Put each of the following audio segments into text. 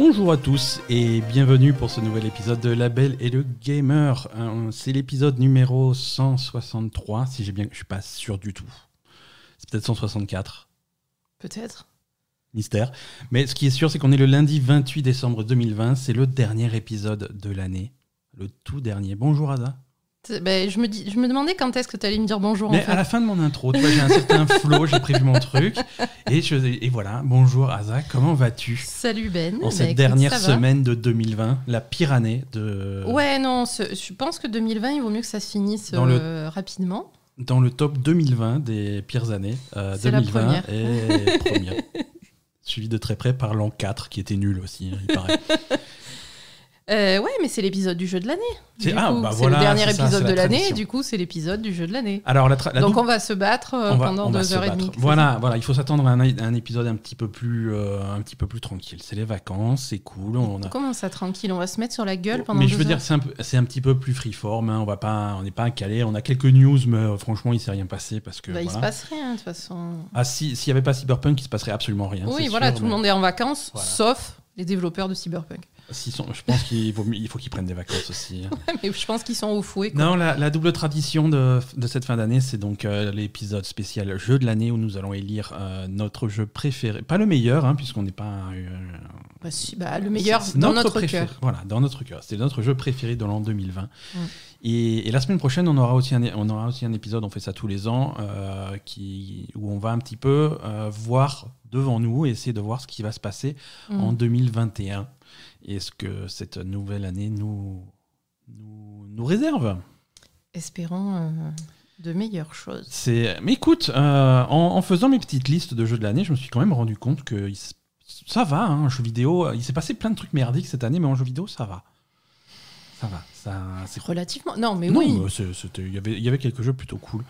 Bonjour à tous et bienvenue pour ce nouvel épisode de La Belle et le Gamer. Euh, c'est l'épisode numéro 163, si j'ai bien. Je suis pas sûr du tout. C'est peut-être 164. Peut-être. Mystère. Mais ce qui est sûr, c'est qu'on est le lundi 28 décembre 2020. C'est le dernier épisode de l'année. Le tout dernier. Bonjour Ada. Ben, je, me dis, je me demandais quand est-ce que tu allais me dire bonjour. Mais à la fin de mon intro, tu vois, j'ai un certain flow, j'ai prévu mon truc. Et, et voilà, bonjour Aza, comment vas-tu Salut Ben. En cette ben, dernière semaine de 2020, la pire année de. Ouais, non, je pense que 2020, il vaut mieux que ça se finisse euh, rapidement. Dans le top 2020 des pires années, 2020 euh, la première. est première. Suivi de très près par l'an 4 qui était nul aussi, hein, il paraît. Euh, ouais, mais c'est l'épisode du jeu de l'année. C'est ah, bah le dernier épisode de l'année, du coup, c'est l'épisode du jeu de l'année. Alors, Donc, on va se battre euh, pendant deux heures et demie. Voilà, voilà, il faut s'attendre à un, épisode un petit peu plus, euh, un petit peu plus tranquille. C'est les vacances, c'est cool. On a... Comment ça, tranquille On va se mettre sur la gueule pendant deux heures Mais je veux dire, c'est un, petit peu plus freeform. Hein. on va pas, on n'est pas calé. On a quelques news, mais franchement, il ne s'est rien passé parce que. Bah, se passe rien, de toute façon. Ah, s'il n'y avait pas Cyberpunk, il se passerait absolument rien. Oui, voilà, tout le monde est en vacances, sauf les développeurs de Cyberpunk. Sont, je pense qu'il faut, qu'ils prennent des vacances aussi. Hein. mais je pense qu'ils sont au fouet. Non, la, double tradition de, cette fin d'année, c'est donc euh, l'épisode spécial jeu de l'année où nous allons élire euh, notre jeu préféré. Pas le meilleur, hein, puisqu'on n'est pas. Euh, bah, bah, le meilleur dans notre, cœur. Voilà, dans notre cœur. C'est notre jeu préféré de l'an 2020. Hum. Et, la semaine prochaine, on aura, aussi un, on aura aussi un épisode, on fait ça tous les ans, qui, où on va un petit peu voir devant nous et essayer de voir ce qui va se passer hum. en 2021 et ce que cette nouvelle année nous, nous, réserve. Espérons euh, de meilleures choses. C'est... Mais écoute, euh, en, faisant mes petites listes de jeux de l'année, je me suis quand même rendu compte que ça va, un hein, jeu vidéo. Il s'est passé plein de trucs merdiques cette année, mais en jeu vidéo, ça va. Ça va. Ça, c'est relativement. Non, mais oui. Il y, avait, quelques jeux plutôt cool.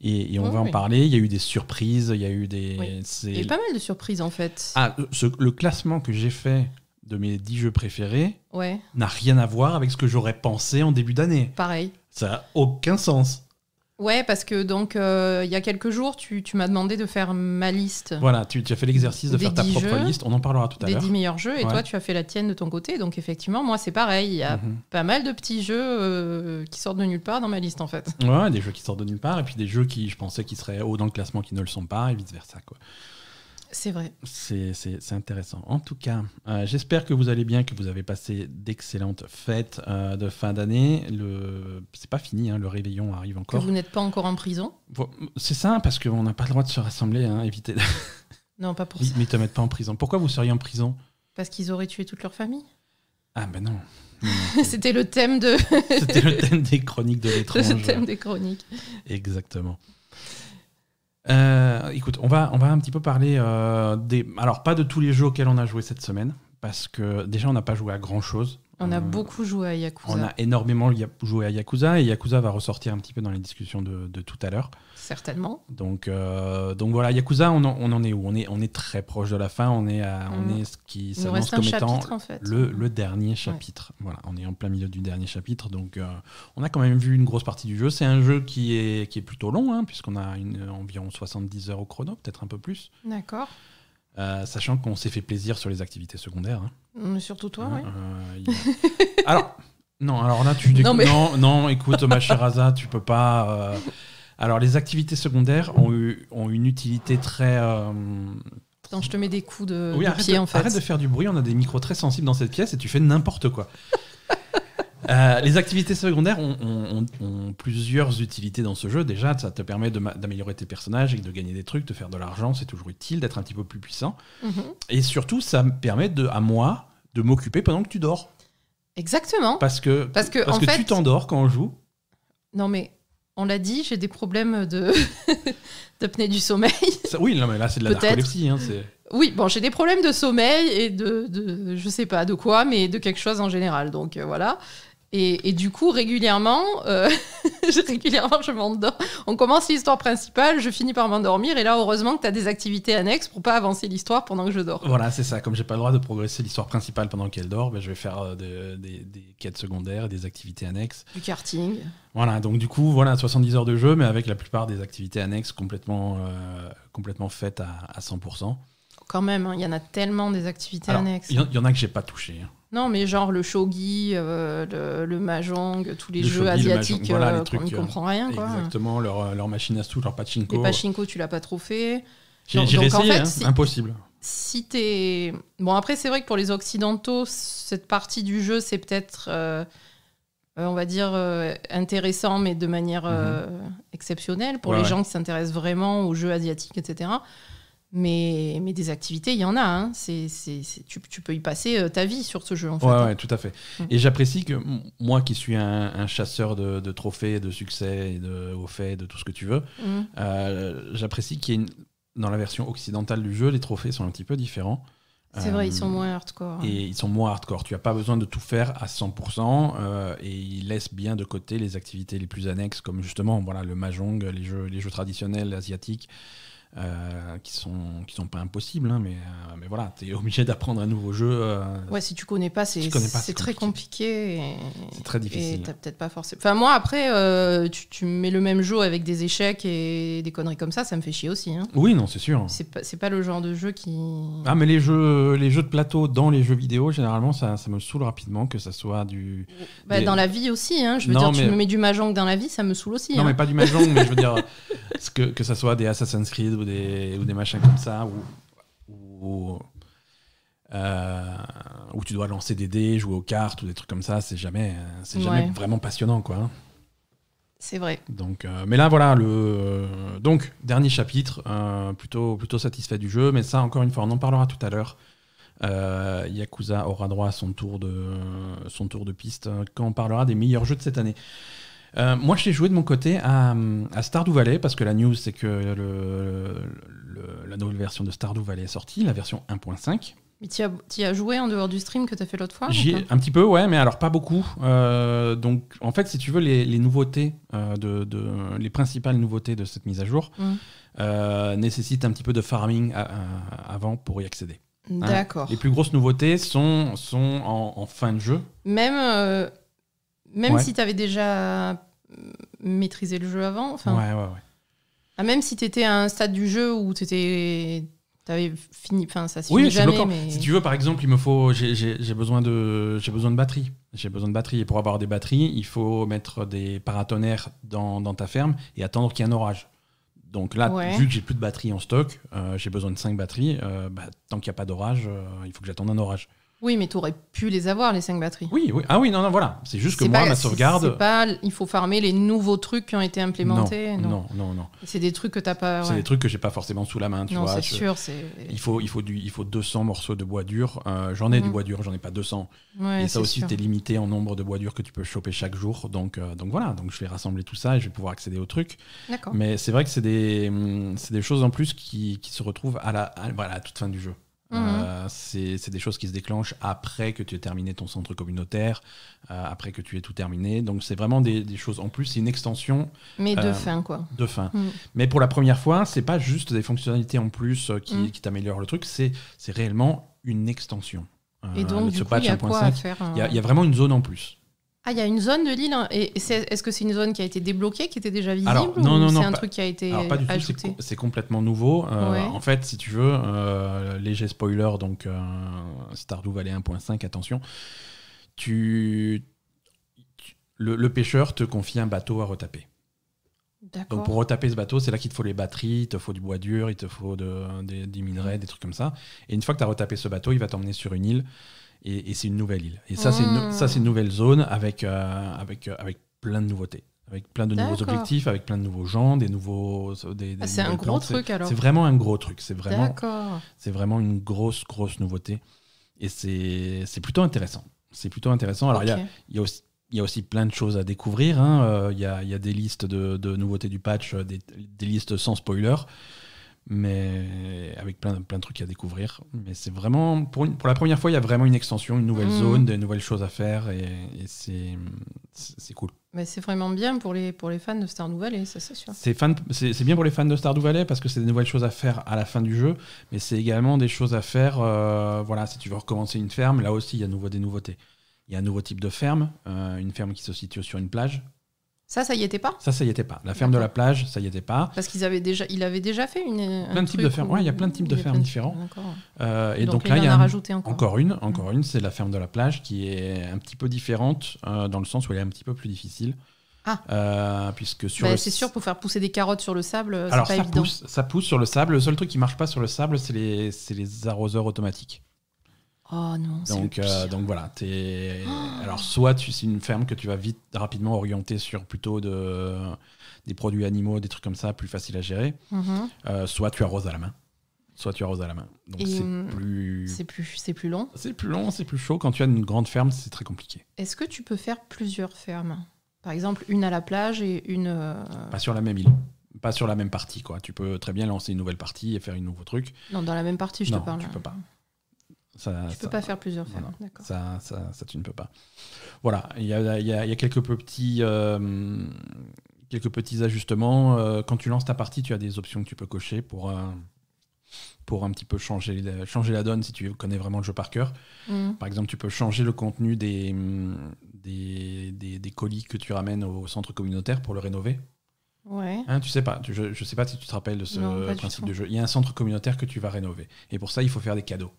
Et, on va en parler. Il y a eu des surprises, il y a eu des. Il y a pas mal de surprises en fait. Ah, le classement que j'ai fait de mes 10 jeux préférés n'a rien à voir avec ce que j'aurais pensé en début d'année. Pareil. Ça n'a aucun sens. Ouais, parce que donc, euh, il y a quelques jours, tu, m'as demandé de faire ma liste. Voilà, tu, tu as fait l'exercice de faire ta propre liste. On en parlera tout à l'heure. Des 10 meilleurs jeux, et toi, tu as fait la tienne de ton côté. Donc, effectivement, moi, c'est pareil. Il y a mhm. pas mal de petits jeux euh, qui sortent de nulle part dans ma liste, en fait. Ouais, des jeux qui sortent de nulle part, et puis des jeux qui, je pensais, qui seraient haut dans le classement, qui ne le sont pas, et vice-versa, quoi. C'est vrai. C'est intéressant. En tout cas, euh, j'espère que vous allez bien, que vous avez passé d'excellentes fêtes euh, de fin d'année. Le... C'est pas fini, hein, le réveillon arrive encore. vous n'êtes pas encore en prison C'est ça, parce qu'on n'a pas le droit de se rassembler, hein, éviter. Non, pas pour ça. Mais te mettre pas en prison. Pourquoi vous seriez en prison Parce qu'ils auraient tué toute leur famille. Ah ben non. C'était le thème de. C'était le thème des chroniques de C'était le thème des chroniques. Exactement. Euh, écoute, on va, un petit peu parler euh, des. Alors, pas de tous les jeux auxquels on a joué cette semaine, parce que déjà, on n'a pas joué à grand chose. On a euh, beaucoup joué à Yakuza. On a énormément joué à Yakuza, et Yakuza va ressortir un petit peu dans les discussions de tout à l'heure certainement. Donc, euh, donc voilà, Yakuza, on en, est où on est, on est très proche de la fin, on est, à, on mm. est ce qui s'annonce comme étant le, dernier chapitre. Voilà, on est en plein milieu du dernier chapitre, donc euh, on a quand même vu une grosse partie du jeu. C'est un jeu qui est, qui est plutôt long, hein, puisqu'on a une, environ 70 heures au chrono, peut-être un peu plus. D'accord. Euh, sachant qu'on s'est fait plaisir sur les activités secondaires. Hein. Mm, surtout toi, hein, oui. alors, non, alors là, tu non, non, écoute, ma tu peux pas. Alors, les activités secondaires ont, ont une utilité très. Euh, Attends, je te mets des coups de, pied, en fait. Arrête de faire du bruit, on a des micros très sensibles dans cette pièce et tu fais n'importe quoi. Euh, les activités secondaires ont, plusieurs utilités dans ce jeu. Déjà, ça te permet d'améliorer tes personnages et de gagner des trucs, de faire de l'argent, c'est toujours utile, d'être un petit peu plus puissant. Mhm. Et surtout, ça me permet de, à moi de m'occuper pendant que tu dors. Exactement. Parce que, parce que, tu t'endors quand on joue. Non mais on l'a dit, j'ai des problèmes de d'apnée du sommeil. oui, non, mais là, c'est de la narcolepsie. Hein, oui, bon, j'ai des problèmes de sommeil et de, je sais pas de quoi, mais de quelque chose en général. Donc euh, voilà. Et, du coup, régulièrement, euh, régulièrement, je m'endors. On commence l'histoire principale, je finis par m'endormir. Et là, heureusement que tu as des activités annexes pour pas avancer l'histoire pendant que je dors. Voilà, c'est ça. Comme j'ai pas le droit de progresser l'histoire principale pendant qu'elle dort, ben, je vais faire euh, des, quêtes secondaires, des activités annexes. Du karting. Voilà, donc du coup, voilà, 70 heures de jeu, mais avec la plupart des activités annexes complètement, euh, complètement faites à, 100%. Quand même, hein, il y en a tellement des activités annexes. Il y, en a que j'ai pas touché. Hein. Non, mais genre le shogi, euh, le, mahjong, tous les jeux asiatiques, euh, on ne euh, comprend rien. Exactement, leur, leur machine à sous, leur pachinko. Les pachinko, tu l'as pas trop fait. J'ai essayé, hein. impossible. Si Bon, après, c'est vrai que pour les Occidentaux, cette partie du jeu, c'est peut-être... on va dire, intéressant, mais de manière mhm. exceptionnelle pour les gens qui s'intéressent vraiment aux jeux asiatiques, etc. Mais, mais des activités, il y en a. Hein. tu, tu, peux y passer euh, ta vie sur ce jeu. En fait, ouais, hein. tout à fait. Mm. Et j'apprécie que moi, qui suis un, chasseur de, trophées, de succès, de au fait, de tout ce que tu veux, mm. euh, j'apprécie qu'il y ait une... dans la version occidentale du jeu, les trophées sont un petit peu différents. C'est vrai, ils euh, sont moins hardcore. Hein. Et ils sont moins hardcore. Tu n'as pas besoin de tout faire à 100%. et ils laissent bien de côté les activités les plus annexes, comme justement voilà, le mahjong, les jeux, les jeux traditionnels asiatiques, euh, qui sont qui sont pas impossibles hein, mais euh, mais voilà tu es obligé d'apprendre un nouveau jeu euh, ouais si tu connais pas c'est très compliqué, c'est très difficile et t'as peut-être pas forcément enfin moi après tu, tu, mets le même jeu avec des échecs et des conneries comme ça ça me fait chier aussi hein. oui non c'est sûr c'est pas pas le genre de jeu qui ah mais les jeux les jeux de plateau dans les jeux vidéo généralement ça, ça me saoule rapidement que ça soit du bah, dans la vie aussi hein, je veux dire tu me mets du mahjong dans la vie ça me saoule aussi non hein. mais pas du mahjong mais je veux dire que que ça soit des Assassin's Creed ou des, machins comme ça, où, euh, tu dois lancer des dés, jouer aux cartes ou des trucs comme ça, c'est jamais, vraiment passionnant, quoi. Hein. C'est vrai. Donc, euh, mais là, voilà, le, euh, donc, dernier chapitre, plutôt, plutôt satisfait du jeu, mais ça, encore une fois, on en parlera tout à l'heure. Yakuza aura droit à son tour de, son tour de piste hein, quand on parlera des meilleurs jeux de cette année. Euh, moi, je l'ai joué de mon côté à, Stardew Valley parce que la news, c'est que la nouvelle version de Stardew Valley est sortie, la version 1.5. Mais tu as, y as joué en dehors du stream que tu as fait l'autre fois Un petit peu, ouais, mais alors pas beaucoup. Euh, donc, en fait, si tu veux, les, nouveautés, euh, de, les principales nouveautés de cette mise à jour mm. nécessitent un petit peu de farming avant pour y accéder. Hein. D'accord. les plus grosses nouveautés sont, en, en fin de jeu. Même même si tu avais déjà euh, maîtrisé le jeu avant. Enfin, ouais, ouais, ouais. Ah, même si tu étais à un stade du jeu où tu étais. T'avais fini, enfin ça oui, jamais. Si tu veux, par exemple, il me faut, j'ai besoin de, j'ai besoin de batterie. J'ai besoin de batterie et pour avoir des batteries, il faut mettre des paratonnerres dans, ta ferme et attendre qu'il y ait un orage. Donc là, vu que j'ai plus de batterie en stock, euh, j'ai besoin de 5 batteries. Euh, bah, tant qu'il n'y a pas d'orage, il faut que j'attende un orage. Oui, mais tu aurais pu les avoir, les 5 batteries. Oui, oui. Ah oui, non, non, voilà. C'est juste que moi, ma sauvegarde. Pas, il faut farmer les nouveaux trucs qui ont été implémentés. Non, non, non. C'est des trucs que t'as pas. C'est des trucs que j'ai pas forcément sous la main, tu non, c'est sûr. Il faut, il, faut du, il faut 200 morceaux de bois dur. Euh, j'en ai du mhm. bois dur, j'en ai pas 200. et ça aussi, tu es limité en nombre de bois dur que tu peux choper chaque jour. Donc, euh, donc voilà. Donc je vais rassembler tout ça et je vais pouvoir accéder aux trucs. D'accord. Mais c'est vrai que c'est des, hum, des choses en plus qui, se retrouvent à la, voilà, toute fin du jeu. Euh, mhm. c'est des choses qui se déclenchent après que tu aies terminé ton centre communautaire, euh, après que tu aies tout terminé. Donc c'est vraiment des, choses en plus, c'est une extension. Mais de euh, fin, quoi. De fin. Mhm. Mais pour la première fois, c'est pas juste des fonctionnalités en plus mhm. qui, t'améliorent le truc, c'est réellement une extension. Et donc, il y a quoi à faire Il y, a vraiment une zone en plus. Ah, il y a une zone de l'île. Hein. Et est-ce que c'est une zone qui a été débloquée, qui était déjà visible non, ou non, non, C'est un truc qui a été. C'est, complètement nouveau. Euh, en fait, si tu veux, euh, léger spoiler, donc euh, Stardew Valley 1.5, attention. Tu, le, pêcheur te confie un bateau à retaper. D'accord. Donc pour retaper ce bateau, c'est là qu'il te faut les batteries, il te faut du bois dur, il te faut des, des minerais, mhm. des trucs comme ça. Et une fois que tu as retapé ce bateau, il va t'emmener sur une île et, c'est une nouvelle île. Et ça, c'est une, hmm. nouvelle zone avec, euh, avec, euh, avec plein de nouveautés. Avec plein de nouveaux objectifs, avec plein de nouveaux gens, des nouveaux. Des, ah, c'est un gros truc alors. C'est vraiment un gros truc. C'est vraiment, c'est vraiment une grosse, grosse nouveauté. Et c'est plutôt intéressant. C'est plutôt intéressant. Alors, il y, a, aussi il y a aussi plein de choses à découvrir. Hein. Euh, il, y a, y a, des listes de, de nouveautés du patch, des, des listes sans spoiler mais avec plein, plein de trucs à découvrir. Mais c'est vraiment, pour, pour la première fois, il y a vraiment une extension, une nouvelle mm. zone, des nouvelles choses à faire, et, c'est, c'est cool. Mais c'est vraiment bien pour les, pour les fans de Star Valley, ça c'est sûr. C'est, c'est, bien pour les fans de Star Valley parce que c'est des nouvelles choses à faire à la fin du jeu, mais c'est également des choses à faire, euh, voilà, si tu veux recommencer une ferme, là aussi il y a nouveau, des nouveautés. Il y a un nouveau type de ferme, euh, une ferme qui se situe sur une plage, ça, ça y était pas Ça, ça y était pas. La ferme de la plage, ça y était pas. Parce qu'ils avaient déjà, il avait déjà fait une. Un de types Ouais, il y a plein de types de fermes différents. et donc, là, il y a, encore. une. Encore une, c'est la ferme de la plage qui est un petit peu différente euh, dans le sens où elle est un petit peu plus difficile. Ah. Euh, puisque sur. Bah, c'est sûr, pour faire pousser des carottes sur le sable, Alors, pas ça pousse, ça pousse sur le sable. Le seul truc qui marche pas sur le sable, c'est les arroseurs automatiques. Oh non, donc, euh, donc voilà, es... alors soit c'est une ferme que tu vas vite rapidement orienter sur plutôt de, des produits animaux, des trucs comme ça, plus facile à gérer, mhm. euh, soit tu arroses à la main. Soit tu arroses à la main. Donc hum, c'est plus... C'est plus, plus long C'est plus long, c'est plus chaud. Quand tu as une grande ferme, c'est très compliqué. Est-ce que tu peux faire plusieurs fermes Par exemple, une à la plage et une... Euh, pas sur la même île pas sur la même partie quoi. Tu peux très bien lancer une nouvelle partie et faire un nouveau truc. Non, dans la même partie, je te parle. Non Tu peux pas tu ne peux pas faire plusieurs fois. Ça, ça, tu ne peux pas. Voilà, il y a, quelques petits, euh, quelques petits ajustements. Euh, quand tu lances ta partie, tu as des options que tu peux cocher pour, euh, pour un petit peu changer, changer la donne si tu connais vraiment le jeu par cœur. Mm. Par exemple, tu peux changer le contenu des, des, colis que tu ramènes au centre communautaire pour le rénover. Ouais. Hein, tu sais pas, je, ne sais pas si tu te rappelles de ce principe de jeu. Il y a un centre communautaire que tu vas rénover. Et pour ça, il faut faire des cadeaux.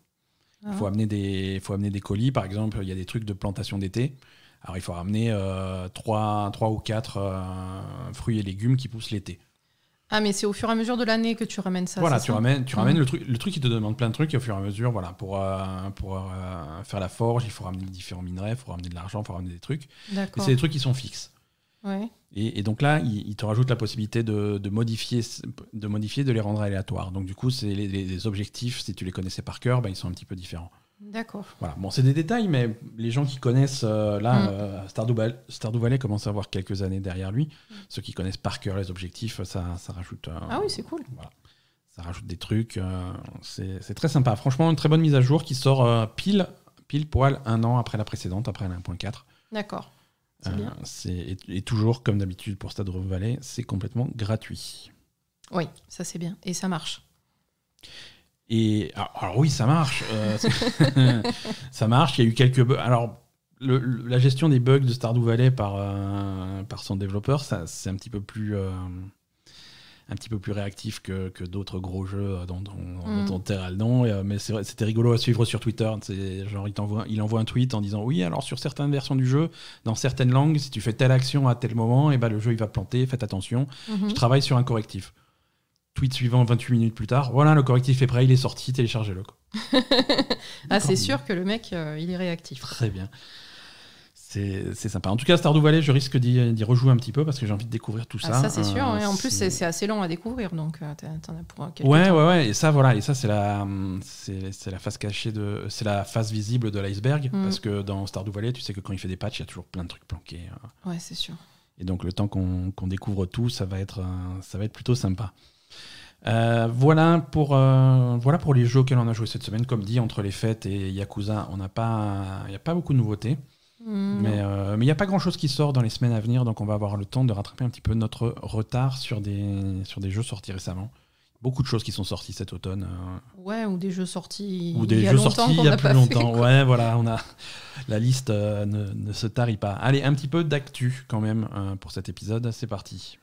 Il faut, ah. amener des, amener des colis. Par exemple, il y a des trucs de plantation d'été. Alors, il faut ramener euh, trois 3, ou quatre euh, fruits et légumes qui poussent l'été. Ah, mais c'est au fur et à mesure de l'année que tu ramènes ça. Voilà, tu ramènes, tu ramènes ah. le truc. Le truc, qui te demande plein de trucs et au fur et à mesure, voilà, pour, euh, pour faire la forge, il faut ramener différents minerais, il faut ramener de l'argent, il faut ramener des trucs. C'est des trucs qui sont fixes. Et, donc là, il, te rajoute la possibilité de, modifier, de modifier, de les rendre aléatoires. Donc du coup, c'est les, objectifs, si tu les connaissais par cœur, ben, ils sont un petit peu différents. D'accord. Voilà. Bon, c'est des détails, mais les gens qui connaissent euh, là, mm. Euh, Stardew, Valley, commence à avoir quelques années derrière lui. Mm. Ceux qui connaissent par cœur les objectifs, ça, rajoute. Euh, ah oui, c'est cool. Ça rajoute des trucs. c'est très sympa. Franchement, une très bonne mise à jour qui sort pile, pile poil un an après la précédente, après la 1.4. D'accord. C'est euh, et, toujours, comme d'habitude pour Stardew Valley, c'est complètement gratuit. Oui, ça c'est bien. Et ça marche. Et ah, alors, oui, ça marche. Euh, ça marche. Il y a eu quelques bugs. Alors la gestion des bugs de Stardew Valley par, euh, par son développeur, ça c'est un petit peu plus un petit peu plus réactif que, d'autres gros jeux euh, dont, on mm. terra le nom. Euh, mais c'était rigolo à suivre sur Twitter. Genre, il, envoie, il envoie un tweet en disant Oui, alors sur certaines versions du jeu, dans certaines langues, si tu fais telle action à tel moment, et eh ben, le jeu il va planter, faites attention. Je mm-hmm. travaille sur un correctif. Tweet suivant 28 minutes plus tard Voilà, le correctif est prêt, il est sorti, téléchargez-le. ah, c'est sûr que le mec, euh, il est réactif. Très bien c'est sympa. En tout cas, Stardew Valley, je risque d'y rejouer un petit peu parce que j'ai envie de découvrir tout ah, ça. Ça, c'est euh, sûr. en plus, c'est assez long à découvrir, donc euh, t'en as pour quelques ouais, Ouais, ouais, Et ça, voilà. Et ça, c'est la, c'est la face cachée de, c'est la face visible de l'iceberg mm. parce que dans Stardew Valley, tu sais que quand il fait des patchs, il y a toujours plein de trucs planqués. Euh. Ouais, c'est sûr. Et donc le temps qu'on découvre tout, ça va être, ça va être plutôt sympa. voilà, pour, voilà pour les jeux auxquels on a joué cette semaine. Comme dit, entre les fêtes et Yakuza, on pas, il n'y a pas beaucoup de nouveautés. Hmm. Euh, mais il n'y a pas grand-chose qui sort dans les semaines à venir, donc on va avoir le temps de rattraper un petit peu notre retard sur des, sur des jeux sortis récemment. Beaucoup de choses qui sont sorties cet automne. Euh. Ouais, ou des jeux sortis. Ou des jeux sortis il y a, plus longtemps. ouais, voilà, on a la liste euh, ne, se tarit pas. Allez, un petit peu d'actu quand même pour cet épisode. C'est parti.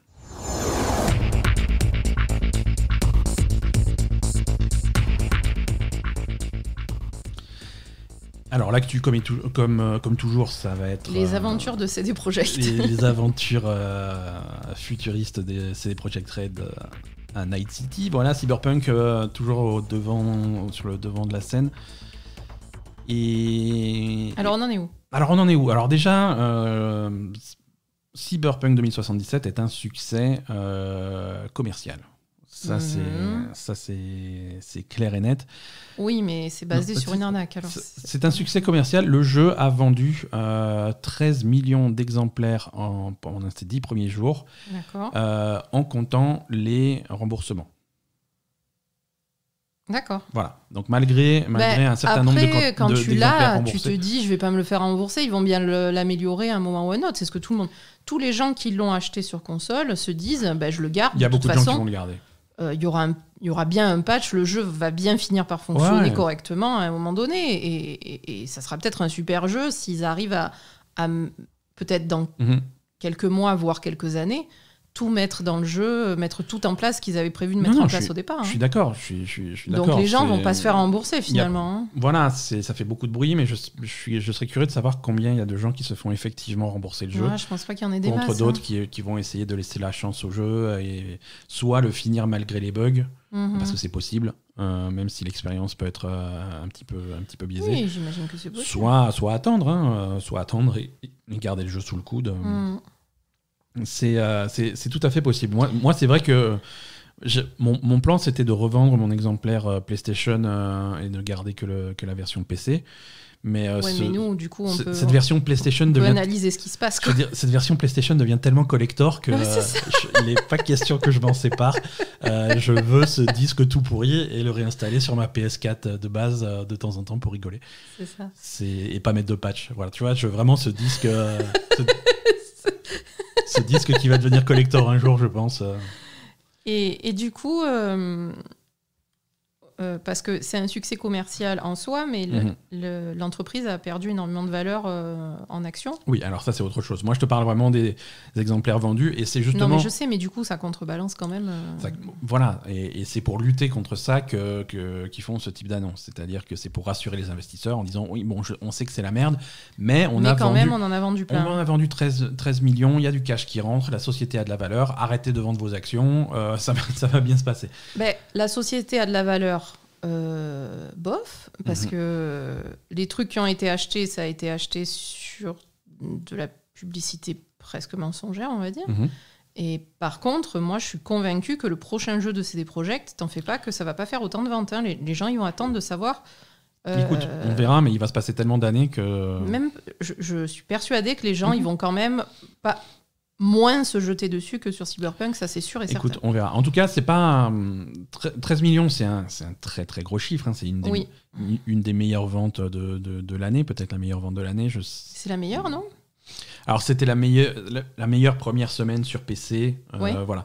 Alors l'actu, euh, comme, toujours, ça va être... Les euh, aventures de CD Projekt. Les, les aventures euh, futuristes des CD Projekt Red à Night City. Voilà, Cyberpunk, toujours devant, sur le devant de la scène. Et... Alors on en est où Alors on en est où Alors déjà, Cyberpunk 2077 est un succès commercial. Mhm. Ça, c'est c'est clair et net. Oui, mais c'est basé sur une arnaque. C'est un succès commercial. Le jeu a vendu 13 euh, millions d'exemplaires en, pendant ces 10 premiers jours, euh, en comptant les remboursements. D'accord. Voilà. Donc malgré, ben, un certain nombre de quand tu l'as, tu te dis je vais pas me le faire rembourser, ils vont bien l'améliorer à un moment ou à un autre. C'est ce que tout le monde, tous les gens qui l'ont acheté sur console se disent ben, je le garde. Il y a beaucoup de gens qui vont le garder. Euh, il y aura bien un patch, le jeu va bien finir par fonctionner correctement à un moment donné. Et, ça sera peut-être un super jeu s'ils arrivent à, peut-être dans mhm. quelques mois, voire quelques années, tout mettre dans le jeu, euh, mettre tout en place qu'ils avaient prévu de mettre en place au départ. Je suis hein. d'accord. Je Donc les gens vont pas se faire rembourser finalement. Hein. Voilà, ça fait beaucoup de bruit, mais je, serais curieux de savoir combien il y a de gens qui se font effectivement rembourser le jeu. Ouais, je pense pas qu'il y en ait des Contre d'autres hein. qui, vont essayer de laisser la chance au jeu et soit le finir malgré les bugs, mhm. parce que c'est possible. Euh, même si l'expérience peut être euh, un petit peu biaisée. Oui, j'imagine que c'est possible. Soit attendre, soit attendre et, garder le jeu sous le coude. Mhm. Euh, c'est tout à fait possible. Moi, c'est vrai que mon, plan, c'était de revendre mon exemplaire euh, PlayStation euh, et de garder que, la version PC. Mais, du coup, cette version PlayStation devient, ce qui se passe. cette version PlayStation devient tellement collector que il n'est pas question que je m'en sépare. je veux ce disque tout pourri et le réinstaller sur ma PS4 de base de temps en temps pour rigoler. C'est Et pas mettre de patch. Voilà, tu vois, je veux vraiment ce disque. ce disque qui va devenir collector un jour, je pense. Et, du coup, euh, euh, parce que c'est un succès commercial en soi, mais mhm. l'entreprise a perdu énormément de valeur euh, en action. Oui, alors ça c'est autre chose. Moi je te parle vraiment des, exemplaires vendus et c'est justement. Non mais je sais, mais du coup ça contrebalance quand même. Euh, voilà, et, c'est pour lutter contre ça que qu'ils font ce type d'annonce, c'est-à-dire que c'est pour rassurer les investisseurs en disant oui bon on sait que c'est la merde, mais on a quand même on en a vendu plein. On en a vendu 13, 13 millions, il y a du cash qui rentre, la société a de la valeur, arrêtez de vendre vos actions, ça, ça va bien se passer. Mais ben, la société a de la valeur euh, bof, parce mhm. que les trucs qui ont été achetés, ça a été acheté sur de la publicité presque mensongère, on va dire. Mhm. Et par contre, moi, je suis convaincu que le prochain jeu de CD Projekt, t'en fais pas, que ça va pas faire autant de ventes. Hein. Les, gens, ils vont attendre de savoir. Euh, Écoute, on verra, mais il va se passer tellement d'années que. Même, je, suis persuadé que les gens, mhm. ils vont quand même pas moins se jeter dessus que sur Cyberpunk, ça c'est sûr et certain. Écoute, on verra. En tout cas, c'est pas 13 millions, c'est un, un, très très gros chiffre. Hein. C'est une, une, des meilleures ventes de, de, l'année, peut-être la meilleure vente de l'année. Je... C'est la meilleure, non Alors c'était la meilleure, la, meilleure première semaine sur PC. Euh, voilà.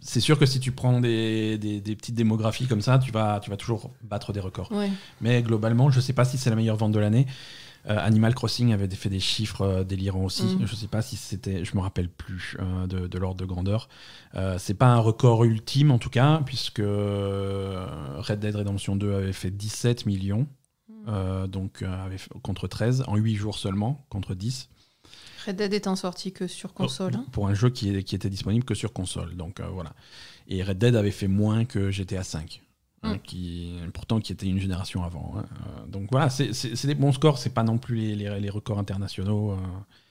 C'est sûr que si tu prends des, des, petites démographies comme ça, tu vas, tu vas toujours battre des records. Mais globalement, je sais pas si c'est la meilleure vente de l'année. Euh, Animal Crossing avait fait des chiffres euh, délirants aussi. Mm. Je sais pas si c'était, je me rappelle plus euh, de, l'ordre de grandeur. c'est pas un record ultime en tout cas, puisque Red Dead Redemption 2 avait fait 17 millions, mm. donc contre 13 en 8 jours seulement, contre 10. Red Dead étant sorti que sur oh, console. Hein. pour un jeu qui, qui, était disponible que sur console, donc voilà. Et Red Dead avait fait moins que GTA 5. Hein, mm. qui pourtant qui était une génération avant. Hein. Euh, donc voilà, c'est des bons scores, c'est pas non plus les, records internationaux. Euh,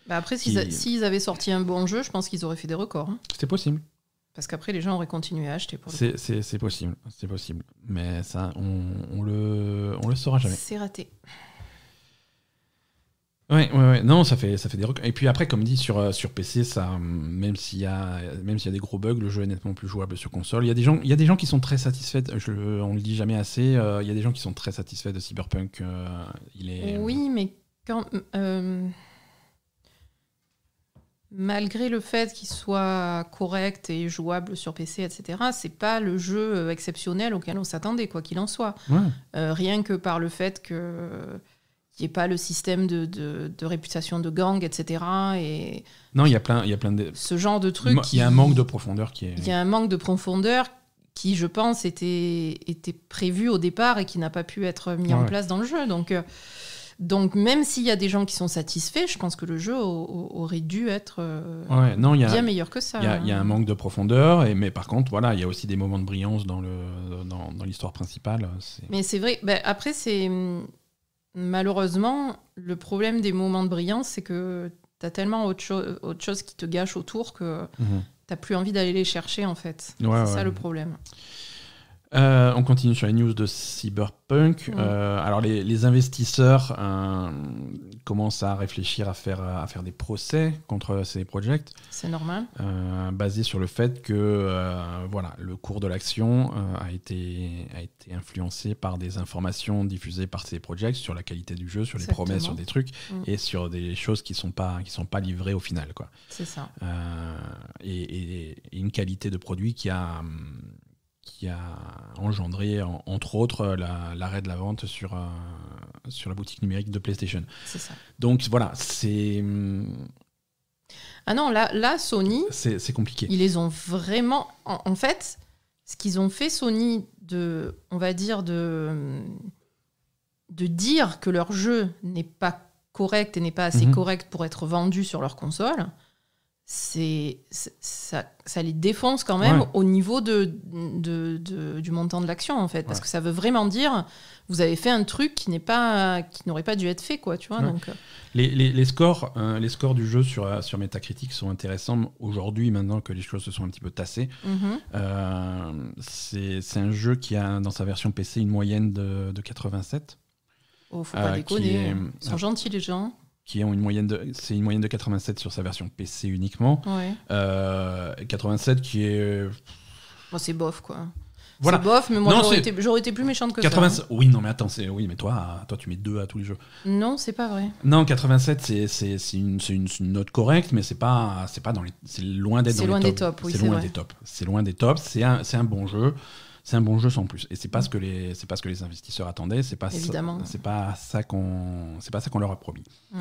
bah, après, s'ils avaient sorti un bon jeu, je pense qu'ils auraient fait des records. Hein. c'est C'était possible. Parce qu'après, les gens auraient continué à acheter. C'est possible, c'est possible. Mais ça, on, on, le, on le saura jamais. C'est raté. Ouais, Non, ça fait, ça fait des Et puis après, comme dit, sur, euh, sur PC, ça, euh, même s'il y, a, y a des gros bugs, le jeu est nettement plus jouable sur console. Il y a des gens, il y des gens qui sont très satisfaits, euh, je, on le dit jamais assez, il y a des gens qui sont très satisfaits de Cyberpunk. il est... Oui, mais quand. malgré le fait qu'il soit correct et jouable sur PC, etc., c'est pas le jeu exceptionnel auquel on s'attendait, quoi qu'il en soit. rien que par le fait que qu'il n'y ait pas le système de, de, réputation de gang, etc. Et non, il y a plein, il y a plein de ce genre de trucs. Il y a un manque de profondeur qui est. Il y a un manque de profondeur qui, je pense, était, était prévu au départ et qui n'a pas pu être mis en place dans le jeu. Donc, euh, donc même s'il y a des gens qui sont satisfaits, je pense que le jeu aurait dû être euh, non, bien meilleur que ça. Hein. Il y, a un manque de profondeur, et, mais par contre, voilà, il y a aussi des moments de brillance dans l'histoire dans, dans principale. Mais c'est vrai, ben, après, c'est malheureusement, le problème des moments de brillance, c'est que tu as tellement autre, chose qui te gâche autour que mhm. t'as plus envie d'aller les chercher, en fait. c'est ça le problème. Euh, on continue sur les news de Cyberpunk. Euh, alors les, investisseurs euh, commencent à réfléchir à faire, à faire des procès contre ces projets. C'est normal. basé sur le fait que voilà, le cours de l'action a, été, a été influencé par des informations diffusées par ces projets sur la qualité du jeu, sur les promesses, sur des trucs mm. et sur des choses qui ne sont, pas, sont pas livrées au final. C'est ça. Et, une qualité de produit qui a... Hum, qui a engendré, entre autres, l'arrêt de la vente sur, euh, sur la boutique numérique de PlayStation. C'est ça. Donc voilà, c'est. Ah non, là, là Sony. C'est compliqué. Ils les ont vraiment. En, fait, ce qu'ils ont fait, Sony, de, on va dire, de, de dire que leur jeu n'est pas correct et n'est pas assez mhm. correct pour être vendu sur leur console, c'est ça, ça, les défonce quand même au niveau de, de, du montant de l'action en fait parce que ça veut vraiment dire vous avez fait un truc qui n'est pas qui n'aurait pas dû être fait quoi tu vois donc euh. les, les, scores euh, les scores du jeu sur sur Metacritic sont intéressants aujourd'hui maintenant que les choses se sont un petit peu tassées mhm. euh, c'est un jeu qui a dans sa version PC une moyenne de, 87 oh faut pas déconner hein. ils sont gentils les gens qui ont une moyenne de c'est une moyenne de 87 sur sa version PC uniquement. 87 euh, qui est c'est bof quoi. C'est bof, mais moi j'aurais été, plus méchante que ça. Hein. Oui, non, mais attends, c'est oui, mais toi, toi tu mets 2 à tous les jeux. Non, c'est pas vrai. Non, 87 c'est une, une, note correcte, mais c'est pas c'est pas dans les c'est loin d'être dans les tops. C'est loin, des tops. C'est loin des tops. C'est un, un bon jeu c'est un bon jeu sans plus. Et c'est pas ce que les, c'est pas ce que les investisseurs attendaient. C'est pas, c'est pas ça qu'on, c'est pas ça qu'on leur a promis. Mm.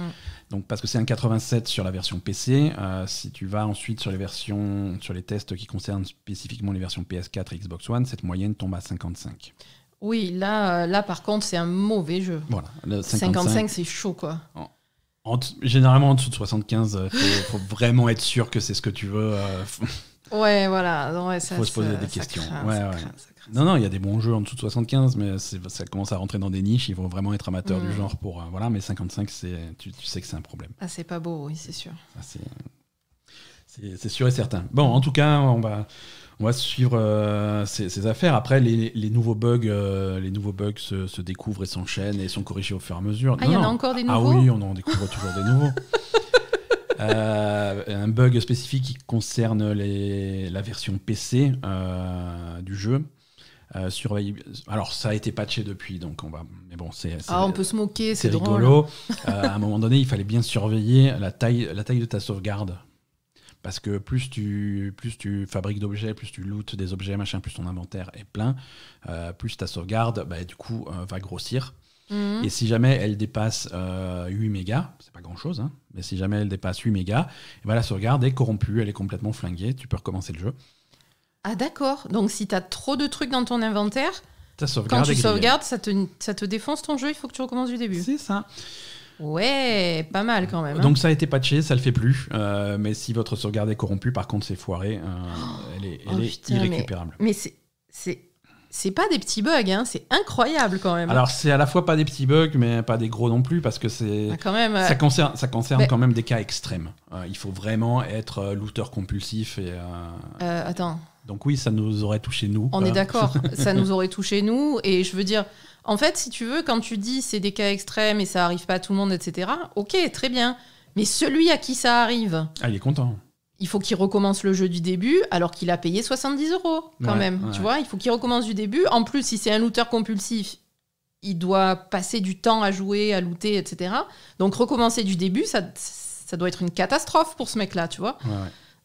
Donc parce que c'est un 87 sur la version PC. Euh, si tu vas ensuite sur les versions, sur les tests qui concernent spécifiquement les versions PS4 et Xbox One, cette moyenne tombe à 55. Oui, là, euh, là par contre, c'est un mauvais jeu. Voilà, 55, c'est chaud quoi. généralement en dessous de 75, il euh, faut, vraiment être sûr que c'est ce que tu veux. Ouais, voilà. Il faut se poser des questions. non, non, il y a des bons jeux en dessous de 75, mais ça commence à rentrer dans des niches. Il faut vraiment être amateur du mm. genre pour. Euh, voilà, mais 55, tu, tu sais que c'est un problème. Ah, c'est pas beau, oui, c'est sûr. Ah, c'est sûr et certain. Bon, en tout cas, on va, on va suivre euh, ces, affaires. Après, les, nouveaux bugs, euh, les nouveaux bugs se, se découvrent et s'enchaînent et sont corrigés au fur et à mesure. Ah, il y en a encore des ah nouveaux Ah oui, on en découvre toujours des nouveaux. Euh, un bug spécifique qui concerne la version PC euh, du jeu. Euh, alors, ça a été patché depuis, donc on va. Mais bon, c'est. Ah, on peut se moquer, c'est rigolo. à un moment donné, il fallait bien surveiller la taille, de ta sauvegarde parce que plus tu, plus tu fabriques d'objets, plus tu lootes des objets, machin, plus ton inventaire est plein, plus ta sauvegarde, bah, du coup, va grossir. Mhm. Et si jamais elle dépasse 8 euh, mégas, c'est pas grand chose, hein, mais si jamais elle dépasse 8 mégas, et eh ben, la sauvegarde est corrompue, elle est complètement flinguée, tu peux recommencer le jeu. Ah d'accord, donc si tu as trop de trucs dans ton inventaire, quand tu sauvegardes, ça te, ça te défonce ton jeu, il faut que tu recommences du début. C'est ça. Ouais, pas mal quand même. Hein. Donc ça a été patché, ça le fait plus. Euh, mais si votre sauvegarde est corrompue, par contre, c'est foiré. Euh, oh, elle est, oh, irrécupérable. Mais, mais c'est c'est pas des petits bugs, hein, c'est incroyable quand même. Alors c'est à la fois pas des petits bugs, mais pas des gros non plus, parce que c'est ah, euh, ça concerne, ça concerne quand même des cas extrêmes. Euh, il faut vraiment être euh, l'auteur compulsif et. attends. Donc oui, ça nous aurait touché nous. On est d'accord, ça nous aurait touché nous, et je veux dire, en fait, si tu veux, quand tu dis c'est des cas extrêmes et ça arrive pas à tout le monde, etc. Ok, très bien, mais celui à qui ça arrive, ah, il est content il faut qu'il recommence le jeu du début alors qu'il a payé 70 euros quand même. Tu vois, il faut qu'il recommence du début. En plus, si c'est un looter compulsif, il doit passer du temps à jouer, à looter, etc. Donc recommencer du début, ça, doit être une catastrophe pour ce mec-là, tu vois.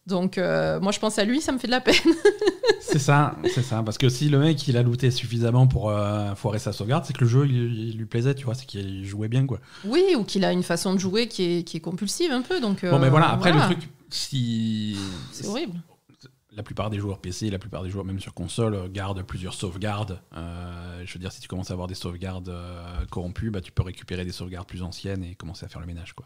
donc euh, moi je pense à lui, ça me fait de la peine. c'est ça, c'est ça. Parce que si le mec il a looté suffisamment pour euh, foirer sa sauvegarde, c'est que le jeu il, lui plaisait, tu vois, c'est qu'il jouait bien quoi. Oui, ou qu'il a une façon de jouer qui est, qui compulsive un peu. Donc, bon mais ben euh, voilà, après le truc si. C'est horrible. La plupart des joueurs PC, la plupart des joueurs même sur console, euh, gardent plusieurs sauvegardes. Euh, je veux dire, si tu commences à avoir des sauvegardes euh, corrompues, bah, tu peux récupérer des sauvegardes plus anciennes et commencer à faire le ménage. Quoi.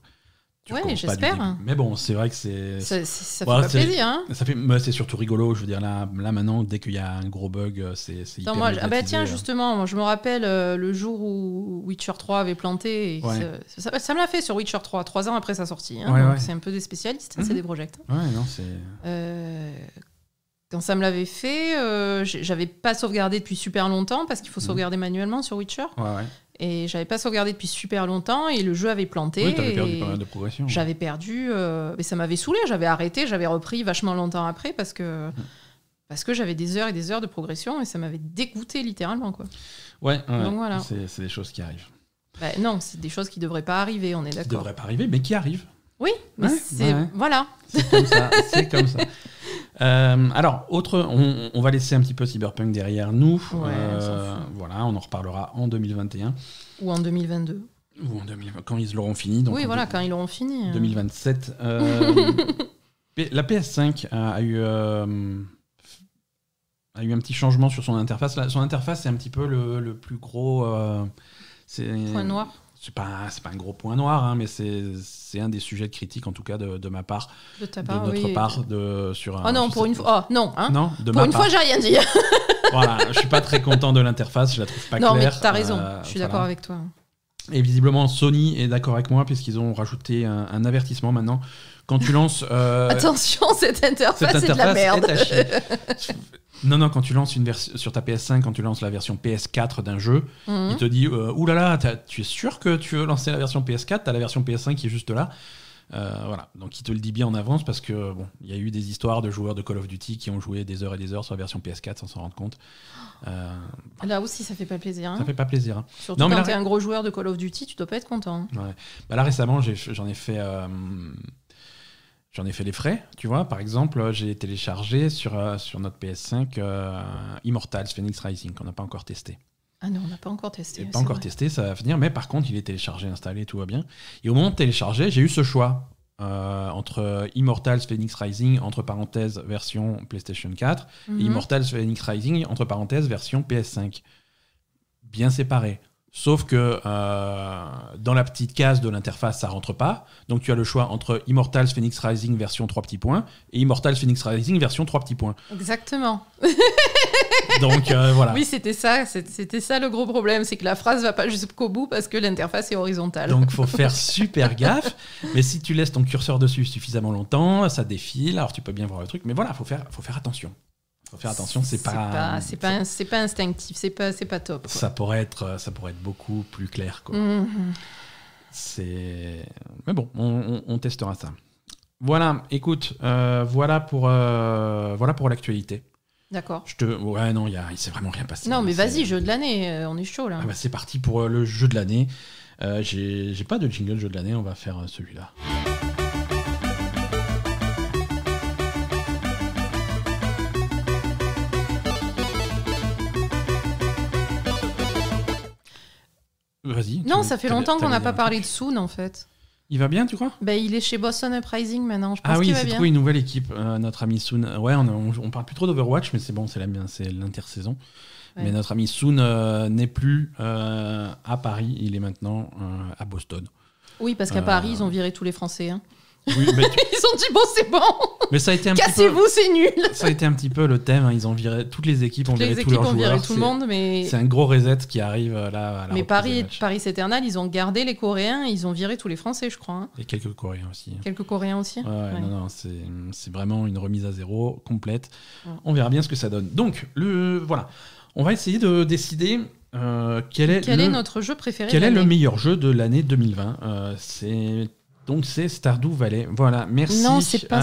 Oui, j'espère. Mais bon, c'est vrai que c'est. Ça, fait pas plaisir. Hein ça fait, c'est surtout rigolo. Je veux dire, là, là maintenant, dès qu'il y a un gros bug, c'est. hyper ah bah tiens, euh. justement, je me rappelle euh, le jour où Witcher 3 avait planté. ça, me l'a fait sur Witcher 3, trois ans après sa sortie. Hein. C'est un peu des spécialistes, mhm. c'est des projects. Hein. Ouais, non, c'est. Euh, quand ça me l'avait fait, j'avais pas sauvegardé depuis super longtemps parce qu'il faut mhm. sauvegarder manuellement sur Witcher. Ouais, ouais. Et j'avais pas sauvegardé depuis super longtemps et le jeu avait planté. J'avais perdu, euh, mais ça m'avait saoulé, j'avais arrêté, j'avais repris vachement longtemps après parce que, mmh. parce que j'avais des heures et des heures de progression et ça m'avait dégoûté littéralement. Quoi. Ouais, Donc, voilà. c'est des choses qui arrivent. Bah, non, c'est des choses qui devraient pas arriver, on est d'accord. Qui devraient pas arriver, mais qui arrivent. Oui, mais c'est. Voilà. C'est comme ça. C'est comme ça. Euh, alors, autre, on, va laisser un petit peu Cyberpunk derrière nous. Euh, voilà, on en reparlera en 2021. Ou en 2022. Ou en quand ils l'auront fini. oui, voilà, quand ils l'auront fini. 2027. Hein. Euh, la PS5 a, eu a eu un petit changement sur son interface. son interface, c'est un petit peu le, plus gros. c'est... Point noir c'est pas, pas un gros point noir, hein, mais c'est un des sujets de critique, en tout cas de, de ma part. De ta part, De notre part, sur un, Oh non, pour une fois. Oh, non, hein non de Pour une fois, j'ai rien dit. voilà, je suis pas très content de l'interface, je la trouve pas claire. Non, mais t'as raison, euh, je suis d'accord avec toi. Et visiblement, Sony est d'accord avec moi, puisqu'ils ont rajouté un, avertissement maintenant. Quand tu lances. Euh, Attention, cette interface, c'est de la merde. Non, non, quand tu lances une version sur ta PS5, quand tu lances la version PS4 d'un jeu, mhm. il te dit euh, Ouh là là, tu es sûr que tu veux lancer la version PS4 T'as la version PS5 qui est juste là. Euh, voilà, donc il te le dit bien en avance parce que bon, il y a eu des histoires de joueurs de Call of Duty qui ont joué des heures et des heures sur la version PS4 sans s'en rendre compte. Euh, là aussi, ça fait pas plaisir. Ça hein. fait pas plaisir. Hein. Surtout quand t'es un gros joueur de Call of Duty, tu dois pas être content. Hein. Bah, là récemment, j'en ai, fait. J'en ai fait les frais, tu vois. Par exemple, j'ai téléchargé sur, euh, sur notre PS5 euh, Immortals Phoenix Rising, qu'on n'a pas encore testé. Ah non, on n'a pas encore testé. Pas encore testé, ça va venir, mais par contre, il est téléchargé, installé, tout va bien. Et au moment de télécharger, j'ai eu ce choix euh, entre Immortals Phoenix Rising, entre parenthèses, version PlayStation 4, et mhm. Immortals Phoenix Rising, entre parenthèses, version PS5. Bien séparé. Sauf que euh, dans la petite case de l'interface, ça rentre pas. Donc tu as le choix entre Immortals Phoenix Rising version 3 petits points et Immortals Phoenix Rising version 3 petits points. Exactement. Donc euh, voilà. Oui, c'était ça, c'était ça le gros problème, c'est que la phrase va pas jusqu'au bout parce que l'interface est horizontale. Donc faut faire super gaffe, mais si tu laisses ton curseur dessus suffisamment longtemps, ça défile, alors tu peux bien voir le truc, mais voilà, faut faire faut faire attention. Faut faire attention, c'est pas. C'est pas, c'est pas, instinctif, c'est pas, pas top. Ça pourrait être, euh, ça pourrait être beaucoup plus clair, quoi. Mm-hmm. C'est. Mais bon, on, testera ça. Voilà, écoute, euh, voilà pour, euh, voilà pour l'actualité. D'accord. Je te, ouais, non, il a... s'est vraiment rien passé. Non, mais vas-y, jeu de l'année, on est chaud là. Ah bah, c'est parti pour le jeu de l'année. j'ai pas de jingle jeu de l'année, on va faire celui-là. Non, ça fait longtemps qu'on n'a pas parlé de Soon en fait. Il va bien, tu crois bah, Il est chez Boston Uprising maintenant. Je ah pense ah oui, c'est pour une nouvelle équipe, euh, notre ami Soon. Euh, ouais, on, on, parle plus trop d'Overwatch, mais c'est bon, c'est l'intersaison. Mais notre ami Soon euh, n'est plus à Paris, il est maintenant à Boston. Oui, parce qu'à Paris, ils ont viré tous les Français. Hein. Oui, ils ont dit bon, c'est bon. Mais ça a été un Cassez-vous, c'est nul. Ça a été un petit peu le thème. Hein. Ils ont viré toutes les équipes ont viré joueurs. tout le monde, mais c'est un gros reset qui arrive euh, là. mais Paris, Paris Eternal, ils ont gardé les Coréens, ils ont viré tous les Français, je crois. Hein. Et quelques Coréens aussi. Hein. Quelques Coréens aussi. Non, non, c'est vraiment une remise à zéro complète. On verra bien ce que ça donne. Donc le voilà, on va essayer de décider. Euh, quel est, quel est notre jeu préféré Quel est le meilleur jeu de l'année 2020 euh, C'est donc c'est Stardew Valley. Voilà, merci. Euh,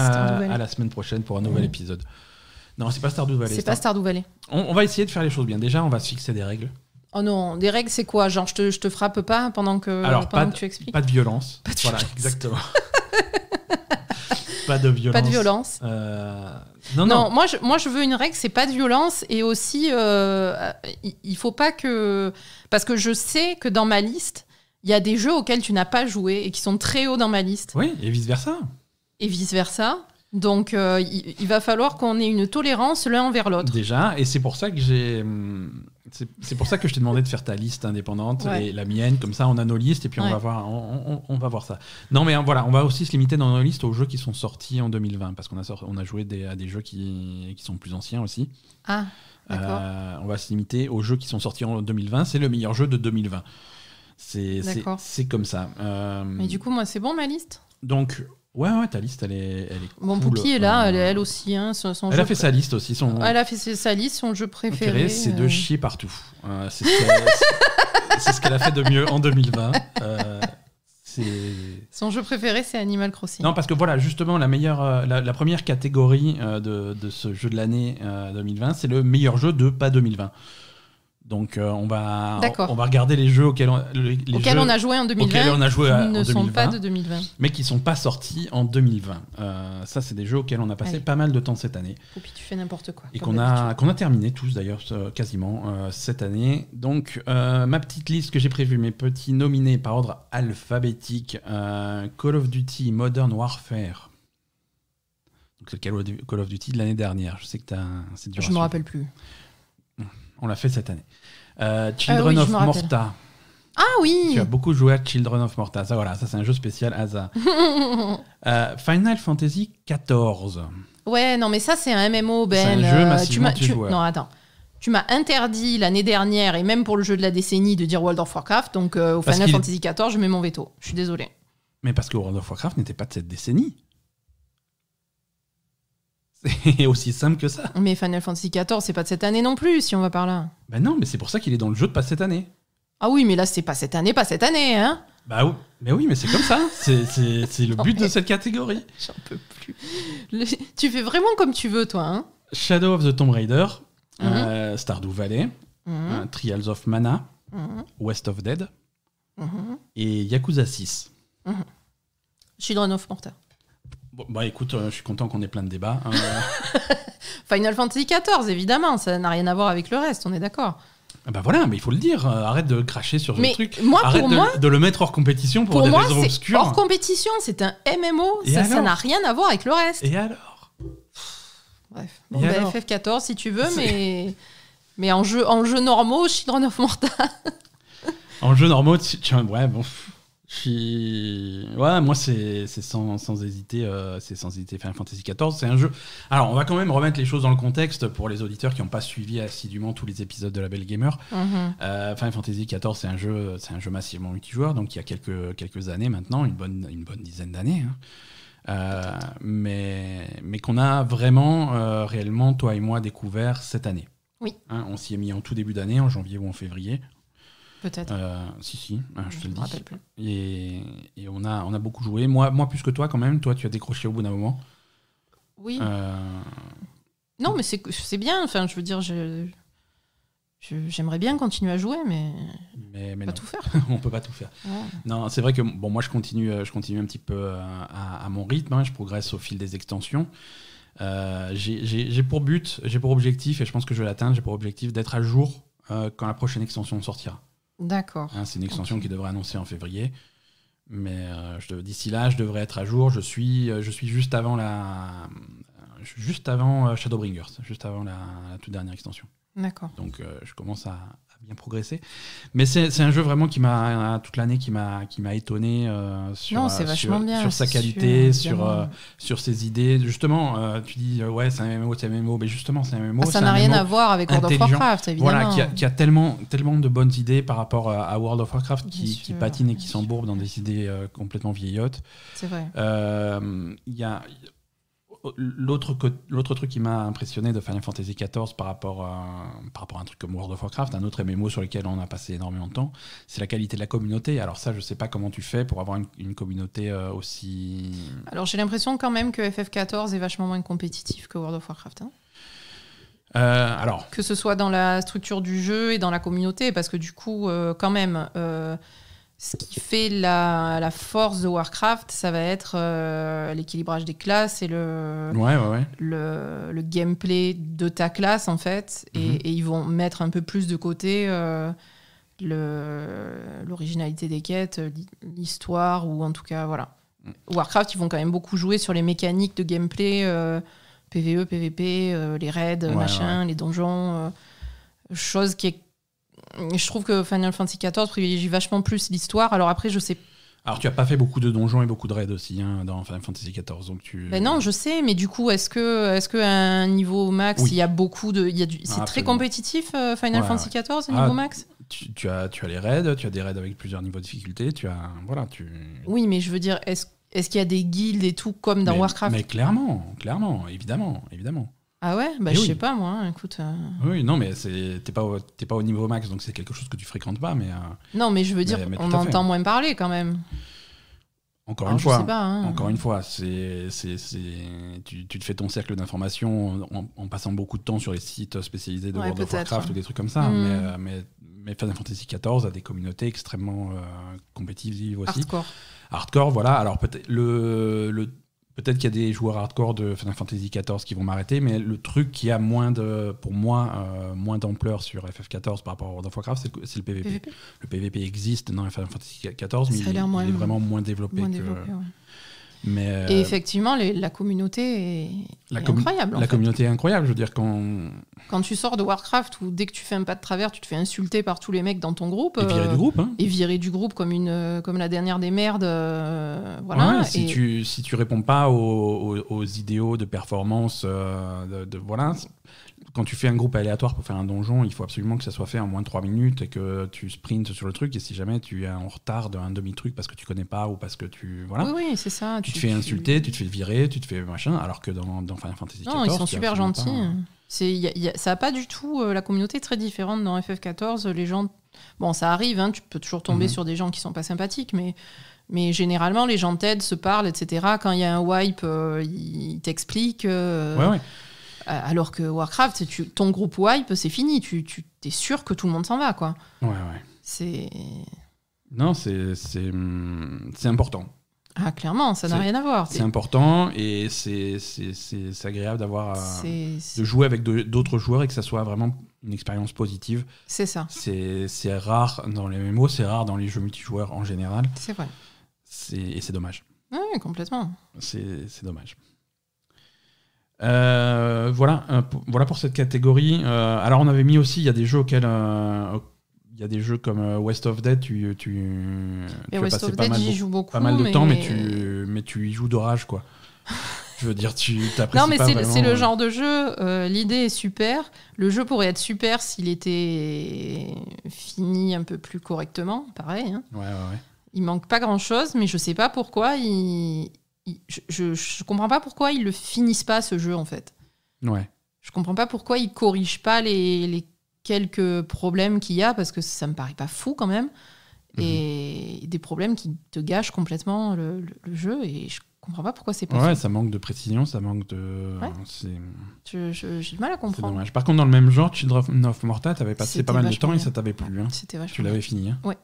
à, la semaine prochaine pour un nouvel épisode. Non, c'est pas Stardew Valley. C'est Star... pas Stardew Valley. On, on, va essayer de faire les choses bien. Déjà, on va se fixer des règles. Oh non, des règles, c'est quoi Genre, je te, te frappe pas pendant que, tu expliques Pas de violence. Pas de voilà, exactement. pas de violence. Pas de violence. Euh, non, non, Moi, je, moi, je veux une règle, c'est pas de violence. Et aussi, euh, il faut pas que. Parce que je sais que dans ma liste, il y a des jeux auxquels tu n'as pas joué et qui sont très hauts dans ma liste. Oui, et vice-versa. Et vice-versa. Donc euh, il, va falloir qu'on ait une tolérance l'un envers l'autre. Déjà, et c'est pour ça que j'ai... Hum, c'est pour ça que je t'ai demandé de faire ta liste indépendante et la mienne, comme ça on a nos listes et puis on, va voir, on, va voir ça. Non mais hein, voilà, on va aussi se limiter dans nos listes aux jeux qui sont sortis en 2020, parce qu'on a, on a joué à des jeux qui, sont plus anciens aussi. Ah, euh, on va se limiter aux jeux qui sont sortis en 2020, c'est le meilleur jeu de 2020. C'est comme ça. Euh, Mais du coup, moi, c'est bon ma liste Donc, ouais, ouais, ta liste, elle est, elle est Bon, Poupie est là, euh, elle, elle, aussi. Hein, elle a fait sa liste aussi. Son... Elle a fait sa liste, son jeu préféré. C'est de euh. chier partout. c'est ce qu'elle a fait de mieux en 2020. Son jeu préféré, c'est Animal Crossing. Non, parce que voilà, justement, la, meilleure, la, première catégorie de, de, ce jeu de l'année 2020, c'est le meilleur jeu de pas 2020. Donc euh, on, va, on, va regarder les jeux auxquels on, les, auxquels on a joué en 2020 ne sont pas de 2020. Mais qui ne sont pas sortis en 2020. Euh, ça, c'est des jeux auxquels on a passé pas mal de temps cette année. Et oh, puis tu fais n'importe quoi. Et qu'on a, a terminé tous d'ailleurs, quasiment, euh, cette année. Donc ma petite liste que j'ai prévue, mes petits nominés par ordre alphabétique. Call of Duty Modern Warfare. c'est le Call of Duty de l'année dernière. Je sais que c'est dur. Je ne me rappelle plus. On l'a fait cette année. Euh, Children ah of Morta. Ah oui Tu as beaucoup joué à Children of Morta. Ça, voilà, ça c'est un jeu spécial hasard. Euh, Final Fantasy XIV. Ouais, non, mais ça c'est un MMO, Ben. C'est un ben, jeu euh, massivement tu, Non, attends tu m'as interdit l'année dernière et même pour le jeu de la décennie de dire World of Warcraft. Donc au Final Fantasy XIV, je mets mon veto. Je suis désolé. Mais parce que World of Warcraft n'était pas de cette décennie. C'est aussi simple que ça. Mais Final Fantasy XIV, c'est pas de cette année non plus, si on va par là. Ben non, mais c'est pour ça qu'il est dans le jeu de pas cette année. Ah oui, mais là, c'est pas cette année, pas cette année, hein Bah oui, mais oui, mais c'est comme ça. C'est le but de cette catégorie. J'en peux plus. Tu fais vraiment comme tu veux, toi. Hein. Shadow of the Tomb Raider, mhm. euh, Stardew Valley, mhm. euh, Trials of Mana, mhm. West of Dead et Yakuza 6. Children of Mortar bah écoute, euh, je suis content qu'on ait plein de débats. Hein. Final Fantasy XIV, évidemment, ça n'a rien à voir avec le reste, on est d'accord. Ah bah voilà, mais il faut le dire, euh, arrête de cracher sur ce truc. Moi, pour de, moi, de le mettre hors compétition pour, des moi, raisons obscures. Hors compétition, c'est un MMO, ça n'a rien à voir avec le reste. Et alors Bref, bon, bah, FF14 si tu veux, mais, mais en, jeu, en jeu normaux, Children of Morta. en jeu normaux, tiens, ouais, bon moi, c'est sans, hésiter, euh, c'est sans hésiter Final Fantasy XIV. C'est un jeu. Alors, on va quand même remettre les choses dans le contexte pour les auditeurs qui n'ont pas suivi assidûment tous les épisodes de la Belle Gamer. Mhm. Euh, Final Fantasy XIV, c'est un jeu, c'est un jeu massivement multijoueur. Donc, il y a quelques années maintenant, une bonne dizaine d'années. Hein. Euh, mais qu'on a vraiment réellement toi et moi découvert cette année. Oui. Hein, on s'y est mis en tout début d'année, en janvier ou en février, peut euh, si, si, hein, je te le dis. Et, on, a, on a beaucoup joué. Moi, moi, plus que toi, quand même. Toi, tu as décroché au bout d'un moment. Oui. Euh, non, mais c'est bien. Enfin, je veux dire, J'aimerais bien continuer à jouer, mais, mais, peut pas tout faire. on peut pas tout faire. Non, c'est vrai que bon, moi je continue, euh, je continue un petit peu à, mon rythme. Hein. je progresse au fil des extensions. j'ai pour but, j'ai pour objectif, et je pense que je vais l'atteindre, j'ai pour objectif d'être à jour quand la prochaine extension sortira. D'accord. Hein, c'est une extension qui devrait annoncer en février. Mais euh, d'ici là, je devrais être à jour. Je suis, euh, je suis juste avant la, euh, juste avant Shadowbringers, juste avant la, toute dernière extension. D'accord. Donc je commence à, bien progressé. Mais c'est un jeu vraiment qui m'a euh, toute l'année qui m'a qui m'a étonné euh, euh, sur, sa qualité, sur sur, ses idées. Justement, tu dis ouais c'est un MMO, c'est un MMO, mais justement c'est un MMO. Ah, ça n'a rien à voir avec World of Warcraft évidemment. Voilà, qui a, tellement tellement de bonnes idées par rapport à World of Warcraft qui, qui, patine et qui s'embourbe dans des idées complètement vieillottes. C'est vrai. Il y a Oh, l'autre truc qui m'a impressionné de Final Fantasy XIV par rapport, à, par rapport à un truc comme World of Warcraft, un autre MMO sur lequel on a passé énormément de temps, c'est la qualité de la communauté. Alors ça, je sais pas comment tu fais pour avoir une, communauté euh, aussi... Alors j'ai l'impression quand même que FF14 est vachement moins compétitif que World of Warcraft. Hein. Euh, alors... Que ce soit dans la structure du jeu et dans la communauté, parce que du coup, euh, quand même... Ce qui fait la, force de Warcraft, ça va être euh, l'équilibrage des classes et le, le, gameplay de ta classe, en fait. et, mhm. ils vont mettre un peu plus de côté euh, l'originalité des quêtes, l'histoire, ou en tout cas, voilà. Mm. Warcraft, ils vont quand même beaucoup jouer sur les mécaniques de gameplay, euh, PvE, PvP, les raids, machin, les donjons, chose qui est je trouve que Final Fantasy XIV privilégie vachement plus l'histoire. Alors après, je sais alors, tu as pas fait beaucoup de donjons et beaucoup de raids aussi hein, dans Final Fantasy XIV, donc tu. Ben non, je sais, mais du coup, est-ce que, est-ce que un niveau max, il y a beaucoup de, il y a c'est très compétitif euh, Final Fantasy XIV au ah, niveau max. Tu, as, tu as les raids, tu as des raids avec plusieurs niveaux de difficulté, tu as, voilà, tu. Oui, mais je veux dire, est-ce, est-ce qu'il y a des guildes et tout comme dans Warcraft Mais clairement, clairement, évidemment, évidemment. Ah ouais Bah, eh je sais pas, moi, hein, écoute. Euh. Oui, non, mais t'es pas, au... pas au niveau max, donc c'est quelque chose que tu fréquentes pas, mais. Euh, non, mais je veux dire, on entend moins parler quand même. Encore, une fois, hein. encore une fois, c'est, tu, tu, te fais ton cercle d'informations en, passant beaucoup de temps sur les sites spécialisés de World of Warcraft ou des trucs comme ça. Mais, hmm. euh, mais, mais, Final Fantasy XIV a des communautés extrêmement compétitives aussi. Hardcore. Hardcore, voilà. Alors peut-être le, le Peut-être qu'il y a des joueurs hardcore de Final Fantasy XIV qui vont m'arrêter, mais le truc qui a moins de, pour moi, euh, moins d'ampleur sur FF14 par rapport à World of Warcraft, c'est le, PVP. Le PVP existe dans Final Fantasy XIV, mais il, est vraiment moins développé. que, euh, et effectivement, la communauté est, incroyable. La communauté est incroyable, je veux dire quand quand tu sors de Warcraft ou dès que tu fais un pas de travers, tu te fais insulter par tous les mecs dans ton groupe et virer euh, du groupe, hein. et virer du groupe comme une euh, comme la dernière des merdes, voilà. si tu si tu réponds pas aux, idéaux de performance, de, voilà, quand tu fais un groupe aléatoire pour faire un donjon, il faut absolument que ça soit fait en moins de 3 minutes et que tu sprintes sur le truc. Et si jamais tu es en retard d'un demi-truc parce que tu connais pas ou parce que tu. Voilà. Oui, oui c'est ça. Tu, te fais insulter, tu te fais virer, tu te fais machin. Alors que dans, dans Final Fantasy XIV. Non, ils sont super gentils. Hein. c'est, a, ça n'a pas du tout. Euh, la communauté est très différente dans FF14. Les gens. Bon, ça arrive, hein, tu peux toujours tomber mhm. sur des gens qui sont pas sympathiques, mais. Mais généralement, les gens t'aident, se parlent, etc. Quand il y a un wipe, euh, ils t'expliquent. Oui, euh, oui. Euh, alors que Warcraft, ton groupe wipe, c'est fini. Tu, es sûr que tout le monde s'en va, quoi. Ouais, ouais. C'est. Non, c'est, hum, important. Ah, clairement, ça n'a rien à voir. C'est important et c'est, agréable d'avoir euh, de jouer avec d'autres joueurs et que ça soit vraiment une expérience positive. C'est ça. C'est rare dans les MMO, c'est rare dans les jeux multijoueurs en général. C'est vrai. Et c'est dommage. Oui, complètement. C'est dommage. Euh, voilà, voilà pour cette catégorie. Euh, alors on avait mis aussi, il y a des jeux auxquels... Euh, il y a des jeux comme West of Dead, tu, beaucoup, pas mal de temps, mais, tu, mais tu y joues d'orage, quoi. Je veux dire, tu t'apprécies Non, mais c'est le genre de jeu. L'idée est super. Le jeu pourrait être super s'il était fini un peu plus correctement, pareil. Hein. Ouais, ouais, Il manque pas grand-chose, mais je sais pas pourquoi il je, je, comprends pas pourquoi ils le finissent pas ce jeu en fait. Ouais. Je comprends pas pourquoi ils corrigent pas les, les quelques problèmes qu'il y a parce que ça me paraît pas fou quand même mhm. et des problèmes qui te gâchent complètement le, jeu et je comprends pas pourquoi c'est pas ouais, ça manque de précision, ça manque de. J'ai du mal à comprendre. Par contre, dans le même genre, Children of Morta, avais passé pas mal de temps et ça t'avait plu. Hein. Tu l'avais fini. Hein. Ouais,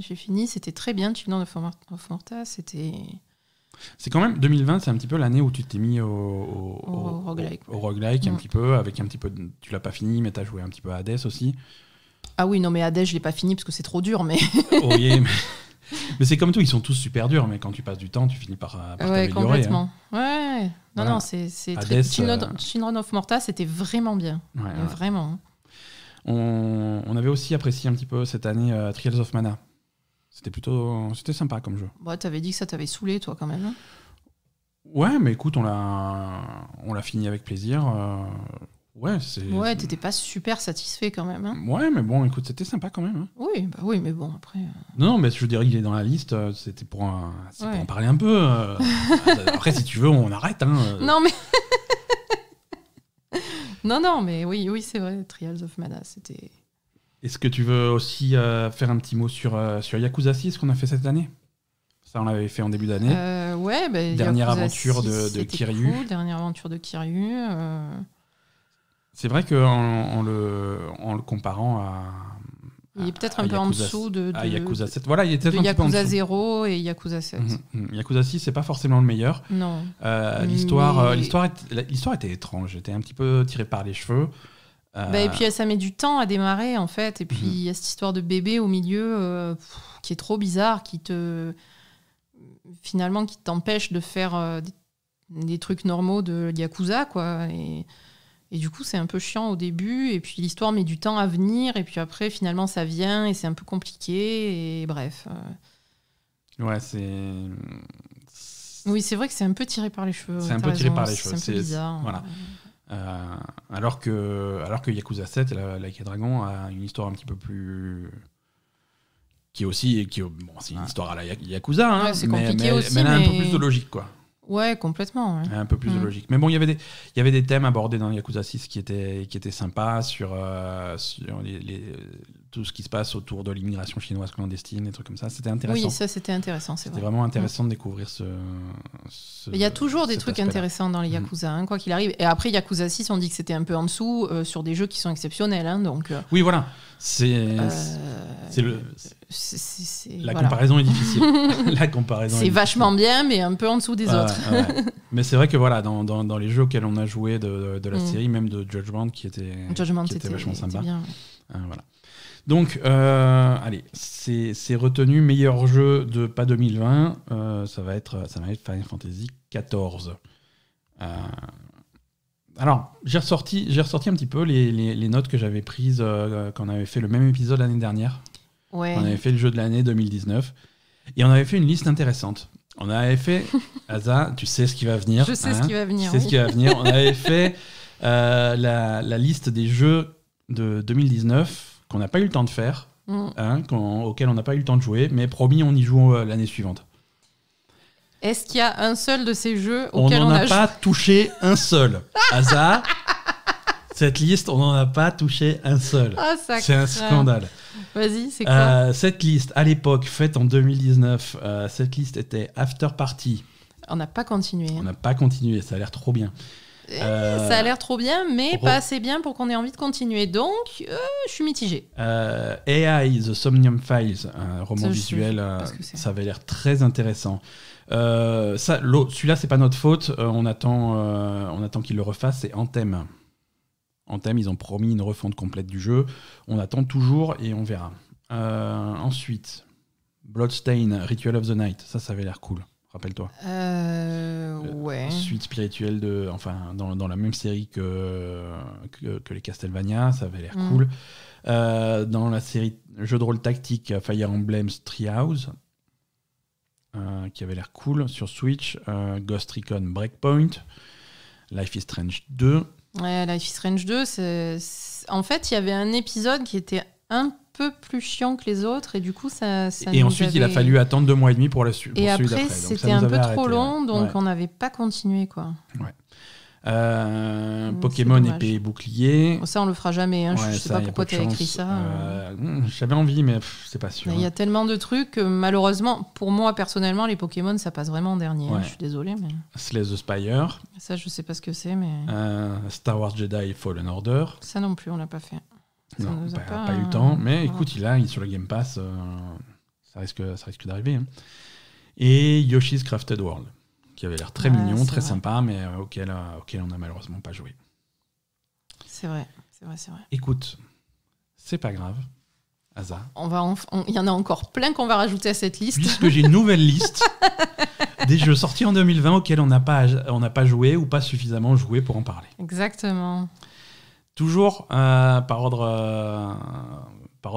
j'ai fini, c'était très bien. Children of Morta, c'était. C'est quand même 2020, c'est un petit peu l'année où tu t'es mis au, au, au, roguelike, un petit peu, avec un petit peu. tu l'as pas fini, mais tu as joué un petit peu à Hades aussi. Ah oui, non, mais Hades, je l'ai pas fini parce que c'est trop dur, mais. Oh, mais... c'est comme tout, ils sont tous super durs, mais quand tu passes du temps, tu finis par, par ouais, hein. Complètement. Ouais, non, non, c'est. Très... Euh, Shinron, of Morta, c'était vraiment bien. vraiment. Hein. On, avait aussi apprécié un petit peu cette année euh, Trials of Mana. C'était plutôt. C'était sympa comme jeu. Ouais, bah, t'avais dit que ça t'avait saoulé, toi, quand même. Hein. Ouais, mais écoute, on l'a, on l'a fini avec plaisir. Euh, ouais, c'est. ouais, t'étais pas super satisfait quand même. Hein. Ouais, mais bon, écoute, c'était sympa quand même. Hein. oui, bah oui, mais bon, après. Euh. Non, non, mais je dirais qu'il est dans la liste. Euh, c'était pour, un- en parler un peu. Après, si tu veux, on arrête. Non, mais. non, non, mais oui, oui, c'est vrai, Trials of Mana, c'était. Est-ce que tu veux aussi euh, faire un petit mot sur, euh, sur Yakuza 6 qu'on a fait cette année Ça, on l'avait fait en début d'année. Euh, ouais, bah, dernière, aventure de, Kiryu. dernière aventure de Kiryu. C'est vrai qu'en en, le, en le comparant à. Il est peut-être un peu en dessous de, Yakuza 7. Voilà, il un Yakuza 0 et Yakuza 7. Mm, mm, mm. Yakuza 6, c'est pas forcément le meilleur. Non. l'histoire, l'histoire était étrange. J'étais un petit peu tiré par les cheveux. Euh, bah, et puis ça met du temps à démarrer en fait. Et puis mhm. il y a cette histoire de bébé au milieu euh, qui est trop bizarre, qui te finalement qui t'empêche de faire euh, des, trucs normaux de yakuza quoi. Et, et du coup c'est un peu chiant au début. Et puis l'histoire met du temps à venir. Et puis après finalement ça vient et c'est un peu compliqué. Et bref. Ouais c'est. Oui c'est vrai que c'est un peu tiré par les cheveux. C'est un peu tiré par les cheveux. C'est bizarre. Voilà. Euh, alors, que, alors que Yakuza 7, la, la Dragon, a une histoire un petit peu plus. Qui est aussi. Qui, bon, c'est une histoire à la Yakuza, mais, elle a un peu plus de logique, quoi. Ouais, complètement. Un peu plus de logique. Mais bon, il y avait des, il y avait des thèmes abordés dans Yakuza 6 qui étaient, qui étaient sympas sur, euh, sur les, tout ce qui se passe autour de l'immigration chinoise clandestine, et trucs comme ça. C'était intéressant. Oui, ça c'était intéressant, c'est vraiment mm. intéressant de découvrir ce. il y a toujours des trucs intéressants dans les mm. Yakuza, hein, quoi qu'il arrive. Et après Yakuza 6, on dit que c'était un peu en dessous euh, sur des jeux qui sont exceptionnels, hein, donc. Euh, oui, voilà. C'est. Euh, le. la comparaison est difficile. la comparaison. C'est vachement bien, mais un peu en dessous des autres. Mais c'est vrai que voilà, dans, dans, les jeux auxquels on a joué de, de, la mm. série, même de Judgment, qui était, Judgment vachement sympa. voilà. Donc, euh, allez, c'est retenu meilleur jeu de pas 2020. Euh, ça, va être, ça va être Final Fantasy 14 euh, alors, j'ai ressorti, ressorti un petit peu les, les, notes que j'avais prises quand on avait fait le même épisode l'année dernière. Ouais. On avait fait le jeu de l'année 2019. Et on avait fait une liste intéressante. On avait fait, Aza, tu sais ce qui va venir. Je sais ce hein qui va venir. ce qui va venir. On avait fait la, la liste des jeux de 2019 qu'on n'a pas eu le temps de faire, mm. hein, auquel on n'a pas eu le temps de jouer, mais promis, on y joue euh, l'année suivante. Est-ce qu'il y a un seul de ces jeux auquel on n'en a, pas touché un seul. Hasard, cette liste, on n'en a pas touché un seul. Ah, c'est un scandale. Vas-y, c'est quoi euh, Cette liste, à l'époque, faite en 2019, euh, cette liste était After Party. On n'a pas continué. On n'a pas continué, ça a l'air trop bien. Eh, ça a l'air trop bien, mais pas assez bien pour qu'on ait envie de continuer. Donc, euh, je suis mitigé. Euh, AI, The Somnium Files, un roman visuel, euh, ça avait l'air très intéressant. Celui-là, c'est pas notre faute. on attend, on attend qu'ils le refassent. C'est Anthem. Anthem, ils ont promis une refonte complète du jeu. On attend toujours et on verra. ensuite, Bloodstain, Ritual of the Night. Ça, ça avait l'air cool rappelle-toi. Euh, euh, ouais. Suite spirituelle de, enfin, dans, dans la même série que, que, les Castlevania, ça avait l'air mm. cool. Euh, dans la série jeu de rôle tactique Fire Emblem Treehouse, euh, qui avait l'air cool sur Switch, Ghost Recon Breakpoint, Life is Strange 2. Ouais, Life is Strange 2, c'est en fait, il y avait un épisode qui était un peu plus chiant que les autres et du coup ça. ça et ensuite il a fallu attendre deux mois et demi pour la suite. Et après c'était un peu trop hein. long donc on n'avait pas continué quoi. Ouais. Euh, Pokémon épée et bouclier. Oh, ça, on le fera jamais. Hein, je sais pas pourquoi tu as écrit ça. Hein. Euh, hmm, j'avais envie, mais c'est pas sûr. Il y a tellement de trucs. malheureusement, pour moi personnellement, les Pokémon, ça passe vraiment en dernier. Je suis désolé. Mais... Slay the Spire. Ça, je sais pas ce que c'est, mais. Euh, Star Wars Jedi Fallen Order. Ça non plus, on l'a pas fait. Non, bah, pas, eu le temps. Mais écoute, il a il, sur le Game Pass, euh, ça risque, ça risque d'arriver. Hein. Et Yoshi's Crafted World, qui avait l'air très mignon, très sympa, mais euh, auquel, euh, auquel on n'a malheureusement pas joué. C'est vrai, c'est vrai, c'est vrai. Écoute, c'est pas grave. Hasard. On va il y en a encore plein qu'on va rajouter à cette liste. Puisque j'ai une nouvelle liste des jeux sortis en 2020 auxquels on n'a pas on n'a pas joué ou pas suffisamment joué pour en parler. Exactement. Toujours euh, euh, par, ordre,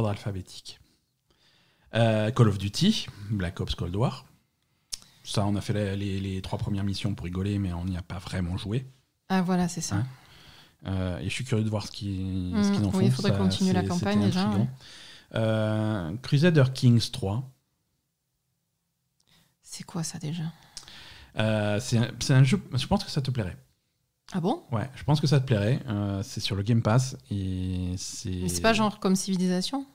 alphabétique. Euh, Call of Duty, Black Ops Cold War. Ça, on a fait les, trois premières missions pour rigoler, mais on n'y a pas vraiment joué. Ah voilà, c'est ça. Hein et je suis curieux de voir ce mmh, qu'ils en font. il faudrait continuer la campagne, déjà, Crusader Kings 3. C'est quoi ça déjà c'est un jeu, je pense que ça te plairait. Ah bon Ouais, je pense que ça te plairait. Euh, c'est sur le Game Pass. Et c'est... c'est pas genre comme Civilisation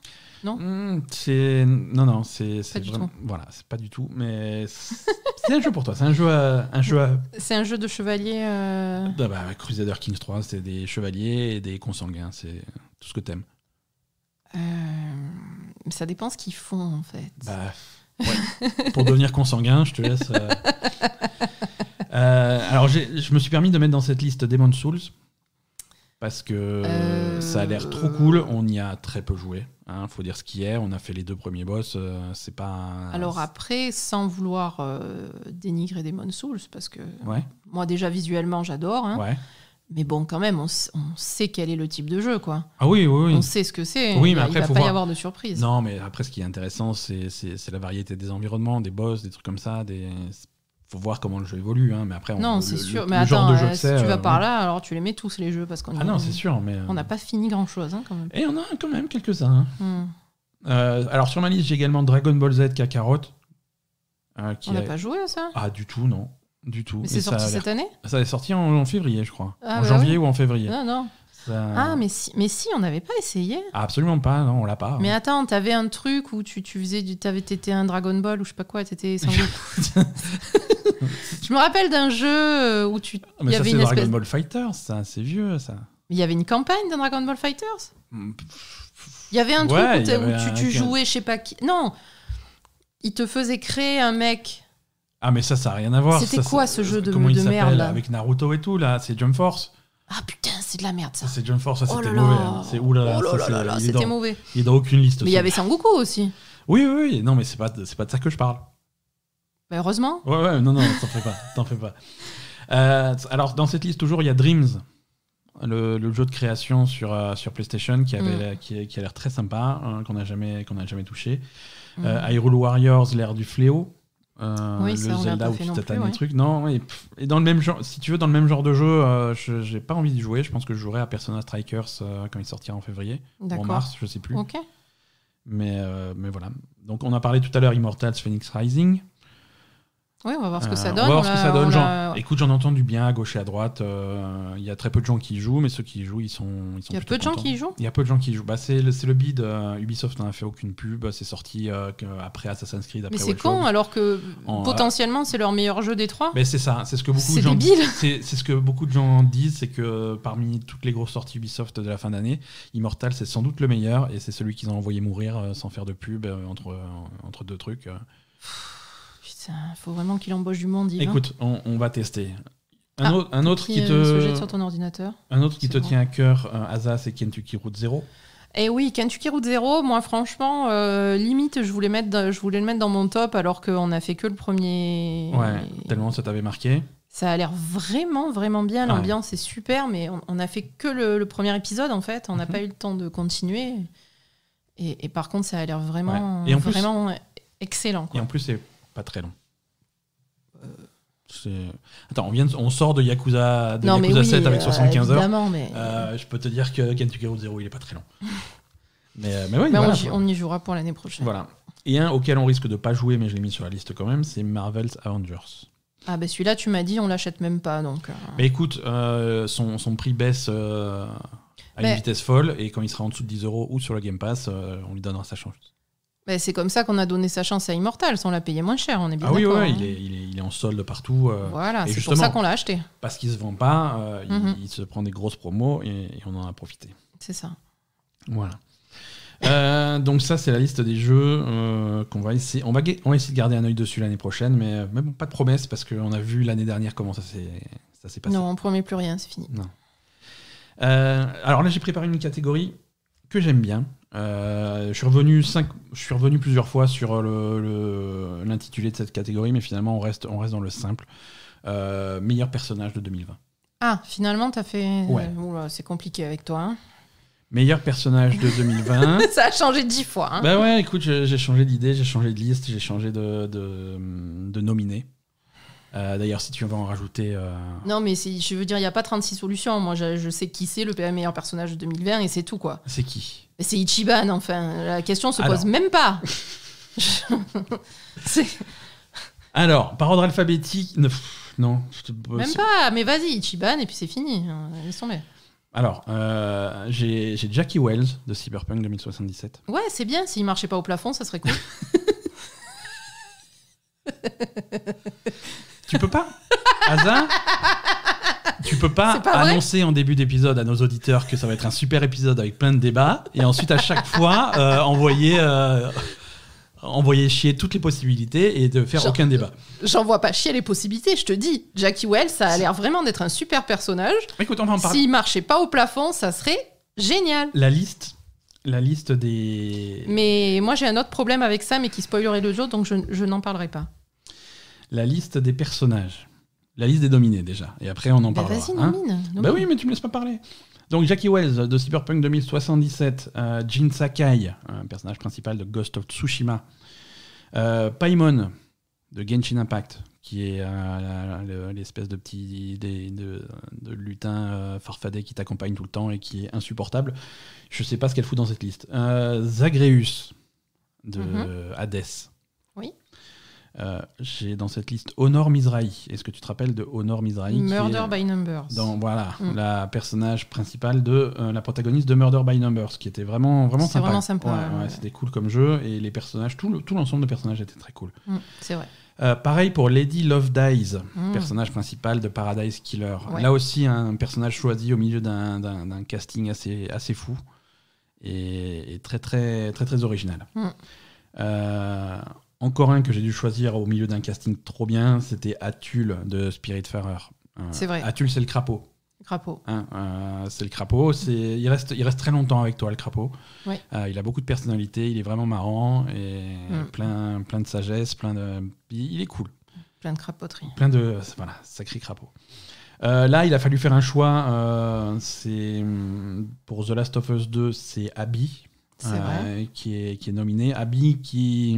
Non hmm, c'est... Non, non, c'est. c'est Voilà, c'est pas du tout. Mais c'est un jeu pour toi. C'est un jeu à... Un jeu C'est un jeu de chevalier. Euh, ah bah, Crusader Kings 3, c'est des chevaliers et des consanguins. C'est tout ce que t'aimes. Euh... Ça dépend ce qu'ils font en fait. Bah, pour devenir consanguin, je te laisse. Euh, Alors, je me suis permis de mettre dans cette liste Demon Souls parce que euh. ça a l'air trop cool. On y a très peu joué. Hein, faut dire ce qu'il est. On a fait les deux premiers boss. Euh, c'est pas. Alors après, sans vouloir euh, dénigrer Demon Souls, parce que moi déjà visuellement j'adore. Hein. Mais bon, quand même, on, sait quel est le type de jeu, quoi. Ah oui, oui, oui. On sait ce que c'est. Oui, après, il va pas y avoir de surprise. Non, mais après, ce qui est intéressant, c'est la variété des environnements, des boss, des trucs comme ça, des faut voir comment le jeu évolue, hein, mais après, non, c'est sûr. mais genre de jeu euh, si tu vas euh, par là, alors tu les mets tous les jeux parce qu'on. Ah non, c'est sûr, mais on n'a euh, pas fini grand chose hein, quand même. Et on a quand même quelques uns. Hein. Hmm. alors sur ma liste, j'ai également Dragon Ball Z Kakarot. qui on n'a pas joué à ça Ah du tout, non, du tout. c'est sorti cette année Ça est sorti en, février, je crois, ah en bah janvier ou en février. Ah, non, non. Ben, ah, mais si, mais si on n'avait pas essayé. absolument pas, non, on l'a pas. Hein. Mais attends, t'avais un truc où tu, tu faisais du. t'étais un Dragon Ball ou je sais pas quoi, t'étais sans Je me rappelle d'un jeu euh, où tu. Ah, mais y ça, avait Dragon Ball Fighters, c'est vieux, ça. Il y avait une campagne de Dragon Ball Fighters mm, Il y avait un truc où, tu, jouais, je sais pas qui. Non Il te faisait créer un mec. Ah, mais ça, ça n'a rien à voir. C'était quoi ce jeu de, merde Avec Naruto et tout, là, c'est Jump Force. Ah putain, c'est de la merde ça. C'est John Force, ça c'était mauvais. C'est c'était mauvais. Il est dans aucune liste. Mais il y avait Sangoku aussi. Oui, oui, oui. Non, mais c'est pas, pas de ça que je parle. heureusement. Ouais, ouais, non, non, t'en fais pas. T'en fais pas. Euh, alors, dans cette liste, toujours, il y a Dreams, le, jeu de création sur, euh, sur PlayStation qui, avait, mm. qui, a l'air très sympa, hein, qu'on n'a jamais, jamais touché. Mm. Euh, Hyrule Warriors, l'ère du fléau. Euh, le Zelda où tu t'attaques des trucs. Non, et, dans le même genre, si tu veux, dans le même genre de jeu, euh, je j'ai pas envie d'y jouer. Je pense que je jouerai à Persona Strikers euh, quand il sortira en février, ou en mars, je sais plus. Mais, mais voilà. Donc on a parlé tout à l'heure Immortals Phoenix Rising. Oui, on va voir ce que euh, ça donne. on va voir ce que ça donne. Écoute, j'en entends du bien à gauche et à droite. Euh, il y a très peu de gens qui y jouent, mais ceux qui y jouent, ils sont. Il y a peu de gens qui y jouent Il y a peu de gens qui y jouent. Bah, c'est, le, bide. bid. Euh, Ubisoft n'a fait aucune pub. Bah, c'est sorti après Assassin's Creed. Après mais c'est con, alors que potentiellement, c'est leur meilleur jeu des trois. Mais c'est ça. C'est ce que beaucoup de gens C'est, c'est ce que beaucoup de gens disent. C'est que parmi toutes les grosses sorties Ubisoft de la fin d'année, Immortal, c'est sans doute le meilleur. Et c'est celui qu'ils ont envoyé mourir sans faire de pub entre, entre deux trucs. Il faut vraiment qu'il embauche du monde. Écoute, on, va tester. Un, ah, autre, qui, te. ton ordinateur. Un autre qui te tient à cœur, euh, c'est Kentucky Route 0. Eh oui, Kentucky Route 0, moi franchement, euh, limite, je voulais, mettre, je voulais le mettre dans mon top alors qu'on a fait que le premier. Ouais, tellement ça t'avait marqué. Ça a l'air vraiment, vraiment bien. L'ambiance est super, mais on, a fait que le, premier épisode en fait. On n'a mhm. pas eu le temps de continuer. Et, par contre, ça a l'air vraiment, vraiment excellent. Et en plus, c'est pas très long. Attends, on, vient on sort de Yakuza, de 7 avec 75 euh, heures. Euh, je peux te dire que Kentucky Road Zero, il est pas très long. mais, euh, mais ben, on, y jouera pour l'année prochaine. Voilà. Et un auquel on risque de pas jouer, mais je l'ai mis sur la liste quand même, c'est Marvel's Avengers. Ah ben bah celui-là, tu m'as dit, on l'achète même pas, donc. Mais écoute, son, prix baisse à une ben vitesse folle, et quand il sera en dessous de 10 euros ou sur le Game Pass, on lui donnera sa chance. Bah, c'est comme ça qu'on a donné sa chance à Immortal, sans la payer moins cher, on est bien Ah oui, hein. il, est, en solde partout. Euh. voilà, c'est pour ça qu'on l'a acheté. Parce qu'il ne se vend pas, euh, mhm. il, se prend des grosses promos et, on en a profité. C'est ça. Voilà. Euh, donc ça c'est la liste des jeux qu'on va essayer. On va, essayer de garder un œil dessus l'année prochaine, mais même pas de promesses parce qu'on a vu l'année dernière comment ça s'est passé. Non, on promet plus rien, c'est fini. alors là j'ai préparé une catégorie que j'aime bien euh, je, suis revenu je suis revenu plusieurs fois sur euh, l'intitulé de cette catégorie, mais finalement, on reste, on reste dans le simple. Euh, meilleur personnage de 2020. Ah, finalement, t'as fait. Ouais. C'est compliqué avec toi. Hein. Meilleur personnage de 2020. ça a changé dix fois. Hein. Bah ouais, écoute, j'ai changé d'idée, j'ai changé de liste, j'ai changé de, de, de nominé. Euh, d'ailleurs, si tu veux en rajouter. Euh, non, mais je veux dire, il n'y a pas 36 solutions. Moi, je, sais qui c'est le meilleur personnage de 2020 et c'est tout, quoi. C'est qui C'est Ichiban, enfin. La question se pose même pas. Alors, par ordre alphabétique. Non. Même pas, mais vas-y, Ichiban, et puis c'est fini. Euh, sont tomber. Alors, j'ai Jackie Wells de Cyberpunk 2077. Ouais, c'est bien. S'il marchait pas au plafond, ça serait cool. Tu peux pas Hasard Tu peux pas, annoncer en début d'épisode à nos auditeurs que ça va être un super épisode avec plein de débats et ensuite à chaque fois euh, euh, envoyer. chier toutes les possibilités et de faire aucun débat. J'en vois pas chier les possibilités, je te dis. Jackie Wells, ça a l'air vraiment d'être un super personnage. Écoute, on va en parler. S'il marchait pas au plafond, ça serait génial. La liste la liste des... Mais moi j'ai un autre problème avec ça, mais qui spoilerait le jeu, donc je n'en parlerai pas la liste des personnages. La liste des dominés déjà. Et après, on en parle. Bah, parlera. Vas-y, hein. nomine, bah oui, mais tu me laisses pas parler. Donc Jackie Wells de Cyberpunk 2077, euh, Jin Sakai, un personnage principal de Ghost of Tsushima, euh, Paimon de Genshin Impact, qui est euh, l'espèce de petit de, de, lutin euh, farfadet qui t'accompagne tout le temps et qui est insupportable. Je sais pas ce qu'elle fout dans cette liste. Zagreus de mhm. Hades. Euh, j'ai dans cette liste Honor Mizrahi. Est-ce que tu te rappelles de Honor Mizrahi Murder by Numbers. Donc voilà, mm. la personnage principal de euh, la protagoniste de Murder by Numbers, qui était vraiment, vraiment sympa. vraiment Ouais, C'était cool comme jeu et les personnages, tout, l'ensemble de personnages était très cool. Mm, c'est vrai. Euh, pareil pour Lady Love Dies, mm. personnage principal de Paradise Killer. Là aussi, un personnage choisi au milieu d'un, casting assez, assez fou et, très, très, très, très original. Euh, encore un que j'ai dû choisir au milieu d'un casting trop bien, c'était Atul de Spiritfarer. Euh, c'est vrai. Atul, c'est le crapaud. crapaud. Hein, euh, c'est le crapaud. C'est, il reste, il reste très longtemps avec toi, le crapaud. Ouais. Euh, il a beaucoup de personnalité. Il est vraiment marrant et hmm. plein, plein de sagesse, plein de. Il est cool. Plein de crapauderie. Plein de, voilà, sacré crapaud. là, il a fallu faire un choix. c'est pour The Last of Us 2, c'est Abby qui, est, qui est nominée. Abby qui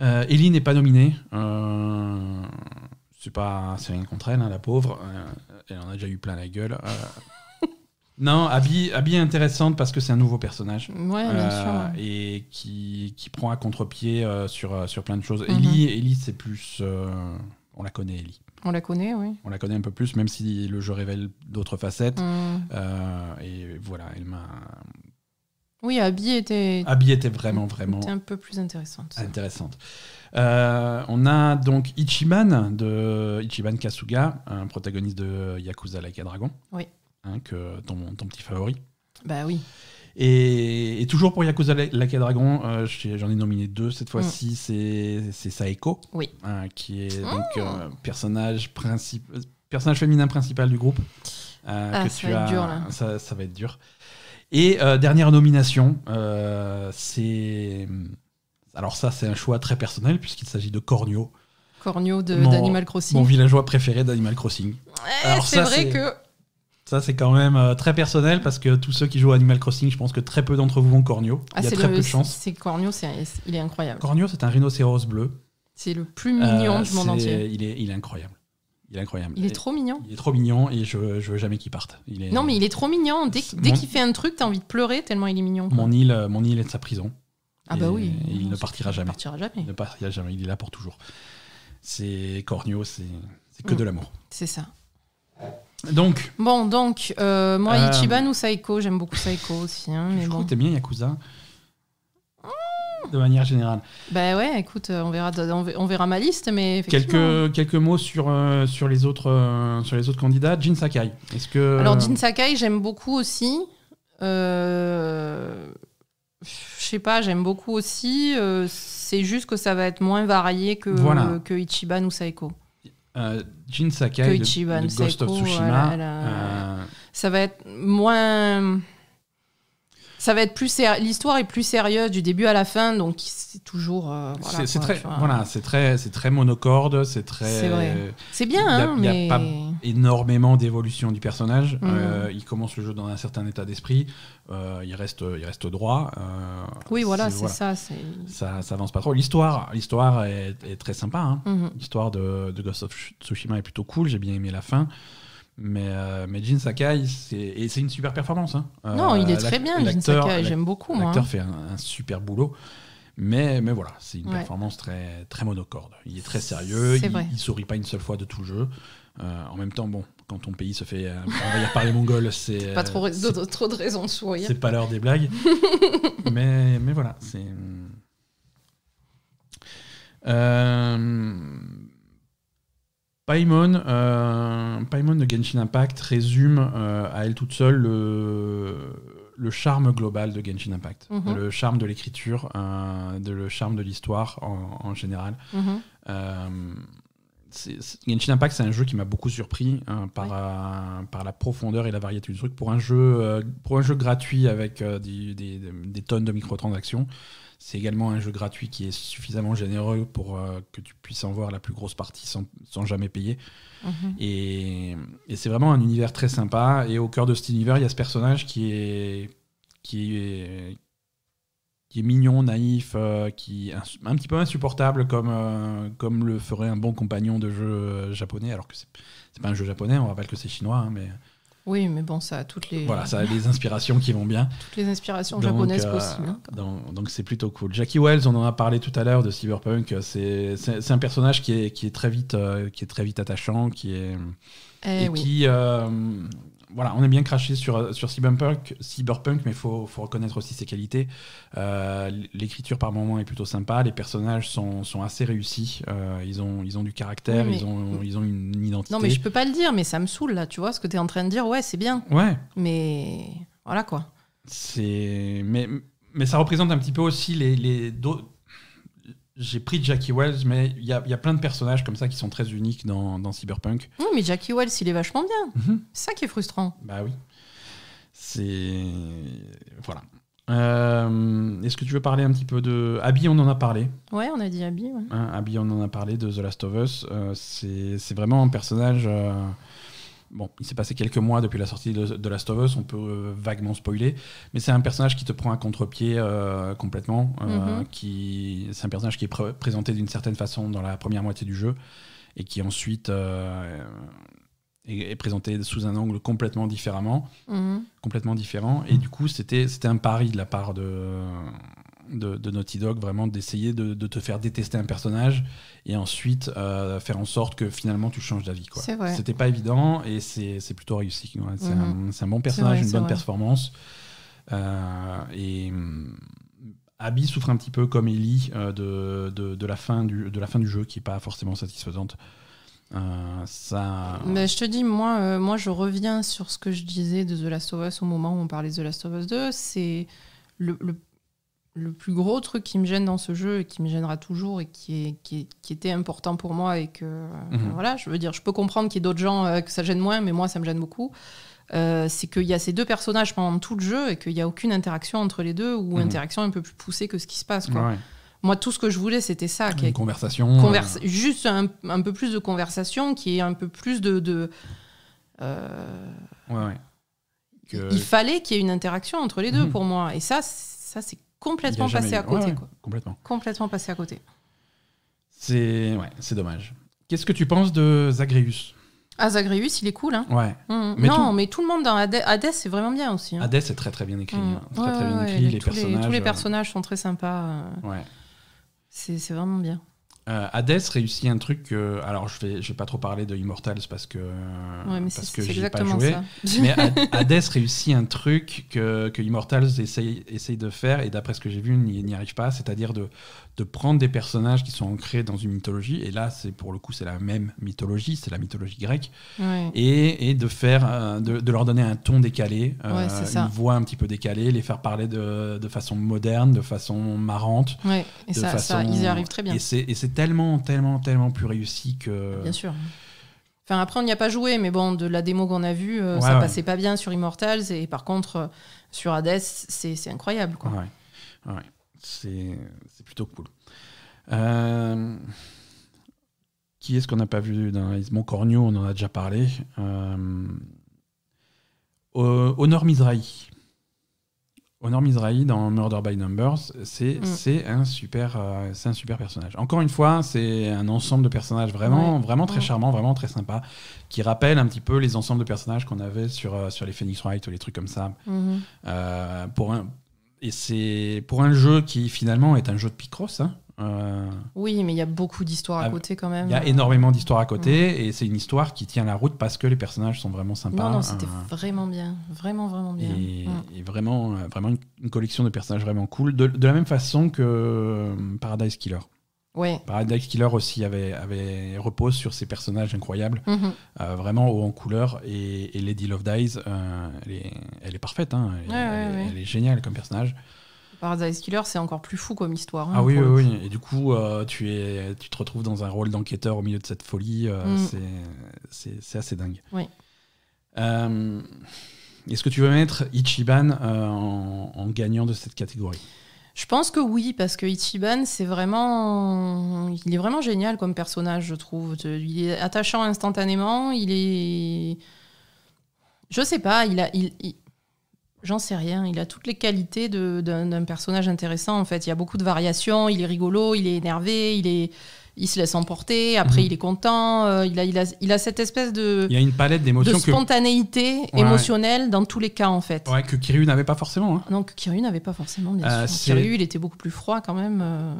euh, Ellie n'est pas nominée. Euh, c'est pas, c'est rien contre elle, hein, la pauvre. Euh, elle en a déjà eu plein la gueule. non, Abby, Abby est intéressante parce que c'est un nouveau personnage. Ouais, bien sûr, Et qui, qui, prend à contre-pied sur, sur plein de choses. Mhm. Ellie, c'est plus. on la connaît, Ellie. On la connaît, oui. On la connaît un peu plus, même si le jeu révèle d'autres facettes. Mhm. et voilà, elle m'a oui, Abby était. Abby était vraiment, vraiment. un peu plus intéressante. Intéressante. Euh, on a donc Ichiman de Ichiban Kasuga, un protagoniste de Yakuza Like Dragon. Oui. Hein, que ton, petit favori. Bah oui. Et, toujours pour Yakuza Like Dragon, euh, j'en ai nominé deux cette fois-ci. Mm. c'est C'est Saeko, oui. Hein, qui est ah. donc euh, personnage, personnage féminin principal du groupe. Ah, ça, va être dur, là. ça va être dur. Et euh, dernière nomination, euh, c'est. Alors, ça, c'est un choix très personnel, puisqu'il s'agit de Cornio. Cornio d'Animal Crossing. Mon villageois préféré d'Animal Crossing. c'est vrai que. Ça, c'est quand même euh, très personnel parce que tous ceux qui jouent à Animal Crossing, je pense que très peu d'entre vous vont Cornio. Ah, il y a très peu de chance. C'est Cornio, est, il est incroyable. Cornio, c'est un rhinocéros bleu. C'est le plus mignon du monde entier. Il est, il est incroyable. Il est incroyable. Il est trop mignon. Il est trop mignon et je, je veux jamais qu'il parte. Il est... Non, mais il est trop mignon. Dès, qu'il fait un truc, t'as envie de pleurer tellement il est mignon. Mon île, mon île est de sa prison. Ah bah oui. il ne partira jamais. Il ne partira jamais. Il est là pour toujours. C'est Cornio, c'est que de mm. l'amour. C'est ça. Donc. Bon, donc, euh, moi, euh, Ichiban ou Saeko j'aime beaucoup Saeko aussi. Hein, mais je trouve que bien Yakuza de manière générale. Ben bah ouais, écoute, euh, on verra, on verra ma liste, mais quelques hein. quelques mots sur euh, sur les autres euh, sur les autres candidats. Jin Sakai. Est-ce que alors Jin Sakai, j'aime beaucoup aussi. Je sais pas, j'aime beaucoup aussi. c'est juste que ça va être moins varié que que Ichiban ou Saeko. Jin Sakai, de, of Tsushima. ça va être moins ça va être plus l'histoire est plus sérieuse du début à la fin, donc c'est toujours. Euh, voilà, c'est très, voilà, c'est très, c'est très monocorde, c'est très. C'est bien, Il n'y hein, a, pas énormément d'évolution du personnage. Mhm. Euh, il commence le jeu dans un certain état d'esprit. Euh, il reste, il reste droit. oui, voilà, c'est ça, ça. Ça avance pas trop. L'histoire, l'histoire est, très sympa. Hein. Mhm. L'histoire de, de Ghost of Tsushima est plutôt cool. J'ai bien aimé la fin. Mais, euh, mais Jin Sakai, c'est une super performance. Hein. non, il est euh, très bien, Jin Sakai, j'aime beaucoup. Hein. L'acteur fait un, super boulot. Mais, mais voilà, c'est une performance très, très monocorde. Il est très sérieux, il, sourit pas une seule fois de tout le jeu. Euh, en même temps, bon, quand ton pays se fait envahir par les Mongols, c'est. Pas trop, trop de raisons de sourire. C'est pas l'heure des blagues. mais, mais voilà, c'est. Paimon, euh, Paimon de Genshin Impact résume euh, à elle toute seule le, charme global de Genshin Impact, mhm. le charme de l'écriture, euh, le charme de l'histoire en, général. Mhm. Genshin Impact, c'est un jeu qui m'a beaucoup surpris hein, par, la profondeur et la variété du truc. Pour un jeu, pour un jeu gratuit avec des, tonnes de microtransactions, c'est également un jeu gratuit qui est suffisamment généreux pour euh, que tu puisses en voir la plus grosse partie sans, jamais payer. Mhm. Et, c'est vraiment un univers très sympa. Et au cœur de cet univers, il y a ce personnage qui est, qui est, qui est mignon, naïf, euh, qui un, petit peu insupportable comme, euh, comme le ferait un bon compagnon de jeu japonais, alors que c'est pas un jeu japonais, on rappelle que c'est chinois, hein, mais oui, mais bon, ça a toutes les. Voilà, ça a les inspirations qui vont bien. Toutes les inspirations japonaises euh, possibles. Hein. donc c'est plutôt cool. Jackie Wells, on en a parlé tout à l'heure de Cyberpunk. C'est un personnage qui est, qui est très vite, euh, qui est très vite attachant, qui est. Eh et qui, voilà, on est bien craché sur, euh, sur Cyberpunk, Cyberpunk, mais il faut, reconnaître aussi ses qualités. Euh, l'écriture par moment est plutôt sympa, les personnages sont, assez réussis, euh, ils, ont, ils ont du caractère, ils, ont, ils ont une identité. Non, mais je peux pas le dire, mais ça me saoule là, tu vois, ce que tu es en train de dire, ouais, c'est bien. Ouais. Mais voilà quoi. C'est. Mais, mais ça représente un petit peu aussi les. les j'ai pris Jackie Wells, mais il y a, y a, plein de personnages comme ça qui sont très uniques dans, Cyberpunk. Oui, mais Jackie Wells, il est vachement bien. Mhm. C'est ça qui est frustrant. Bah oui. C'est. Voilà. Euh, est-ce que tu veux parler un petit peu de. Abby, on en a parlé. Ouais, on a dit Abby. Hein, Abby, on en a parlé de The Last of Us. Euh, c'est vraiment un personnage. Euh, Bon, il s'est passé quelques mois depuis la sortie de, de Last of Us, on peut euh, vaguement spoiler, mais c'est un personnage qui te prend à contre-pied euh, complètement. Euh, mhm. qui, c'est un personnage qui est présenté d'une certaine façon dans la première moitié du jeu et qui ensuite est, présenté sous un angle complètement différemment, mhm. complètement différent. Et du coup, c'était c'était un pari de la part de de, Naughty Dog, vraiment d'essayer de, te faire détester un personnage et ensuite euh, faire en sorte que finalement tu changes d'avis. C'était pas évident et c'est plutôt réussi. Mhm. C'est un, bon personnage, une bonne performance. Euh, et. Mm, Abby souffre un petit peu comme Ellie euh, de, la fin du, de la fin du jeu qui n'est pas forcément satisfaisante. ça... Mais je te dis, moi, moi, je reviens sur ce que je disais de The Last of Us au moment où on parlait de The Last of Us 2. C'est le, le plus gros truc qui me gêne dans ce jeu et qui me gênera toujours et qui, qui, était important pour moi et que euh, mhm. voilà, je veux dire, je peux comprendre qu'il y ait d'autres gens euh, que ça gêne moins, mais moi ça me gêne beaucoup. Euh, c'est qu'il y a ces deux personnages pendant tout le jeu et qu'il n'y a aucune interaction entre les deux ou mhm. interaction un peu plus poussée que ce qui se passe. Quoi. Moi, tout ce que je voulais, c'était ça. Une conversation. Juste un, peu plus de conversation, qui est un peu plus de. Il fallait qu'il y ait une interaction entre les deux mhm. pour moi. Et ça, ça c'est complètement passé à côté. Complètement. Complètement passé à côté. C'est dommage. Qu'est-ce que tu penses de Zagreus Ah, Zagreus, il est cool. Hein. Ouais. Mm. non, mais tout le monde dans Hades, c'est vraiment bien aussi. Hein. Hades est très très bien écrit. tous Les, tous les personnages euh, sont très sympas. Euh. Ouais. C'est vraiment bien. Euh, Hades réussit un truc. que... alors, je vais, vais pas trop parler de Immortals parce que ouais, mais parce pas joué. Ça. mais Hades réussit un truc que, que Immortals essaye, essaye de faire et d'après ce que j'ai vu, il n'y arrive pas. C'est-à-dire de, de prendre des personnages qui sont ancrés dans une mythologie, et là, c'est pour le coup, c'est la même mythologie, c'est la mythologie grecque, et, de faire, euh, de, leur donner un ton décalé, euh, une voix un petit peu décalée, les faire parler de, façon moderne, de façon marrante. Et ça, ils y arrivent très bien. Et c'est tellement, tellement, tellement plus réussi que. Bien sûr. Enfin, après, on n'y a pas joué, mais bon, de la démo qu'on a vue, euh, ça passait pas bien sur Immortals. Et par contre, sur Hades, c'est incroyable. Quoi. Ouais, c'est plutôt cool. Euh, qui est-ce qu'on n'a pas vu dans Ismond Cornio On en a déjà parlé. Euh, Honor Mizrahi. Honor Mizrahi dans Murder by Numbers, c'est mm. un, super, euh, c'est un super personnage. Encore une fois, c'est un ensemble de personnages vraiment, vraiment très charmant, vraiment très sympa, qui rappelle un petit peu les ensembles de personnages qu'on avait sur, euh, sur les Phoenix Wright ou les trucs comme ça. Mm-hmm. pour un, et c'est pour un jeu qui finalement est un jeu de Picross. Hein, euh, oui, mais il y a beaucoup d'histoires à ah, côté quand même. Il y a énormément d'histoires à côté et c'est une histoire qui tient la route parce que les personnages sont vraiment sympas. Non, non, c'était euh, vraiment bien, vraiment, vraiment bien. Et, mm. vraiment, euh, vraiment une, collection de personnages vraiment cool. de, la même façon que Paradise Killer. Paradise bah, Killer aussi avait, avait repose sur ces personnages incroyables, mhm. euh, vraiment haut en couleur. Et, Lady Love Dies, euh, elle, est, parfaite, hein. elle, est géniale comme personnage. Paradise Killer, c'est encore plus fou comme histoire. Hein, ah oui, oui, Et du coup, euh, tu, es, tu te retrouves dans un rôle d'enquêteur au milieu de cette folie. Mm. C'est assez dingue. Est-ce que tu veux mettre Ichiban en gagnant de cette catégorie je pense que oui, parce que Ichiban, c'est vraiment. Il est vraiment génial comme personnage, je trouve. Il est attachant instantanément, il est. Je sais pas, il a. J'en sais rien, il a toutes les qualités d'un personnage intéressant en fait. Il y a beaucoup de variations, il est rigolo, il est énervé, il est il se laisse emporter, après mhm. il est content, euh, il, a, il, a, il, a, cette espèce de... Il y a une palette d'émotions. De spontanéité émotionnelle dans tous les cas en fait. Ouais, que Kiryu n'avait pas forcément. Hein. Non, que Kiryu n'avait pas forcément, bien euh, Kiryu, il était beaucoup plus froid quand même. Euh.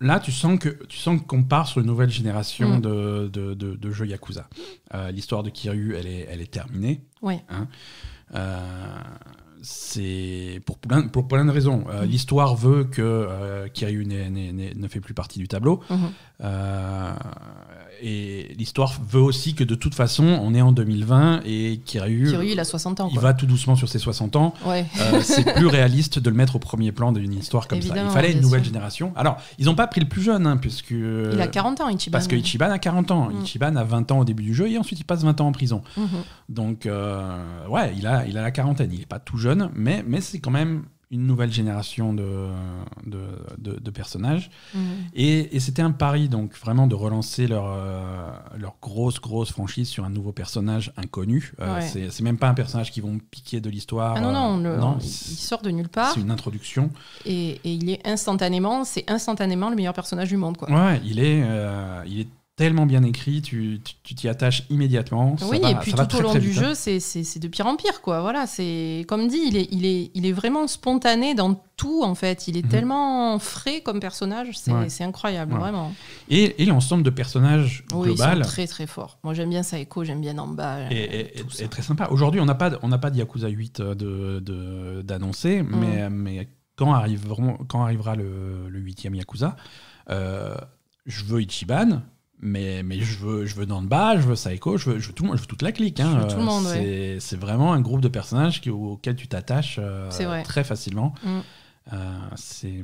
Là, tu sens que tu sens qu'on part sur une nouvelle génération mm. de, de, de, jeux Yakuza. L'histoire de Kiryu, elle est, elle est terminée. Ouais. Hein. euh, c'est pour plein, pour plein de raisons. Euh, mhm. L'histoire veut que euh, ne fait plus partie du tableau. Mhm. Euh, et l'histoire veut aussi que de toute façon, on est en 2020 et Kiryu, il a 60 ans. Il va tout doucement sur ses 60 ans. Euh, c'est plus réaliste de le mettre au premier plan d'une histoire comme ça. Il fallait une nouvelle génération. Alors, ils n'ont pas pris le plus jeune, hein, puisque. Il a 40 ans, Ichiban. Parce que Ichiban a 40 ans. Mm. Ichiban a 20 ans au début du jeu et ensuite il passe 20 ans en prison. Mm-hmm. Donc, euh, ouais, il a, il a la quarantaine. Il n'est pas tout jeune, mais, mais c'est quand même une nouvelle génération de, de, personnages. Mm. Et, c'était un pari, donc, vraiment de relancer leur, euh, leur grosse, grosse franchise sur un nouveau personnage inconnu. Euh, c'est même pas un personnage qui vont piquer de l'histoire. Ah non, non, euh, il sort de nulle part. C'est une introduction. Et, et, il est instantanément, c'est instantanément le meilleur personnage du monde, quoi. Ouais, il est, il est tellement bien écrit, tu t'y attaches immédiatement. Oui, et puis tout, au long du jeu, hein. c'est de pire en pire, quoi. Voilà, c'est comme dit, il est, il, est, il est vraiment spontané dans tout, en fait. Il est mhm. tellement frais comme personnage, c'est incroyable, vraiment. Et, et l'ensemble de personnages global. Ils très, très fort. Moi, j'aime bien Saeko, j'aime bien Namba. Et, et, très sympa. Aujourd'hui, on n'a pas, on pas de Yakuza 8 d'annoncer, euh, de, de, mm. mais, mais quand, arriveront, quand arrivera le, le 8e Yakuza, euh, je veux Ichiban mais, je, veux, je veux bas, je veux Saeko, je veux, je veux, tout, je veux toute la clique. Hein. c'est, vraiment un groupe de personnages qui, auquel tu t'attaches euh, très facilement. Mm. Euh, c'est,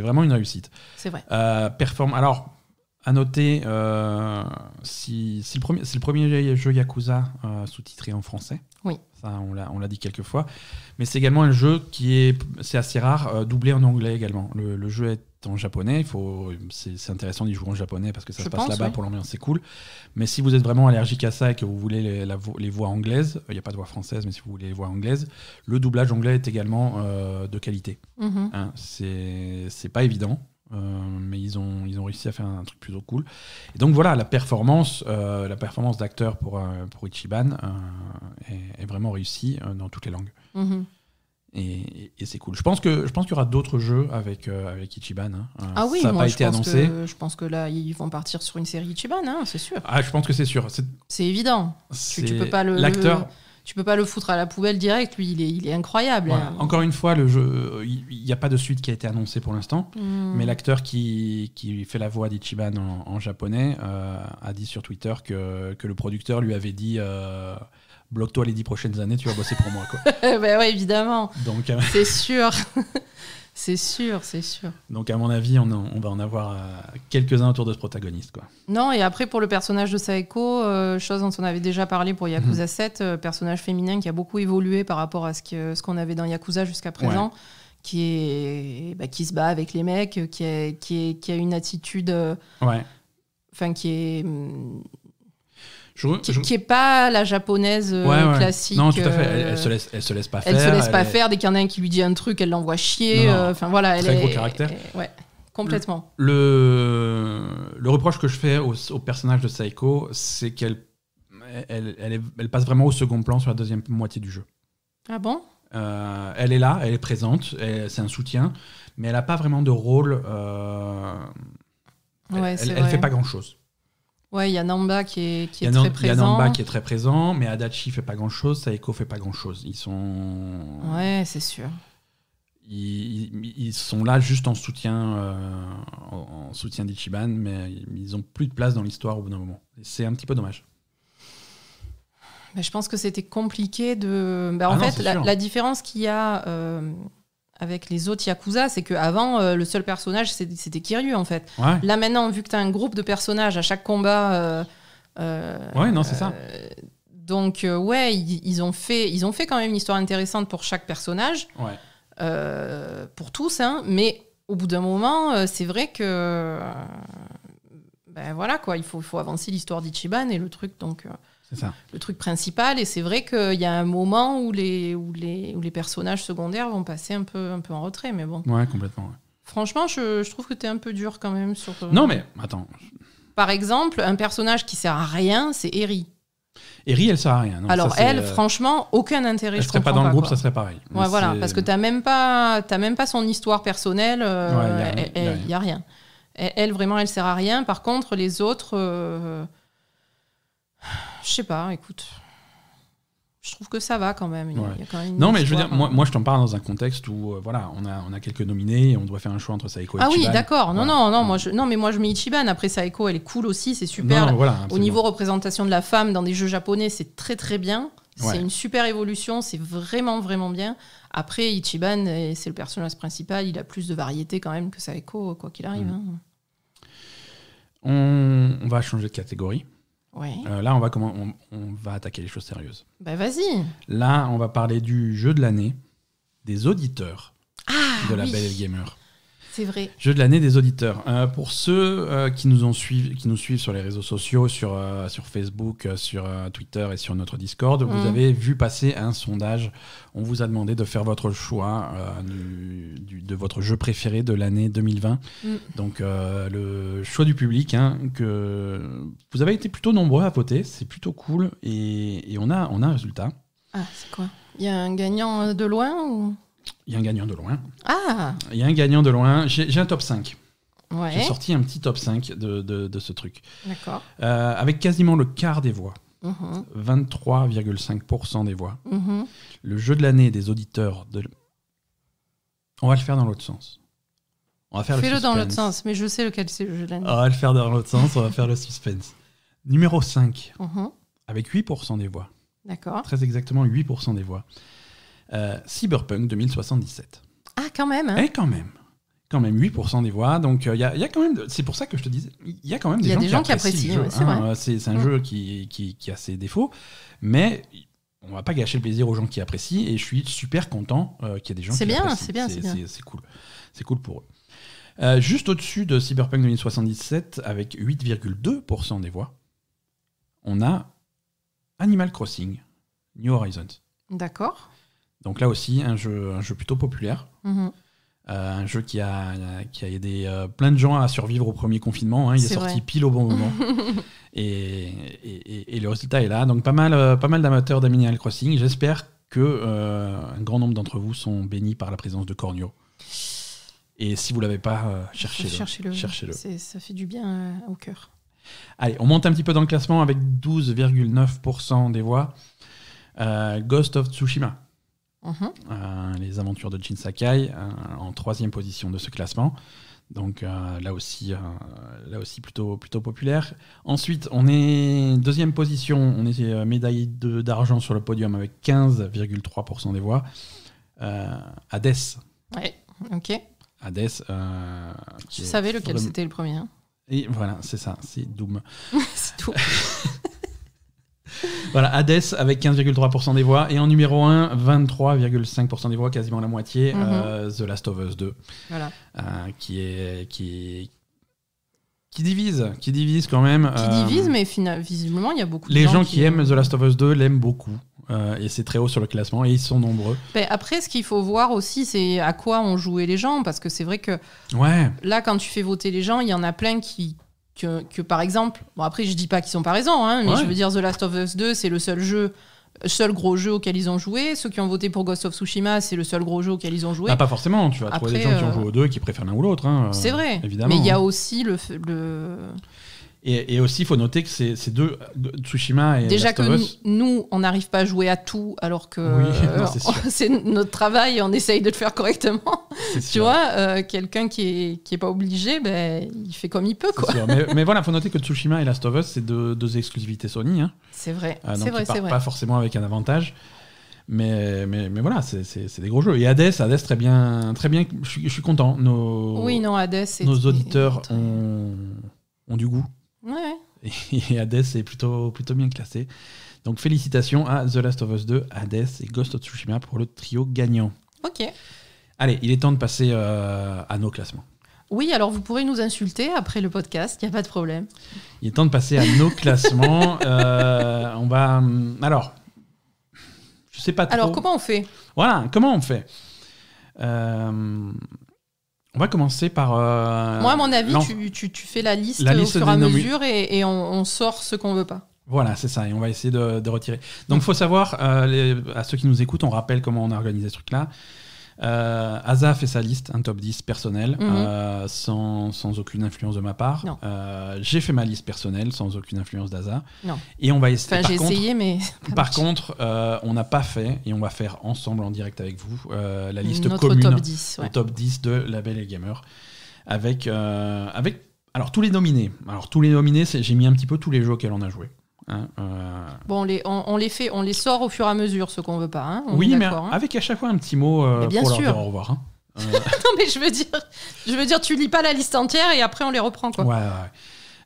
vraiment une réussite. C'est vrai. Euh, perform... Alors, à noter, si, le premier, c'est le premier jeu Yakuza sous-titré en français. Oui. Ça, on l'a, dit quelques fois. Mais c'est également un jeu qui est, c'est assez rare, doublé en anglais également. le jeu est en japonais. Il faut, c'est, intéressant d'y jouer en japonais parce que ça se passe là-bas pour l'ambiance, c'est cool. Mais si vous êtes vraiment allergique à ça et que vous voulez les, voix anglaises, euh, il n'y a pas de voix française, mais si vous voulez les voix anglaises, le doublage anglais est également euh, de qualité. Mm-hmm. Hein, c'est, pas évident. Euh, mais ils ont, ils ont réussi à faire un truc plutôt cool. Et donc voilà, la performance, la performance d'acteur pour, pour Ichiban est, vraiment réussie dans toutes les langues. Mm-hmm. Et, c'est cool. Je pense que je pense qu'il y aura d'autres jeux avec euh, Ichiban. Hein. Euh, ah oui, ça n'a pas été annoncé. je pense que là ils vont partir sur une série Ichiban, hein, c'est sûr. Ah, je pense que c'est sûr. C'est évident. Tu, tu, peux pas le Tu peux pas le foutre à la poubelle direct. Lui, il est, incroyable. Hein. Encore une fois, le jeu, euh, il n'y a pas de suite qui a été annoncée pour l'instant. Hmm. Mais l'acteur qui, fait la voix d'Ichiban en, japonais a dit sur Twitter que, que le producteur lui avait dit bloque-toi les dix prochaines années, tu vas bosser pour moi. Quoi. Bah évidemment. Donc, euh, c'est sûr. c'est sûr, c'est sûr. Donc, à mon avis, on, va en avoir euh, quelques-uns autour de ce protagoniste. Quoi. Non, et après, pour le personnage de Saeko, euh, chose dont on avait déjà parlé pour Yakuza 7, mhm. personnage féminin qui a beaucoup évolué par rapport à ce qu'on avait dans Yakuza jusqu'à présent. Qui, est, bah, se bat avec les mecs, qui a, qui a une attitude. ouais. Enfin, qui est hum, qui, est pas la japonaise euh, classique. Non, tout à fait. Elle, ne euh, se laisse, pas faire. Elle se laisse pas faire. Dès qu'il y en a un qui lui dit un truc, elle l'envoie chier. Euh, enfin voilà. Très elle gros caractère. ouais. Complètement. Le, le, reproche que je fais au, personnage de Saiko, c'est qu'elle elle, elle, passe vraiment au second plan sur la deuxième moitié du jeu. Ah bon Elle est là, elle est présente, c'est un soutien, mais elle n'a pas vraiment de rôle. elle ne fait pas grand-chose. Ouais, il y a Namba qui est, qui est très présent. Il y a Namba qui est très présent, mais Adachi fait pas grand-chose, Saeko fait pas grand-chose. Ils sont... Ouais, c'est sûr. Ils, sont là juste en soutien, euh, en soutien d'Ichiban, mais ils ont plus de place dans l'histoire au bout d'un moment. C'est un petit peu dommage. je pense que c'était compliqué de... Bah, ah en fait, la, différence qu'il y a... Euh, avec les autres Yakuza, c'est qu'avant, avant euh, le seul personnage, c'était Kiryu, en fait. Là, maintenant, vu que tu as un groupe de personnages à chaque combat. Euh, euh, ouais, non, c'est ça. Donc, ouais, ils, ont fait, ils ont fait quand même une histoire intéressante pour chaque personnage. Ouais. pour tous, hein, mais au bout d'un moment, c'est vrai que. ben voilà, quoi, il faut, faut avancer l'histoire d'Ichiban et le truc, donc le truc principal. Et c'est vrai qu'il y a un moment où les, où, les, où les personnages secondaires vont passer un peu, un peu en retrait, mais bon. Ouais, complètement. Franchement, je, je, trouve que tu es un peu dur quand même sur. Euh, non, mais attends. Par exemple, un personnage qui sert à rien, c'est Eri. Eri, elle sert à rien. Alors elle, euh, franchement, aucun intérêt. Elle je serait pas dans le groupe, ça serait pareil. Ouais, voilà, parce que t'as même pas, as même pas son histoire personnelle. Euh, il y, a rien. Elle, vraiment, elle sert à rien. Par contre, les autres. Je sais pas, écoute. Je trouve que ça va quand même. non, mais je veux dire, moi, euh, moi je t'en parle dans un contexte où euh, voilà, on a, on a quelques nominés et on doit faire un choix entre Saeko et Ichiban. Ah oui, d'accord. Non, non, non, moi non, mais moi je mets Ichiban. Après Saeko, elle est cool aussi, c'est super. Au niveau représentation de la femme dans des jeux japonais, c'est très très bien. C'est une super évolution, c'est vraiment vraiment bien. Après, Ichiban, euh, c'est le personnage principal, il a plus de variété quand même que Saeko, quoi qu'il arrive. Hmm. Hein. on, va changer de catégorie. Euh, là, on va, comment, on, va attaquer les choses sérieuses. Bah vas-y. Là, on va parler du jeu de l'année, des auditeurs ah, de la Belle Gamer. C'est vrai. Jeu de l'année des auditeurs. Euh, pour ceux euh, qui, nous ont qui nous suivent sur les réseaux sociaux, sur, euh, sur Facebook, sur Twitter et sur notre Discord, vous mm. avez vu passer un sondage. On vous a demandé de faire votre choix de votre jeu préféré de l'année 2020. Mm. Donc le choix du public, hein, que vous avez été plutôt nombreux à voter, c'est plutôt cool et, on, a, on a un résultat. Ah, c'est quoi Il y a un gagnant de loin il y a un gagnant de loin. Ah Il y a un gagnant de loin. J'ai un top 5. J'ai sorti un petit top 5 de, de, ce truc. D'accord. Euh, avec quasiment le quart des voix. 23,5% mhm. des voix. Mhm. Le jeu de l'année des auditeurs de... On va le faire dans l'autre sens. On va faire Fais-le dans l'autre sens, mais je sais lequel c'est le jeu de l'année. On va le faire dans l'autre sens, on va faire le suspense. Numéro 5, mhm. avec 8% des voix. D'accord. Très exactement 8% des voix. Euh, Cyberpunk 2077. Ah, quand même hein. Eh, quand même quand même 8% des voix. Donc euh, il y, a, quand même, c'est pour ça que je te disais, il y a quand même des, gens, qui apprécient. Hein. Euh, c'est un mm. jeu qui, a ses défauts, mais on va pas gâcher le plaisir aux gens qui apprécient. Et je suis super content qu'il y ait des gens. C'est bien, c'est bien, c'est bien. C'est cool, c'est cool pour eux. juste au-dessus de Cyberpunk 2077, avec 8,2% des voix, on a Animal Crossing, New Horizons. D'accord. Donc là aussi, un jeu, un jeu plutôt populaire. Mhm. Euh, un jeu qui a, qui a aidé euh, plein de gens à survivre au premier confinement. Hein. Il est, sorti pile au bon moment. et, le résultat est là. Donc pas mal, euh, pas mal d'amateurs d'Aminial Crossing. J'espère que un grand nombre d'entre vous sont bénis par la présence de Cornio. Et si vous ne l'avez pas, cherchez-le. cherchez ça fait du bien au cœur. Allez, on monte un petit peu dans le classement avec 12,9% des voix. Ghost of Tsushima. Mhm. Euh, les aventures de Jin Sakai euh, en troisième position de ce classement. Donc euh, là aussi, là aussi plutôt, plutôt populaire. Ensuite, on est deuxième position, on est médaillé d'argent sur le podium avec 15,3% des voix. Hades. Ouais, ok. Hades. Tu savais lequel c'était le premier. Hein. Et voilà, c'est ça, c'est Doom. c'est tout voilà, Hades avec 15,3% des voix. Et en numéro 1, 23,5% des voix, quasiment la moitié, mhm. euh, The Last of Us 2. Voilà. Euh, qui est. Qui, qui divise, qui divise quand même. Qui euh, divise, mais visiblement, il y a beaucoup de Les gens, qui, aiment The Last of Us 2 l'aiment beaucoup. et c'est très haut sur le classement et ils sont nombreux. Ben, après, ce qu'il faut voir aussi, c'est à quoi ont joué les gens, parce que c'est vrai que ouais. là, quand tu fais voter les gens, il y en a plein qui que, par exemple, bon après je dis pas qu'ils sont pas raisons, hein, mais je veux dire The Last of Us 2 c'est le seul jeu, seul gros jeu auquel ils ont joué. Ceux qui ont voté pour Ghost of Tsushima c'est le seul gros jeu auquel ils ont joué. Ah, pas forcément, tu vas trouver des gens qui ont euh, joué aux deux et qui préfèrent l'un ou l'autre. Hein, c'est vrai, euh, évidemment. Mais il y a aussi le, le, et, aussi, il faut noter que ces, deux, Tsushima et Déjà Last of Us, nous, on n'arrive pas à jouer à tout, alors que euh, c'est notre travail on essaye de le faire correctement. Tu vois, euh, quelqu'un qui n'est qui est pas obligé, ben, il fait comme il peut. Quoi. Mais, voilà, il faut noter que Tsushima et Last of Us, c'est deux, deux, exclusivités Sony. Hein. C'est vrai, euh, c'est vrai, c'est vrai. Pas forcément avec un avantage. Mais, mais, mais, voilà, c'est des gros jeux. Et Hades, Hades très bien, très bien. Je suis, content. Nos, oui, non, Hades, nos auditeurs ont du goût. Et Hades est plutôt, plutôt bien classé. Donc félicitations à The Last of Us 2, Hades et Ghost of Tsushima pour le trio gagnant. Ok. Allez, il est temps de passer euh, à nos classements. Oui, alors vous pourrez nous insulter après le podcast, il n'y a pas de problème. Il est temps de passer à nos classements. Euh, on va. Hum, alors, je sais pas trop. Alors, comment on fait Voilà, comment on fait euh, on va commencer par. Euh, Moi, à mon avis, tu, fais la liste, au fur et à mesure et, on, sort ce qu'on veut pas. Voilà, c'est ça, et on va essayer de, retirer. Donc, il faut savoir, euh, à ceux qui nous écoutent, on rappelle comment on a organisé ce truc-là. Euh, Aza a fait sa liste, un top 10 personnel, mhm. euh, sans, aucune influence de ma part. Euh, j'ai fait ma liste personnelle, sans aucune influence d'Aza Et on va essayer. Enfin, j'ai essayé, mais. par contre, on n'a pas fait, et on va faire ensemble en direct avec vous, la liste commune. Top 10, top 10 de La Belle et Gamer. Avec. avec alors tous les nominés. Alors tous les nominés, j'ai mis un petit peu tous les jeux auxquels on a joué. Hein, euh. Bon, on les, on, les fait, on les sort au fur et à mesure, ce qu'on veut pas. Hein, oui, mais hein. avec à chaque fois un petit mot euh, bien pour leur dire au revoir. non, mais je veux dire, je veux dire, tu lis pas la liste entière et après on les reprend, quoi.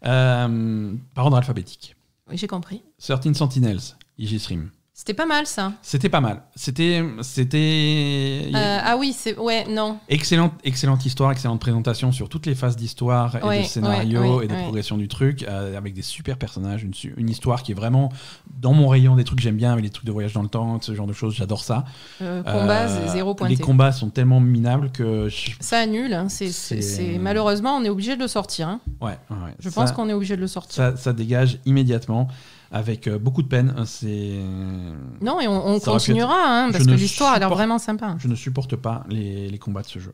Euh, par ordre alphabétique. Oui, j'ai compris. 13 Sentinels, stream c'était pas mal ça. C'était pas mal. C'était c'était euh, ah oui c'est ouais non. Excellente excellente histoire, excellente présentation sur toutes les phases d'histoire et de scénario et de progression du truc euh, avec des super personnages, une, histoire qui est vraiment dans mon rayon des trucs que j'aime bien, avec les trucs de voyage dans le temps, ce genre de choses, j'adore ça. Euh, zéro pointé. Les combats sont tellement minables que ça annule. Hein, c'est malheureusement on est obligé de le sortir. Hein. Ouais, Je pense qu'on est obligé de le sortir. ça dégage immédiatement avec euh, beaucoup de peine. Hein, c'est non et on, continuera hein, parce que l'histoire a l'air vraiment sympa. Je ne supporte pas les combats de ce jeu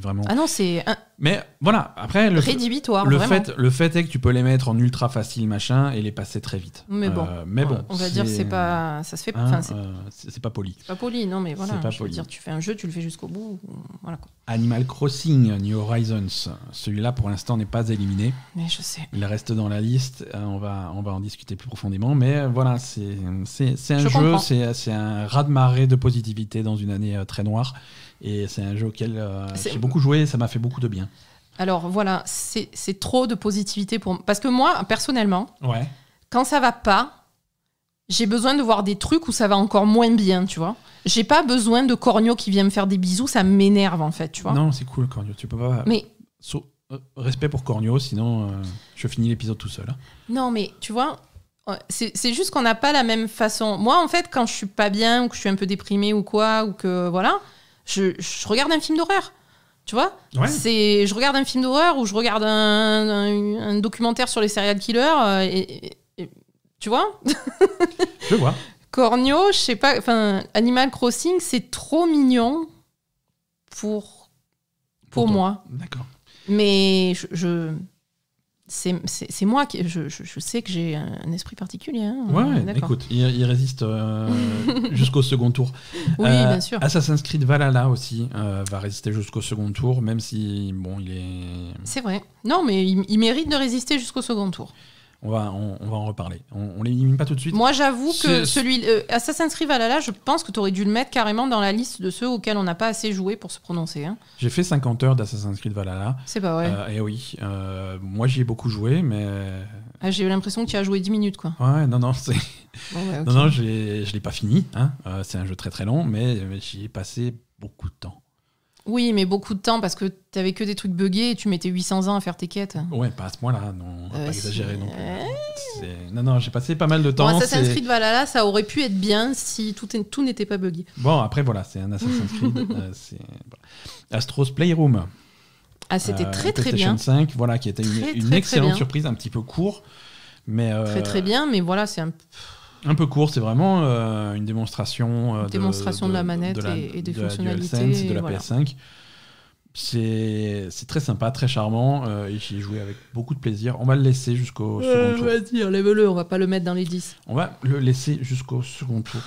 vraiment. Ah non, c'est. Mais voilà, après. Le Rédhibitoire. Le fait, le fait est que tu peux les mettre en ultra facile, machin, et les passer très vite. Mais bon. Euh, mais bon. On va dire, c'est pas. Ça se fait. Hein, euh, c'est pas poli. C'est pas poli, non, mais voilà. je dire, tu fais un jeu, tu le fais jusqu'au bout. Voilà quoi. Animal Crossing New Horizons. Celui-là, pour l'instant, n'est pas éliminé. Mais je sais. Il reste dans la liste. Euh, on va, on va en discuter plus profondément. Mais voilà, c'est un jeu, c'est un raz de marée de positivité dans une année très noire. Et c'est un jeu auquel euh, j'ai beaucoup joué ça m'a fait beaucoup de bien. Alors voilà, c'est trop de positivité pour Parce que moi, personnellement, quand ça va pas, j'ai besoin de voir des trucs où ça va encore moins bien, tu vois. J'ai pas besoin de Cornio qui vient me faire des bisous, ça m'énerve en fait, tu vois. Non, c'est cool Cornio, tu peux pas. Mais euh, respect pour Cornio, sinon euh, je finis l'épisode tout seul. Hein. Non, mais tu vois, c'est juste qu'on n'a pas la même façon. Moi, en fait, quand je suis pas bien ou que je suis un peu déprimée ou quoi ou que voilà, je, regarde un film d'horreur. Tu vois C'est je regarde un film d'horreur ou je regarde un, documentaire sur les serial killers euh, tu vois Je vois. Cornio, je sais pas, enfin Animal Crossing, c'est trop mignon pour pour, moi. D'accord. Mais je, c'est moi qui. Je, sais que j'ai un esprit particulier. Hein. ouais, ah, écoute, il, résiste euh, jusqu'au second tour. Oui, bien euh, sûr. Assassin's Creed Valhalla aussi euh, va résister jusqu'au second tour, même si, bon, il est. C'est vrai. Non, mais il mérite de résister jusqu'au second tour. On va, on, va en reparler. On, on l'élimine pas tout de suite. Moi, j'avoue que celui euh, Assassin's Creed Valhalla, je pense que tu aurais dû le mettre carrément dans la liste de ceux auxquels on n'a pas assez joué pour se prononcer. Hein. J'ai fait 50 heures d'Assassin's Creed Valhalla. C'est pas vrai. et euh, eh oui, euh, moi j'y ai beaucoup joué, mais. Ah, j'ai eu l'impression que tu as joué 10 minutes, quoi. Ouais, non, non, Non, non, je l'ai pas fini. Hein. c'est un jeu très très long, mais j'y ai passé beaucoup de temps. Oui, mais beaucoup de temps parce que t'avais que des trucs buggés et tu mettais 800 ans à faire tes quêtes. Ouais, pas à ce point-là, non, euh, pas exagérer non plus. Non, non, j'ai passé pas mal de temps. Assassin's Creed Valhalla, ça aurait pu être bien si tout, tout n'était pas buggé. Bon, après, voilà, c'est un Assassin's Creed. Euh, Astro's Playroom. Ah, c'était euh, très très bien. 5, voilà, qui était une, excellente surprise, un petit peu court. Mais Très très bien, mais voilà, c'est un. Un peu court, c'est vraiment euh, une démonstration. Euh, démonstration de, la manette et, des fonctionnalités. de la PS5. C'est très sympa, très charmant. Il euh, et j'y joué avec beaucoup de plaisir. On va le laisser jusqu'au second tour. On va dire, le on va pas le mettre dans les 10. On va le laisser jusqu'au second tour.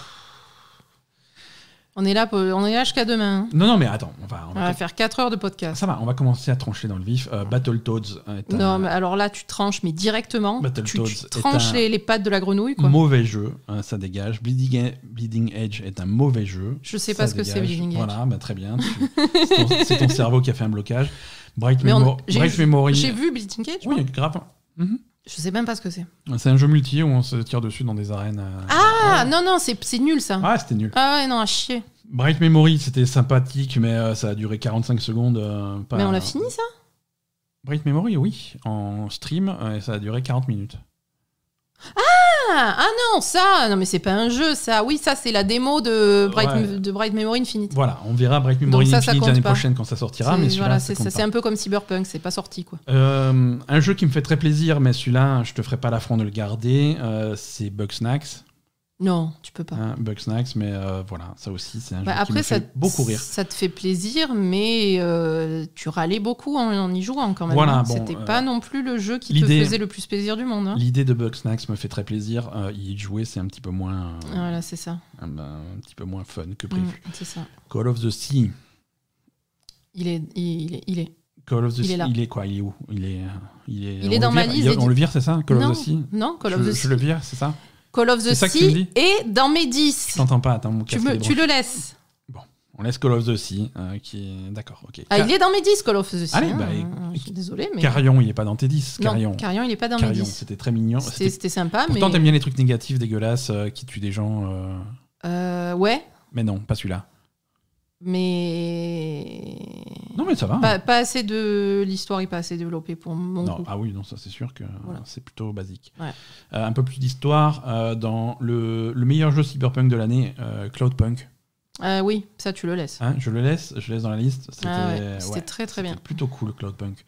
On est là, on est là jusqu'à demain. Hein. Non, non, mais attends, on va, on va, faire 4 heures de podcast. Ça va, on va commencer à trancher dans le vif. Euh, Battle Battletoads. Non, mais alors là, tu tranches, mais directement. Tu, tu, tranches les, pattes de la grenouille. Quoi. Mauvais jeu, hein, ça dégage. E, Bleeding, Edge est un mauvais jeu. Je sais pas ce que c'est Bleeding Edge. Voilà, bah, très bien. c'est ton, cerveau qui a fait un blocage. Bright, Memo on... Memory. J'ai vu Bleeding Edge. Oui, grave. -hmm. Je sais même pas ce que c'est. C'est un jeu multi où on se tire dessus dans des arènes. Euh, ah, non, non, c'est nul ça. Ah, c'était nul. Ah ouais, non, à chier. Bright Memory, c'était sympathique, mais euh, ça a duré 45 secondes. Euh, mais on l'a fini ça Bright Memory, oui, en stream, et ça a duré 40 minutes. Ah ah, ah, non, ça, non mais c'est pas un jeu, ça. Oui, ça c'est la démo de Bright, de Memory Infinite. Voilà, on verra Bright Memory Infinite l'année prochaine quand ça sortira. Mais voilà, c'est un peu comme Cyberpunk, c'est pas sorti quoi. Euh, un jeu qui me fait très plaisir, mais celui-là, je te ferai pas l'affront de le garder, euh, c'est Bugsnax. Non, tu peux pas. Hein, Bugsnax, mais euh, voilà, ça aussi, c'est un bah, jeu qui me ça fait beaucoup rire. Ça te fait plaisir, mais euh, tu râlais beaucoup en, y jouant quand même. Hein. C'était euh, pas non plus le jeu qui te faisait le plus plaisir du monde. Hein. L'idée de Bugsnax me fait très plaisir. y jouer, c'est un petit peu moins. voilà, c'est ça. Ben, un, petit peu moins fun que mm, prévu. c'est ça. Call of the Sea. Il est, il est, il est. Call of the Sea, il est quoi Il est où Il est, dans ma liste. On le vire, c'est ça Call of the Sea Non, Call of the Sea. Je le vire, c'est ça Call of the Sea est dans mes 10. Je t'entends pas, attends, mon tu, me, tu le laisses. Bon, on laisse Call of the Sea, euh, qui est... D'accord, ok. Ah, il est dans mes 10, Call of the Sea. Allez, hein. bah, désolé, mais... Carillon, il est pas dans tes 10. Carillon, non, Carillon il est pas dans mes 10. c'était très mignon. C'était sympa, Pourtant, mais... Pourtant, t'aimes bien les trucs négatifs, dégueulasses, euh, qui tuent des gens... Euh. euh... ouais. Mais non, pas celui-là mais. Non, mais ça va. Hein. Pas, assez de. L'histoire est pas assez développée pour mon Ah oui, non, ça c'est sûr que euh, c'est plutôt basique. Euh, un peu plus d'histoire euh, dans le, meilleur jeu cyberpunk de l'année, euh, Cloudpunk. oui, ça tu le laisses. Hein, je le laisse, je laisse dans la liste. Ah c'était très très bien. Plutôt cool, Cloudpunk.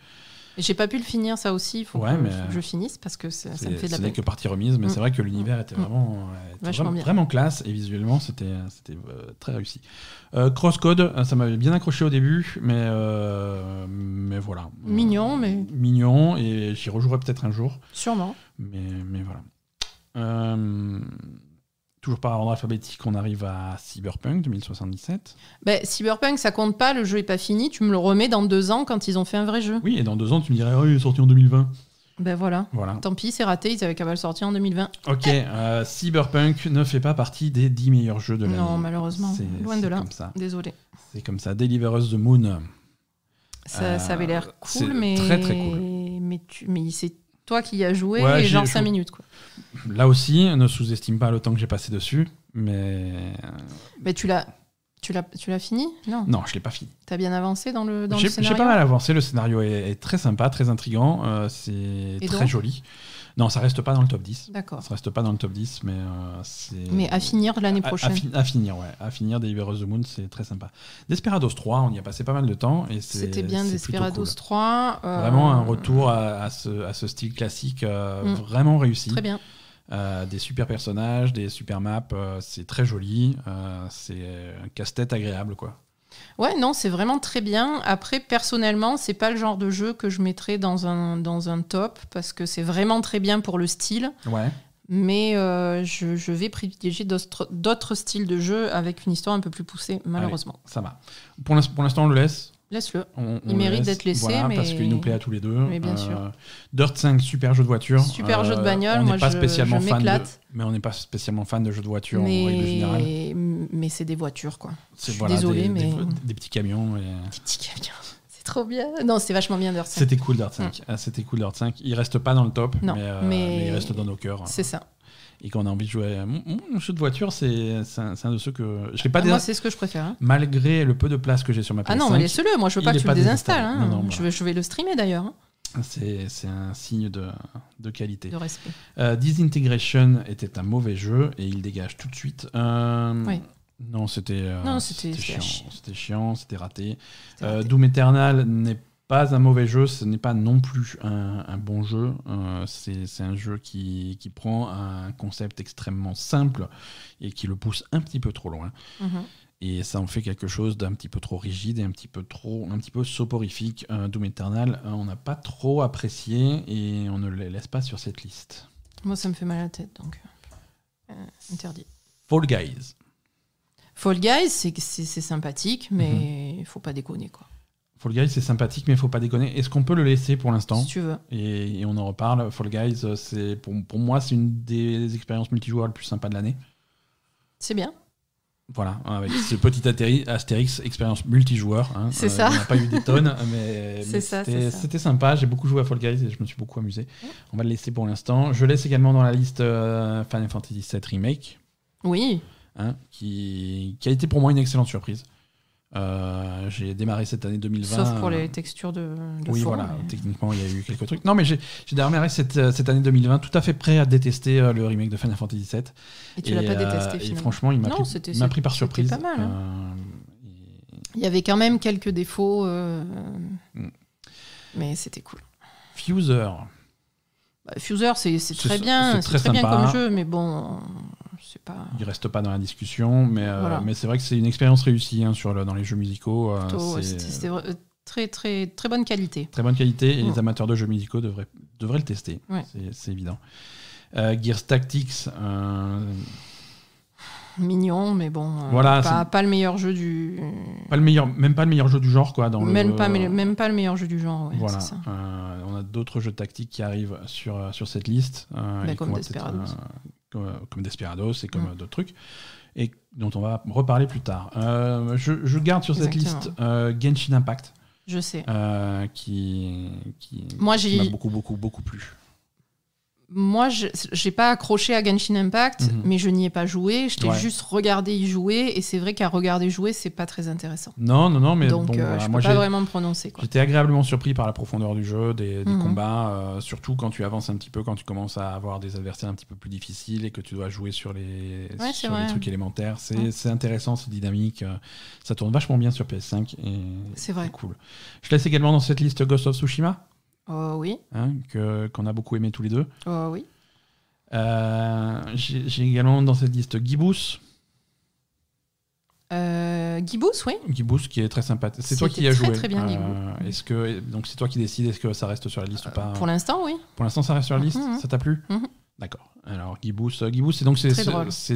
J'ai pas pu le finir, ça aussi. Il faut que je finisse parce que ça, me fait de la peine. que partie remise, mais c'est mm. vrai que l'univers était mm. vraiment, euh, vraiment, classe et visuellement, c'était euh, c'était euh, très réussi. Euh, Crosscode, ça m'avait bien accroché au début, mais, mais voilà. Mignon, mais. Mignon, et j'y rejouerai peut-être un jour. Sûrement. Mais, mais voilà toujours par ordre alphabétique, on arrive à Cyberpunk 2077. Ben bah, Cyberpunk, ça compte pas, le jeu est pas fini, tu me le remets dans deux ans quand ils ont fait un vrai jeu. Oui, et dans deux ans, tu me dirais, oh, il est sorti en 2020. Ben bah, voilà. voilà. Tant pis, c'est raté, ils avaient qu'à le sortir en 2020. Ok, euh, Cyberpunk ne fait pas partie des dix meilleurs jeux de l'année. Non, malheureusement, loin de là. Comme ça. Désolé. C'est comme ça. Deliver Us the Moon. Ça, avait l'air euh, cool, mais. Très, très cool. Mais, tu... mais c'est toi qui y as joué, et genre 5 minutes. Quoi. Là aussi, ne sous-estime pas le temps que j'ai passé dessus, mais. Euh, mais tu l'as. Tu l'as fini Non. Non, je l'ai pas fini. Tu as bien avancé dans le, dans le scénario J'ai pas mal avancé. Le scénario est, très sympa, très intriguant. Euh, c'est très joli. Non, ça reste pas dans le top 10. D'accord. Ça reste pas dans le top 10, mais euh, c'est. Mais à finir l'année prochaine. À, finir, ouais. À finir, des Us the Moon, c'est très sympa. Desperados 3, on y a passé pas mal de temps. et C'était bien Desperados 3. Euh, vraiment un retour à, ce, style classique euh, mm. vraiment réussi. Très bien. des super personnages, des super maps, c'est très joli, c'est un casse-tête agréable quoi. Ouais, non, c'est vraiment très bien. Après, personnellement, c'est pas le genre de jeu que je mettrais dans un, dans un top parce que c'est vraiment très bien pour le style. Ouais. Mais euh, je, vais privilégier d'autres styles de jeu avec une histoire un peu plus poussée, malheureusement. ça va. Pour l'instant, on le laisse. Laisse-le. il mérite d'être laissé. Parce qu'il nous plaît à tous les deux. Mais bien sûr. Euh, Dirt 5, super jeu de voiture. Super jeu de euh, bagnole. On suis pas spécialement fan. mais on n'est pas spécialement fan de jeux de voiture mais... en c'est des voitures, quoi. Je suis désolé, mais. Des, petits camions. petits camions. C'est trop bien. Non, c'est vachement bien Dirt 5. C'était cool Dirt 5. Mm. Ah, c'était cool Dirt 5. Il reste pas dans le top, euh, mais, mais... il reste dans nos cœurs. C'est ça et qu'on a envie de jouer. Mon, jeu de voiture, c'est un, un, de ceux que. Je pas ah, Moi, c'est ce que je préfère. Hein. Malgré le peu de place que j'ai sur ma ps Ah non, mais laisse-le. Moi, je veux pas que tu le désinstalles. Hein. je, vais, vais le streamer d'ailleurs. Hein. C'est un signe de, de, qualité. De respect. Euh, Disintegration était un mauvais jeu et il dégage tout de suite. Euh, non, c'était euh, chiant. C'était chiant, c'était raté. Doom Eternal n'est pas un mauvais jeu, ce n'est pas non plus un, bon jeu. Euh, c'est un jeu qui, qui, prend un concept extrêmement simple et qui le pousse un petit peu trop loin. Mhm. Et ça en fait quelque chose d'un petit peu trop rigide et un petit peu trop, un petit peu soporifique. Euh, Doom Eternal, euh, on n'a pas trop apprécié et on ne les laisse pas sur cette liste. Moi, ça me fait mal à la tête, donc interdit. Fall Guys. Fall Guys, c'est sympathique, mais mhm. il faut pas déconner, quoi. Fall Guys, c'est sympathique, mais il faut pas déconner. Est-ce qu'on peut le laisser pour l'instant Si tu veux. Et, on en reparle. Fall Guys, euh, c'est pour, moi, c'est une des expériences multijoueurs les plus sympas de l'année. C'est bien. Voilà, hein, avec ce petit Astérix, expérience multijoueur. Hein. C'est euh, ça. On n'a pas eu des tonnes, mais, c'était sympa. J'ai beaucoup joué à Fall Guys et je me suis beaucoup amusé. On va le laisser pour l'instant. Je laisse également dans la liste euh, Final Fantasy VII Remake. Oui. Hein, qui, qui a été pour moi une excellente surprise. Euh, j'ai démarré cette année 2020. Sauf pour les textures de. de oui, voilà. Techniquement, il y a eu quelques trucs. Non, mais j'ai démarré cette, euh, cette, année 2020 tout à fait prêt à détester euh, le remake de Final Fantasy VII. Et tu l'as pas détesté finalement. franchement, il m'a pris, par surprise. Pas mal. Hein. Il y avait quand même quelques défauts, mm. mais c'était cool. Fuser. Bah, Fuser, c'est très bien, c'est très bien comme jeu, mais bon, c'est pas. Il reste pas dans la discussion, mais, euh, mais c'est vrai que c'est une expérience réussie hein, sur dans les jeux musicaux. Euh, c'est euh, très, très, très bonne qualité. Très bonne qualité, et les mm. amateurs de jeux musicaux devraient, devraient le tester. C'est évident. Gears Tactics. Mignon, mais bon, voilà, pas, pas, le meilleur jeu du. Pas le meilleur, même pas le meilleur jeu du genre, quoi. Dans même, pas, même pas le meilleur jeu du genre, on a d'autres jeux tactiques qui arrivent sur, sur cette liste. Bah, comme Desperados euh, comme, Desperados et comme mm. euh, d'autres trucs, et dont on va reparler plus tard. Euh, je, garde sur cette liste Genshin Impact. Je sais. qui, Moi, qui m'a beaucoup, beaucoup, beaucoup plu moi, je j'ai pas accroché à Genshin Impact, mhm. mais je n'y ai pas joué. Je t'ai juste regardé y jouer, et c'est vrai qu'à regarder jouer, c'est pas très intéressant. Non, non, non, mais donc euh, bah, peux moi, pas vraiment me prononcer. J'étais agréablement surpris par la profondeur du jeu, des, mhm. combats, euh, surtout quand tu avances un petit peu, quand tu commences à avoir des adversaires un petit peu plus difficiles et que tu dois jouer sur les, sur les trucs élémentaires. C'est intéressant, c'est dynamique. Euh, ça tourne vachement bien sur PS5 vrai. c'est cool. Je laisse également dans cette liste Ghost of Tsushima. Oh oui. Hein, que, qu'on a beaucoup aimé tous les deux. Oh oui. Euh, j'ai, également dans cette liste Gibous. Euh, Gibous, oui. Gibous qui est très sympa, C'est, toi qui y as joué. Très bien, euh, est-ce que donc c'est toi qui décides est-ce que ça reste sur la liste ou pas euh, Pour l'instant, oui. Pour l'instant, ça reste sur la liste. Mhm, mhm. Ça t'a plu mhm. D'accord. Alors Gibous, euh, Gibous, c'est donc c'est,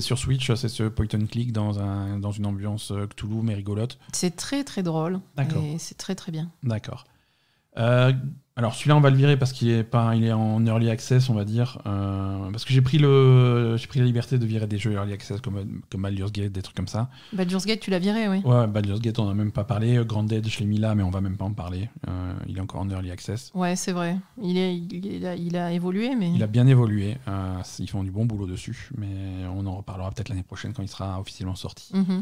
sur Switch, c'est ce point and click dans un dans une ambiance Cthulhu mais rigolote. C'est très très drôle. D'accord. Et c'est très très bien. D'accord. Euh, alors celui-là, on va le virer parce qu'il est pas, il est en early access, on va dire. Euh, parce que j'ai pris le, j'ai pris la liberté de virer des jeux early access comme comme Baldur's Gate, des trucs comme ça. Baldur's Gate, tu l'as viré, oui. Ouais, Baldur's Gate, on a même pas parlé. Grand Dead, je l'ai mis là, mais on va même pas en parler. Euh, il est encore en early access. Ouais, c'est vrai. Il est, il a, évolué, mais. Il a bien évolué. ils font du bon boulot dessus, mais on en reparlera peut-être l'année prochaine quand il sera officiellement sorti. Mhm.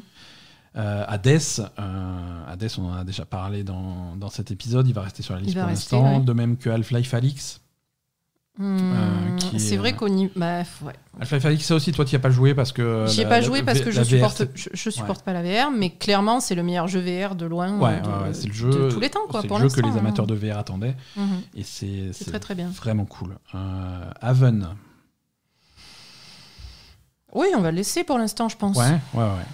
Euh, euh, Hades, on en a déjà parlé dans, cet épisode, il va rester sur la liste pour l'instant, de même que Half-Life Alix. Hmm, euh, c'est vrai qu'on y. Bah, Half-Life ça aussi, toi, tu n'y as pas joué parce que. Euh, J'y ai pas joué parce que je ne supporte, je, supporte pas la VR, mais clairement, c'est le meilleur jeu VR de loin de, c'est le jeu, tous les temps. C'est le jeu que les hein. amateurs de VR attendaient. Mhm. Et c'est très, très bien. vraiment cool. Haven. Oui, on va le laisser pour l'instant, je pense. Ouais, ouais, ouais.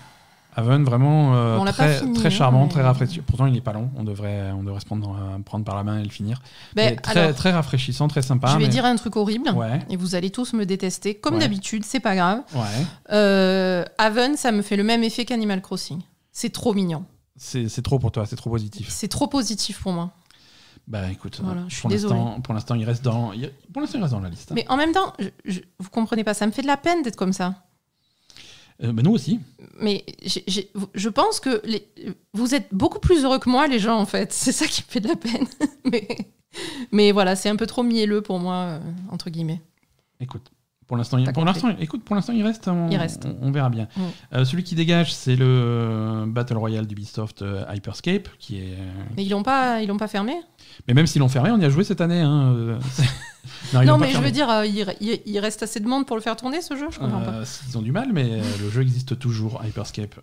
Haven, vraiment euh, très, hein, charmant, très rafraîchissant. Pourtant, il n'est pas long. On devrait, on devrait se prendre, euh, par la main et le finir. Ben, très, très, rafraîchissant, très sympa. Je vais dire un truc horrible. Et vous allez tous me détester. Comme d'habitude, d'habitude, c'est pas grave. Haven, euh, ça me fait le même effet qu'Animal Crossing. C'est trop mignon. C'est trop pour toi, c'est trop positif. C'est trop positif pour moi. Bah écoute, je pour l'instant, il reste dans, pour l'instant, il reste dans la liste. Hein. Mais en même temps, vous je, vous comprenez pas, ça me fait de la peine d'être comme ça. Euh, nous aussi. Mais je pense que les, vous êtes beaucoup plus heureux que moi, les gens, en fait. C'est ça qui me fait de la peine. mais, mais voilà, c'est un peu trop mielleux pour moi, euh, entre guillemets. Écoute, pour l'instant, il, écoute, pour l'instant, il reste. On, il reste. On, verra bien. Euh, celui qui dégage, c'est le Battle Royale d'Ubisoft Hyperscape, qui est. Mais ils l'ont pas, ils l'ont pas fermé. Mais même s'ils l'ont fermé, on y a joué cette année. Hein. Non, mais je veux dire, euh, il, reste assez de monde pour le faire tourner ce jeu, je comprends pas. Euh, ils ont du mal, mais euh, le jeu existe toujours, Hyperscape.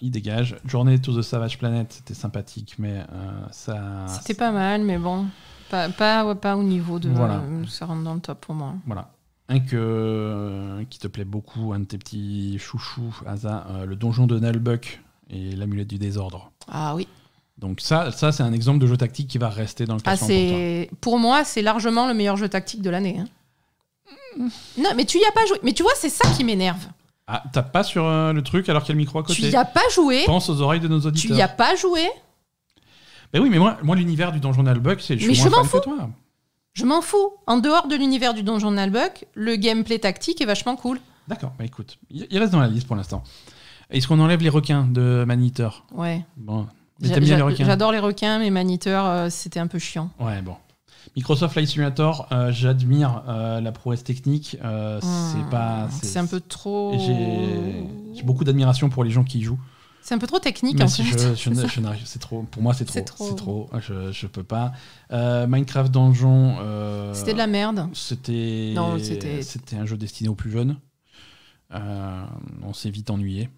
il dégage. Journée to the Savage Planet, c'était sympathique, mais ça. C'était pas mal, mais bon. Pas, pas, au niveau de. ça rentre dans le top pour moi. Voilà. Un que, qui te plaît beaucoup, un de tes petits chouchous, le donjon de Nelbuck et l'amulette du désordre. Ah oui. Donc ça, ça c'est un exemple de jeu tactique qui va rester dans le classement. Ah, pour, pour, moi, c'est largement le meilleur jeu tactique de l'année. Hein. Non, mais tu y as pas joué. Mais tu vois, c'est ça qui m'énerve. Ah, t'as pas sur euh, le truc alors qu'il y a le micro à côté. Tu y as pas joué. Pense aux oreilles de nos auditeurs. Tu y as pas joué. Ben oui, mais moi, l'univers du Donjon buck c'est je suis je fan fous. toi. Je m'en fous. En dehors de l'univers du Donjon buck le gameplay tactique est vachement cool. D'accord, bah écoute, il reste dans la liste pour l'instant. Est-ce qu'on enlève les requins de Maniteur Ouais. Bon, J'adore les requins, mais Maniteur, euh, c'était un peu chiant. Ouais, bon. Microsoft Flight Simulator, euh, j'admire euh, la prouesse technique. c'est hmm. pas. C'est un peu trop. J'ai beaucoup d'admiration pour les gens qui y jouent. C'est un peu trop technique en fait. Je, je, c'est trop. Pour moi, c'est trop. C'est trop. Ah, je, peux pas. Minecraft Dungeon. c'était de la merde. C'était. C'était un jeu destiné aux plus jeunes. on s'est vite ennuyé.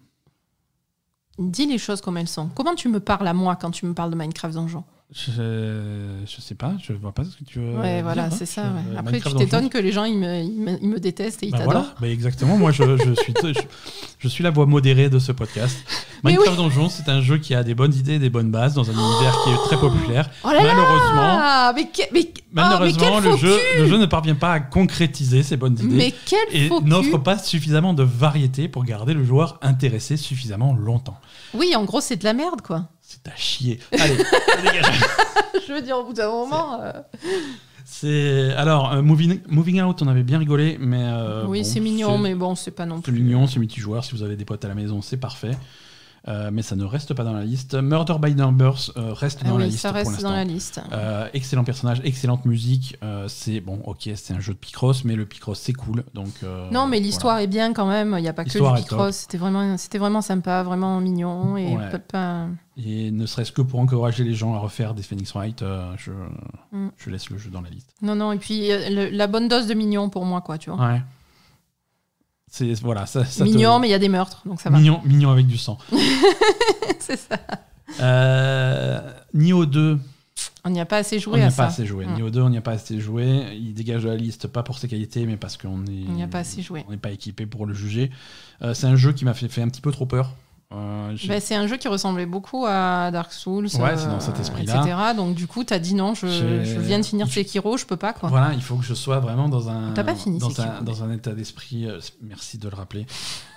Dis les choses comme elles sont. Comment tu me parles à moi quand tu me parles de Minecraft Donjon je, je sais pas, je vois pas ce que tu veux. Ouais, voilà, hein. c'est ça. Euh, Après, tu t'étonnes que les gens ils me, détestent et ils bah t'adorent. Voilà. exactement, moi je, suis, je, suis la voix modérée de ce podcast. Minecraft Donjon, c'est un jeu qui a des bonnes idées des bonnes bases dans un oh univers qui est très populaire. Oh malheureusement, là ah, mais malheureusement le, jeu, jeu ne parvient pas à concrétiser ces bonnes idées mais et n'offre pas suffisamment de variété pour garder le joueur intéressé suffisamment longtemps. Oui, en gros, c'est de la merde quoi t'as chié. Allez, Je veux dire, au bout d'un moment. C'est euh. alors euh, moving, moving Out, on avait bien rigolé, mais euh, oui, c'est mignon, mais bon, c'est pas non C'est mignon, c'est multijoueur. Si vous avez des potes à la maison, c'est parfait. Euh, mais ça ne reste pas dans la liste. Murder by Numbers euh, reste, ah dans, la reste dans la liste. Euh, excellent personnage, excellente musique. c'est bon, ok, c'est un jeu de Picross, mais le Picross c'est cool. Donc, non, mais l'histoire est bien quand même. Il n'y a pas que le Picross. C'était vraiment, c'était vraiment sympa, vraiment mignon et Et ne serait-ce que pour encourager les gens à refaire des Phoenix Wright, mm. je, laisse le jeu dans la liste. Non, non, et puis la bonne dose de mignon pour moi, quoi, tu vois. Ouais, voilà, mignon, mais il y a des meurtres, donc ça Mignon, mignon avec du sang. c'est ça. 2. Euh, on n'y a pas assez joué on à a Pas assez joué. 2, hum. on n'y a pas assez joué. Il dégage de la liste, pas pour ses qualités, mais parce qu'on n'y a pas assez joué. n'est pas équipé pour le juger. Euh, c'est un jeu qui m'a fait, un petit peu trop peur. Euh, bah, c'est un jeu qui ressemblait beaucoup à Dark Souls, ouais, c'est dans euh, cet esprit-là. etc. Donc du coup, t'as dit non, je, viens de finir Sekiro, je peux pas quoi. Voilà, il faut que je sois vraiment dans un, dans, un état d'esprit. Euh, merci de le rappeler.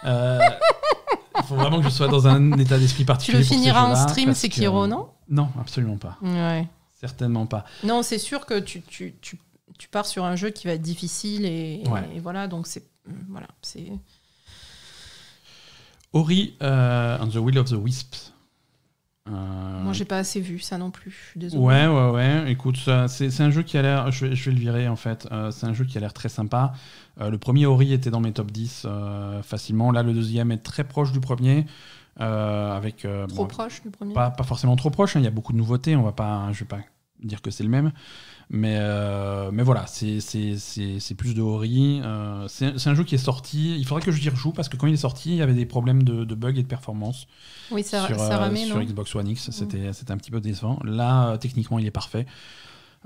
Il faut vraiment que je sois dans un état d'esprit particulier. Tu veux finiras en stream, Sekiro, non Non, absolument pas. Ouais. Certainement pas. Non, c'est sûr que tu, tu, tu, tu pars sur un jeu qui va être difficile et, et voilà, donc c'est voilà, c'est Ori euh, and the Will of the Wisps. Euh... Moi, j'ai pas assez vu ça non plus. Désolé. Ouais, ouais, ouais. Écoute, c'est un jeu qui a l'air. Je, vais le virer en fait. Euh, c'est un jeu qui a l'air très sympa. Euh, le premier Ori était dans mes top 10 facilement. Là, le deuxième est très proche du premier. avec, trop proche du premier pas, pas, forcément trop proche. Hein. Il y a beaucoup de nouveautés. On va pas, je vais pas dire que c'est le même. Mais, euh, mais voilà, c'est plus de Ori. Euh, c'est un jeu qui est sorti. Il faudrait que je y rejoue parce que quand il est sorti, il y avait des problèmes de, de bugs et de performance. Oui, ça, sur, euh, sur Xbox One X, mm. c'était un petit peu décevant. Là, techniquement, il est parfait.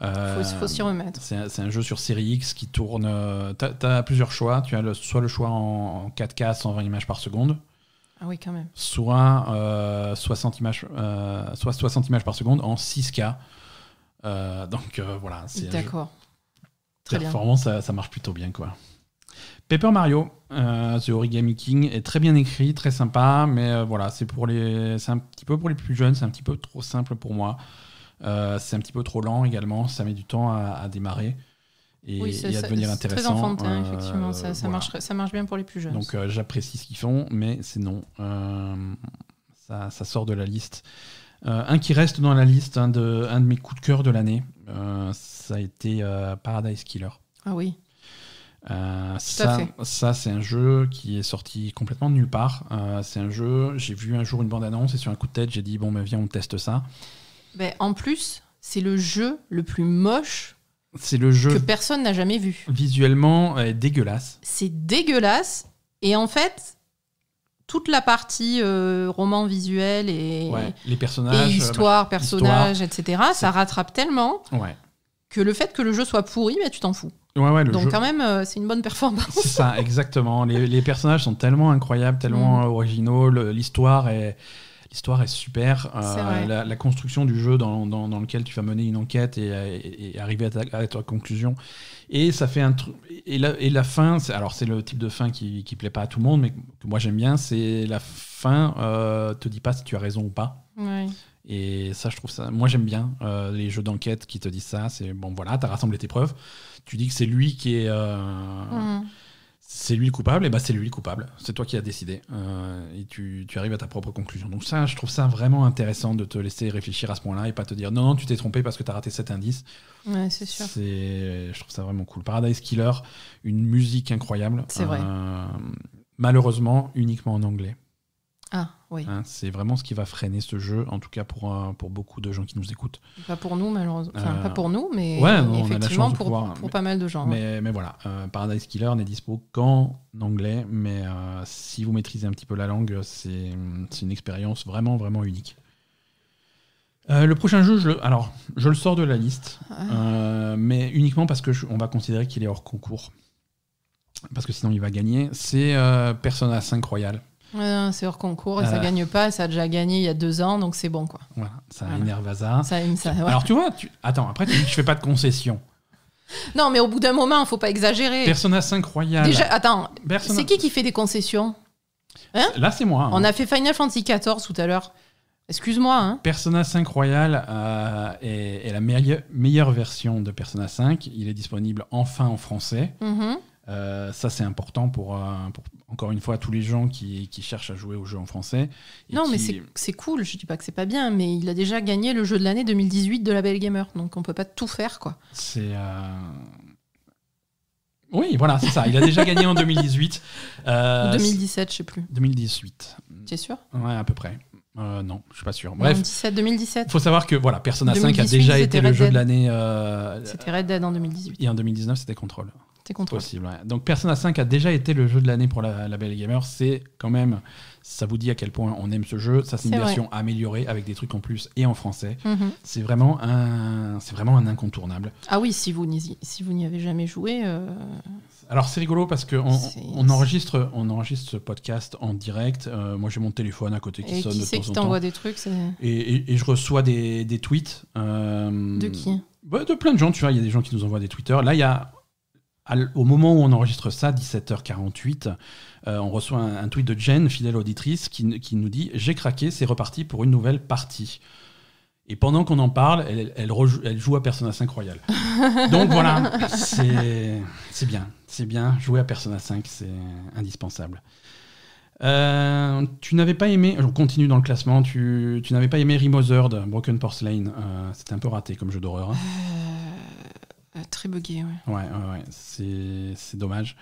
Euh, faut, s'y remettre. C'est un, jeu sur série X qui tourne. Tu as, plusieurs choix. Tu as soit le choix en, 4K 120 images par seconde. Ah oui, quand même. Soit, 60 images, soit 60 images par seconde en 6K. Euh, donc euh, voilà. Euh, D'accord. Très performant, Ça, marche plutôt bien quoi. Paper Mario, The Origami King, est très bien écrit, très sympa, mais voilà, c'est pour les, c'est un petit peu pour les plus jeunes, c'est un petit peu trop simple pour moi. c'est un petit peu trop lent également, ça met du temps à, démarrer et, à devenir intéressant. Très enfantin, effectivement, ça, marche, ça marche bien pour les plus jeunes. Donc j'apprécie ce qu'ils font, mais c'est non. Ça, ça, sort de la liste. Euh, un qui reste dans la liste, hein, un de, un mes coups de cœur de l'année, euh, ça a été euh, Paradise Killer. Ah oui. ça, ça c'est un jeu qui est sorti complètement de nulle part. c'est un jeu, j'ai vu un jour une bande-annonce et sur un coup de tête, j'ai dit bon, mais ben, viens, on teste ça. Mais ben, en plus, c'est le jeu le plus moche c'est le jeu que personne n'a jamais vu. Visuellement, dégueulasse. C'est dégueulasse. Et en fait, toute la partie euh, roman visuel et, les personnages, histoire, bah, personnages, etc. Ça rattrape tellement que le fait que le jeu soit pourri, mais bah, tu t'en fous. Donc quand même, euh, c'est une bonne performance. C'est ça, exactement. les, personnages sont tellement incroyables, tellement mm. originaux, l'histoire est L'histoire est super. Euh, la, la, construction du jeu dans, dans, lequel tu vas mener une enquête et, arriver à ta, conclusion. Et ça fait un truc. Et la, et la fin, alors c'est le type de fin qui, qui plaît pas à tout le monde, mais que moi j'aime bien, c'est la fin euh, te dit pas si tu as raison ou pas. Et ça, je trouve ça. Moi, j'aime bien euh, les jeux d'enquête qui te disent ça. C'est bon, voilà, tu as rassemblé tes preuves. Tu dis que c'est lui qui est. Euh, mmh c'est lui le coupable, et bah c'est lui le coupable. C'est toi qui as décidé. Euh, et tu, tu, arrives à ta propre conclusion. Donc ça, je trouve ça vraiment intéressant de te laisser réfléchir à ce point-là et pas te dire non, non, tu t'es trompé parce que tu as raté cet indice. Ouais, c'est sûr. Je trouve ça vraiment cool. Paradise Killer, une musique incroyable. C'est vrai. Euh, malheureusement, uniquement en anglais. Ah, oui. Hein, c'est vraiment ce qui va freiner ce jeu, en tout cas pour, euh, pour beaucoup de gens qui nous écoutent. Pas pour nous, malheureusement. pas pour euh, nous, mais effectivement, pour, pas mal de gens. Mais, voilà, euh, Paradise Killer n'est dispo qu'en anglais, mais si vous maîtrisez un petit peu la langue, c'est une expérience vraiment, vraiment unique. le prochain jeu, je alors, je le sors de la liste, ah. mais uniquement parce que on va considérer qu'il est hors concours. Parce que sinon, il va gagner. C'est Persona 5 Royal c'est hors concours et ça euh. gagne pas, ça a déjà gagné il y a deux ans, donc c'est bon quoi. ça énerve ça. Ça, ça, Alors tu vois, attends, après tu dis que je fais pas de concessions. non, mais au bout d'un moment, faut pas exagérer. Persona 5 Royal. attends, c'est qui qui fait des concessions hein Là, c'est moi. Hein. On a fait Final Fantasy XIV tout à l'heure. Excuse-moi. Hein. Persona 5 Royal euh, est, la meilleure, version de Persona 5. Il est disponible enfin en français. Mm-hmm. Euh, ça, c'est important euh, pour, encore une fois, tous les gens qui, cherchent à jouer au jeu en français. non, mais c'est cool, je dis pas que c'est pas bien, mais il a déjà gagné le jeu de l'année 2018 de la Belle Gamer, donc on peut pas tout faire, quoi. C'est. Euh, oui, voilà, c'est ça. Il a déjà gagné en 2018. 2017, je sais plus. 2018. Tu es sûr Ouais, à peu près. non, je suis pas sûr. Bref. 2017, 2017. Faut savoir que voilà, Persona 5 a déjà été le jeu de l'année. c'était Red Dead en 2018. Et en 2019, c'était Control possible. Donc Persona 5 a déjà été le jeu de l'année pour la, Belle Gamer. C'est quand même, ça vous dit à quel point on aime ce jeu. Ça, c'est une version améliorée avec des trucs en plus et en français. Mhm. C'est vraiment un, c'est vraiment un incontournable. Ah oui, si vous n'y, si vous n'y avez jamais joué. Euh, Alors c'est rigolo parce que on, enregistre, on enregistre ce podcast en direct. Euh, moi, j'ai mon téléphone à côté qui sonne qui de temps qui en des trucs. Et, et, je reçois des, des tweets. Euh, de qui bah, De plein de gens. Tu vois, il y a des gens qui nous envoient des Twitter. Là, il y a au moment où on enregistre ça, 17h48, euh, on reçoit un, tweet de Jen, fidèle auditrice, qui, nous dit J'ai craqué, c'est reparti pour une nouvelle partie. Et pendant qu'on en parle, elle, elle, joue à Persona 5 Royal. Donc voilà, c'est bien. C'est bien. Jouer à Persona 5, c'est indispensable. Euh, tu n'avais pas aimé, on continue dans le classement, tu, n'avais pas aimé Remothered, Broken Porcelain. Euh, C'était un peu raté comme jeu d'horreur. Hein. Euh, très buggé, ouais. Ouais, ouais, C'est dommage.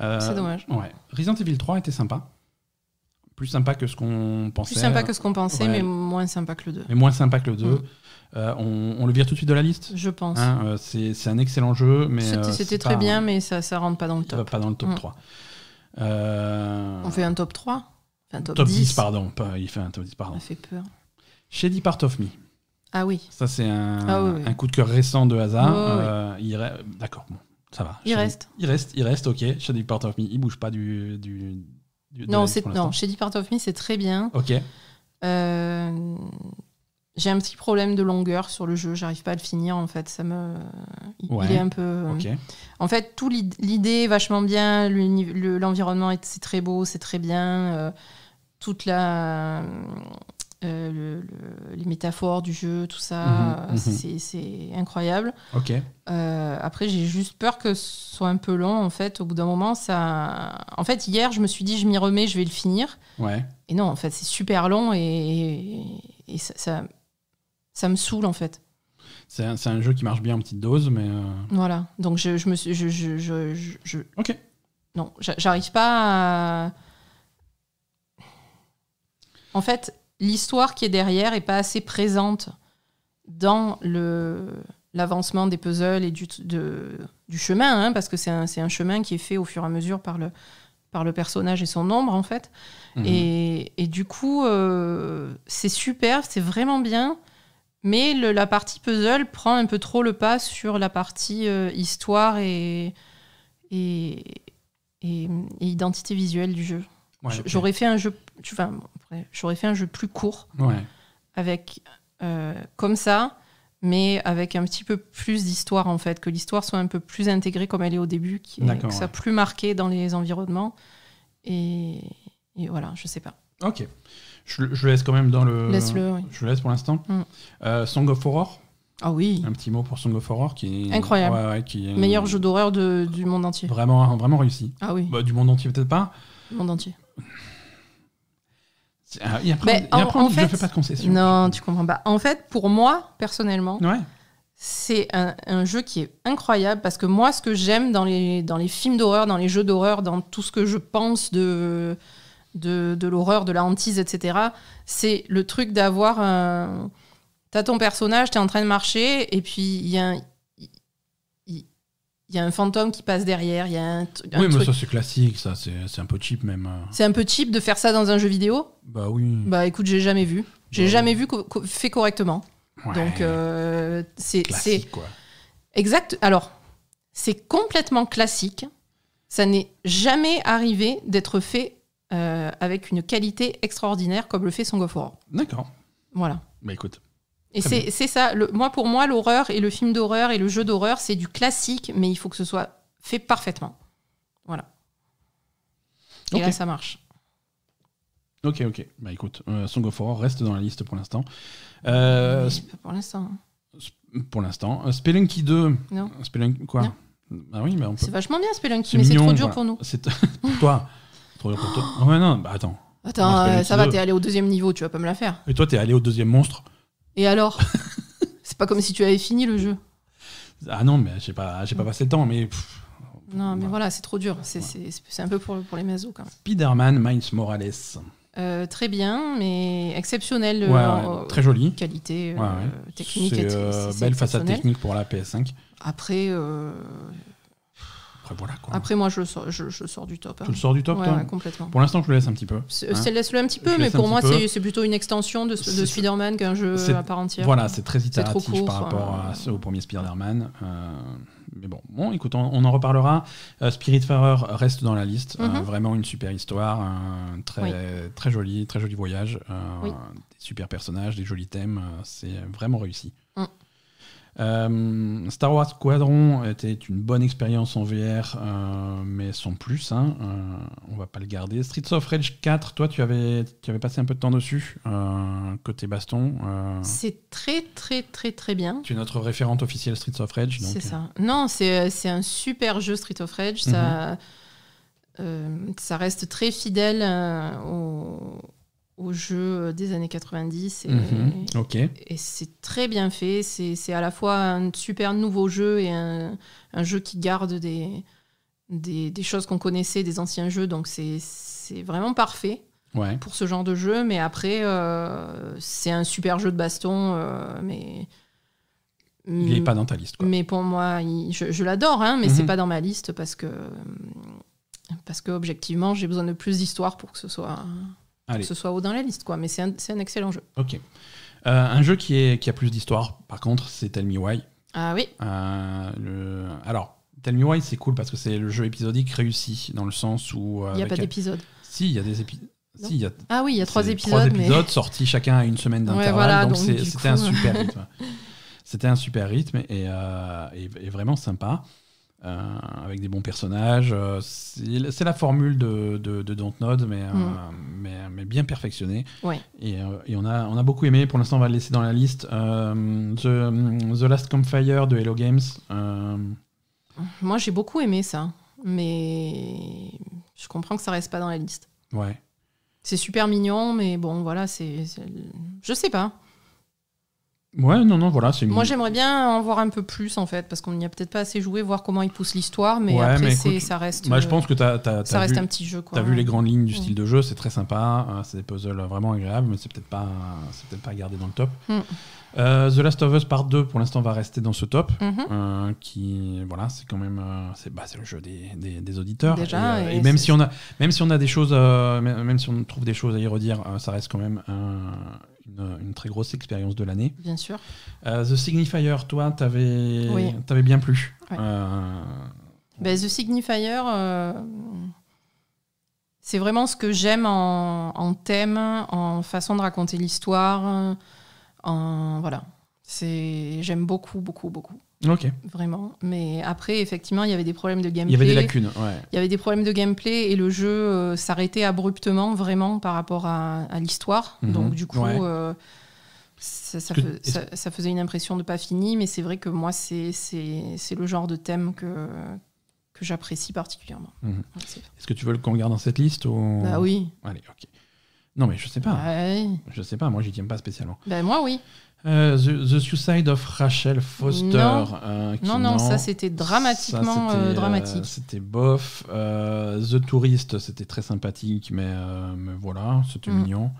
Euh, c'est dommage. Ouais. Resident Evil 3 était sympa. Plus sympa que ce qu'on pensait. Plus sympa que ce qu'on pensait, mais moins sympa que le 2. Mais moins sympa que le 2. Mm. Euh, on, le vire tout de suite de la liste Je pense. Hein, c'est un excellent jeu, mais. C'était très bien, mais ça ne rentre pas dans le top. pas dans le top 3. Mm. On fait un top 3 top, 10. pardon. il fait un top 10, pardon. Ça fait peur. Shady Part of Me. Ah oui. Ça, c'est ah un, coup de cœur récent de hasard. Euh, d'accord, bon, ça va. Il reste. Il reste, il reste, ok. Shady Part of Me, il bouge pas du. du, non, c'est, non, Shady Part of Me, c'est très bien. Ok. Euh, j'ai un petit problème de longueur sur le jeu, j'arrive pas à le finir en fait. Ça me, il, est un peu. Euh, OK. En fait, tout l'idée vachement bien, l'environnement c'est très beau, c'est très bien. toute la euh, le, les métaphores du jeu, tout ça, mhm, euh, mhm. c'est incroyable. Euh, après, j'ai juste peur que ce soit un peu long. En fait, au bout d'un moment, ça. En fait, hier, je me suis dit, je m'y remets, je vais le finir. Ouais. Et non, en fait, c'est super long et, ça, ça, me saoule en fait. C'est un, un, jeu qui marche bien en petite dose, mais. Voilà. Donc, je, je me suis. Je, je, je Ok. Non, j'arrive pas à. En fait, l'histoire qui est derrière n'est pas assez présente dans le l'avancement des puzzles et du, du chemin, hein, parce que c'est un, un, chemin qui est fait au fur et à mesure par le, par le personnage et son ombre, en fait. Mhm. Et, et, du coup, euh, c'est super, c'est vraiment bien, mais la partie puzzle prend un peu trop le pas sur la partie euh, histoire et, et, et, identité visuelle du jeu. J'aurais fait un jeu, tu, J'aurais fait un jeu plus court. Avec, euh, comme ça, mais avec un petit peu plus d'histoire, en fait. Que l'histoire soit un peu plus intégrée comme elle est au début, qui, que ça plus marqué dans les environnements. Et, voilà, je sais pas. Ok. Je, le laisse quand même dans le. Laisse-le, Je laisse pour l'instant. Mm. Euh, Song of Horror. Ah oui. Un petit mot pour Song of Horror qui est incroyable, qui meilleur jeu d'horreur du monde entier. Vraiment, vraiment réussi. Ah oui. Bah, du monde entier peut-être pas. Du monde entier. Ah, il a pas de concession. Non, tu comprends pas. En fait, pour moi, personnellement, c'est un, jeu qui est incroyable parce que moi, ce que j'aime dans les, dans les films d'horreur, dans les jeux d'horreur, dans tout ce que je pense de, de, l'horreur, de la hantise, etc., c'est le truc d'avoir un. T'as ton personnage, t'es en train de marcher, et puis il y a un il y a un fantôme qui passe derrière, il y a un, truc... Oui, mais ça c'est classique, ça c'est un peu cheap même. Hein. C'est un peu cheap de faire ça dans un jeu vidéo Bah oui. Bah écoute, j'ai jamais vu. J'ai bah jamais vu fait correctement. Donc euh, c'est quoi. Exact. Alors, c'est complètement classique. Ça n'est jamais arrivé d'être fait euh, avec une qualité extraordinaire comme le fait Song of D'accord. Voilà. Bah écoute, et c'est ça. Le, moi, pour moi, l'horreur et le film d'horreur et le jeu d'horreur, c'est du classique, mais il faut que ce soit fait parfaitement. Voilà. Et là, ça marche. Ok, ok. Bah écoute, euh, Song of Horror reste dans la liste pour l'instant. Euh, pour l'instant. Hein. Pour l'instant. Euh, Spelunky 2. Non. Spelunky, quoi bah oui, bah C'est vachement bien Spelunky, mais c'est trop dur pour nous. C'est toi. trop dur pour toi. Oh, non, bah attends. Attends, ça va, t'es allé au deuxième niveau, tu vas pas me la faire. Et toi, t'es allé au deuxième monstre. Et alors C'est pas comme si tu avais fini le jeu. Ah non, mais j'ai pas, j'ai pas passé le temps, mais. non, mais voilà, c'est trop dur. C'est, un peu pour, pour les masos quand même. Miles Morales. Euh, très bien, mais exceptionnel. Euh, très joli. Qualité euh, technique. C'est, belle façade technique pour la PS5. Après, après, moi, je, sors, je, sors du top. Hein. Tu le sors du top, toi complètement. Pour l'instant, je le laisse un petit peu. C'est je hein. laisse-le un petit peu, mais pour moi, c'est plutôt une extension de, de Spider-Man qu'un jeu à part entière. Voilà, c'est très itératif par rapport euh, au premier Spider-Man. Euh, mais bon, bon écoute, on, en reparlera. spirit euh, Spiritfarer reste dans la liste. Mhm. vraiment une super histoire, un très, très joli, très joli voyage, des super personnages, des jolis thèmes. c'est vraiment réussi. Euh, Star Wars Squadron était une bonne expérience en VR, euh, mais sans plus. Hein, euh, on va pas le garder. Streets of Rage 4, toi, tu avais, tu avais passé un peu de temps dessus, côté baston. C'est très, très, très, très bien. Tu es notre référente officielle Streets of Rage. C'est ça. Non, c'est un super jeu Streets of Rage. Ça, mhm. ça reste très fidèle au au jeu euh, des années 90. Et, mhm. et c'est très bien fait. C'est à la fois un super nouveau jeu et un, jeu qui garde des, des, des choses qu'on connaissait, des anciens jeux. Donc c'est vraiment parfait. Ouais. Pour ce genre de jeu, mais après, euh, c'est un super jeu de baston, euh, mais il n'est mm. pas dans ta liste. Mais pour moi, je, je l'adore, hein, mais ce c'est mhm. pas dans ma liste parce que parce que objectivement, j'ai besoin de plus d'histoires pour que ce soit que ce soit haut dans la liste, quoi. Mais c'est un, un, excellent jeu. Ok. Euh, un jeu qui, est, qui a plus d'histoire, par contre, c'est Tell Me Why. Ah oui. Euh, alors, Tell Me Why, c'est cool parce que c'est le jeu épisodique réussi, dans le sens où. Euh, il n'y a pas d'épisode. Si, il y a des épisodes. Si, y a... Ah oui, il y a trois épisodes. Trois épisodes sortis chacun à une semaine d'intervalle, donc c'était un super rythme. c'était un super rythme et, et vraiment sympa. Euh, avec des bons personnages. Euh, c'est la formule de, de, de Dontnod, euh, mm. mais, mais, bien perfectionnée. Et, on, a, on a beaucoup aimé. Pour l'instant, on va le laisser dans la liste. The, The, Last Campfire de Hello Games. Moi, j'ai beaucoup aimé ça, mais je comprends que ça reste pas dans la liste. Ouais. C'est super mignon, mais bon, voilà, c'est. Je sais pas. Ouais, non, non, voilà. c'est Moi, j'aimerais bien en voir un peu plus, en fait, parce qu'on n'y a peut-être pas assez joué, voir comment il pousse l'histoire, mais après, ça reste. je euh, pense que ça reste un petit jeu. Tu as vu les grandes lignes du mm. style de jeu, c'est très sympa, hein, c'est des puzzles vraiment agréables, mais c'est peut-être pas, c'est peut pas gardé dans le top. Mm. Euh, The Last of Us Part 2 pour l'instant va rester dans ce top mm-hmm. euh, qui voilà c'est quand même c'est bah, le jeu des, des, des auditeurs Déjà, et, et même si on a même si on a des choses même si on trouve des choses à y redire ça reste quand même un une, très grosse expérience de l'année. Bien sûr. Euh, The Signifier, toi, t'avais bien plu. Euh, ben, The Signifier, euh, c'est vraiment ce que j'aime en, thème, en façon de raconter l'histoire. En, voilà. J'aime beaucoup, beaucoup, beaucoup. Ok Vraiment. Mais après, effectivement, il y avait des problèmes de gameplay. Il y avait des lacunes, ouais. Il y avait des problèmes de gameplay et le jeu euh, s'arrêtait abruptement, vraiment, par rapport à, l'histoire. Mhm. Donc, du coup, euh, ça, faisait une impression de pas fini. Mais c'est vrai que moi, c'est le genre de thème que, que j'apprécie particulièrement. Mhm. Est-ce que tu veux qu'on regarde dans cette liste ou... Bah oui. Allez, ok. Non, mais je sais pas. Je sais pas, moi, j'y tiens pas spécialement. Ben, moi, oui. Euh, the, Suicide of Rachel Foster. Non, hein, non, non, ça c'était dramatiquement euh, dramatique. Euh, c'était bof. the Tourist, c'était très sympathique, mais, voilà, c'était hmm. mignon.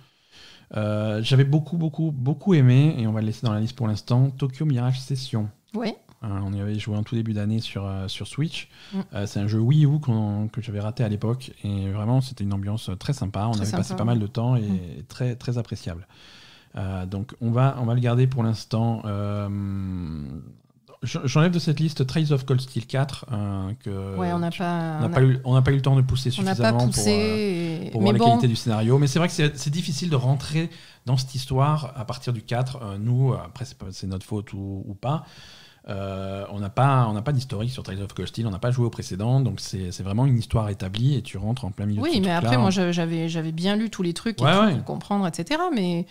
J'avais beaucoup, beaucoup, beaucoup aimé, et on va le laisser dans la liste pour l'instant, Tokyo Mirage Session. Oui. Hein, on y avait joué en tout début d'année sur, sur Switch. Hmm. c'est un jeu Wii U que j'avais raté à l'époque, et vraiment c'était une ambiance très sympa. On avait passé pas mal de temps et hmm. très, très appréciable. Euh, donc on va, on va le garder pour l'instant. Euh, j'enlève de cette liste Trails of Cold Steel 4 euh, que on n'a pas, on eu, on pas eu le temps de pousser suffisamment pour, pour voir la qualité du scénario. Mais c'est vrai que c'est difficile de rentrer dans cette histoire à partir du 4. nous, après c'est notre faute ou, ou pas. on n'a pas, on pas d'historique sur Trails of Cold Steel, on n'a pas joué au précédent, donc c'est vraiment une histoire établie et tu rentres en plein milieu. Oui, mais après, moi, j'avais bien lu tous les trucs pour comprendre, etc. Mais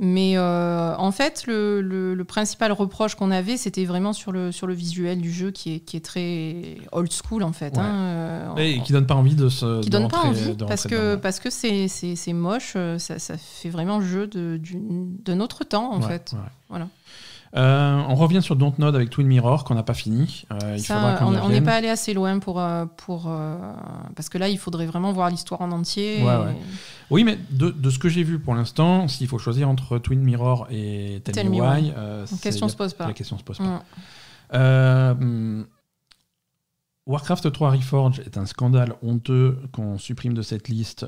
mais euh, en fait, le, principal reproche qu'on avait, c'était vraiment sur le, sur le visuel du jeu qui est, très old school en fait. Hein, euh, et, qui donne pas envie de se. Qui parce, que, parce que c'est, moche, euh, ça, fait vraiment jeu de notre temps en fait. Voilà. Euh, on revient sur Dontnod avec Twin Mirror qu'on n'a pas fini. Euh, on n'est pas allé assez loin pour, euh, pour parce que là il faudrait vraiment voir l'histoire en entier. Oui, mais de, ce que j'ai vu pour l'instant, s'il faut choisir entre Twin Mirror et Tell, Me Why, la question se pose pas. La question se pose pas. Mm. Warcraft 3 Reforge est un scandale honteux qu'on supprime de cette liste.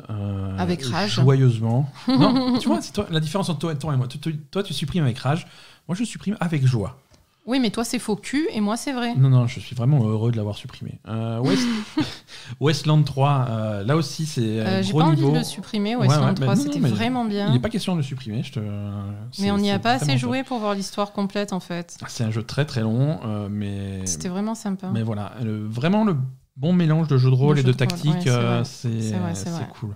avec rage. Joyeusement. non, tu vois, c'est la différence entre toi, et et moi. toi, tu supprimes avec rage. Moi, je supprime avec joie. Oui, mais toi, c'est faux cul et moi, c'est vrai. Non, non, je suis vraiment heureux de l'avoir supprimé. Euh, Westland 3, euh, là aussi, c'est. Euh, j'ai pas envie de le supprimer, Westland 3, c'était vraiment bien. Il n'est pas question de le supprimer. Je te... Mais on n'y a pas assez joué pour voir l'histoire complète, en fait. Ah, c'est un jeu très très long, mais. C'était vraiment sympa. Mais voilà, vraiment le bon mélange de jeu de rôle et de, tactique, c'est cool.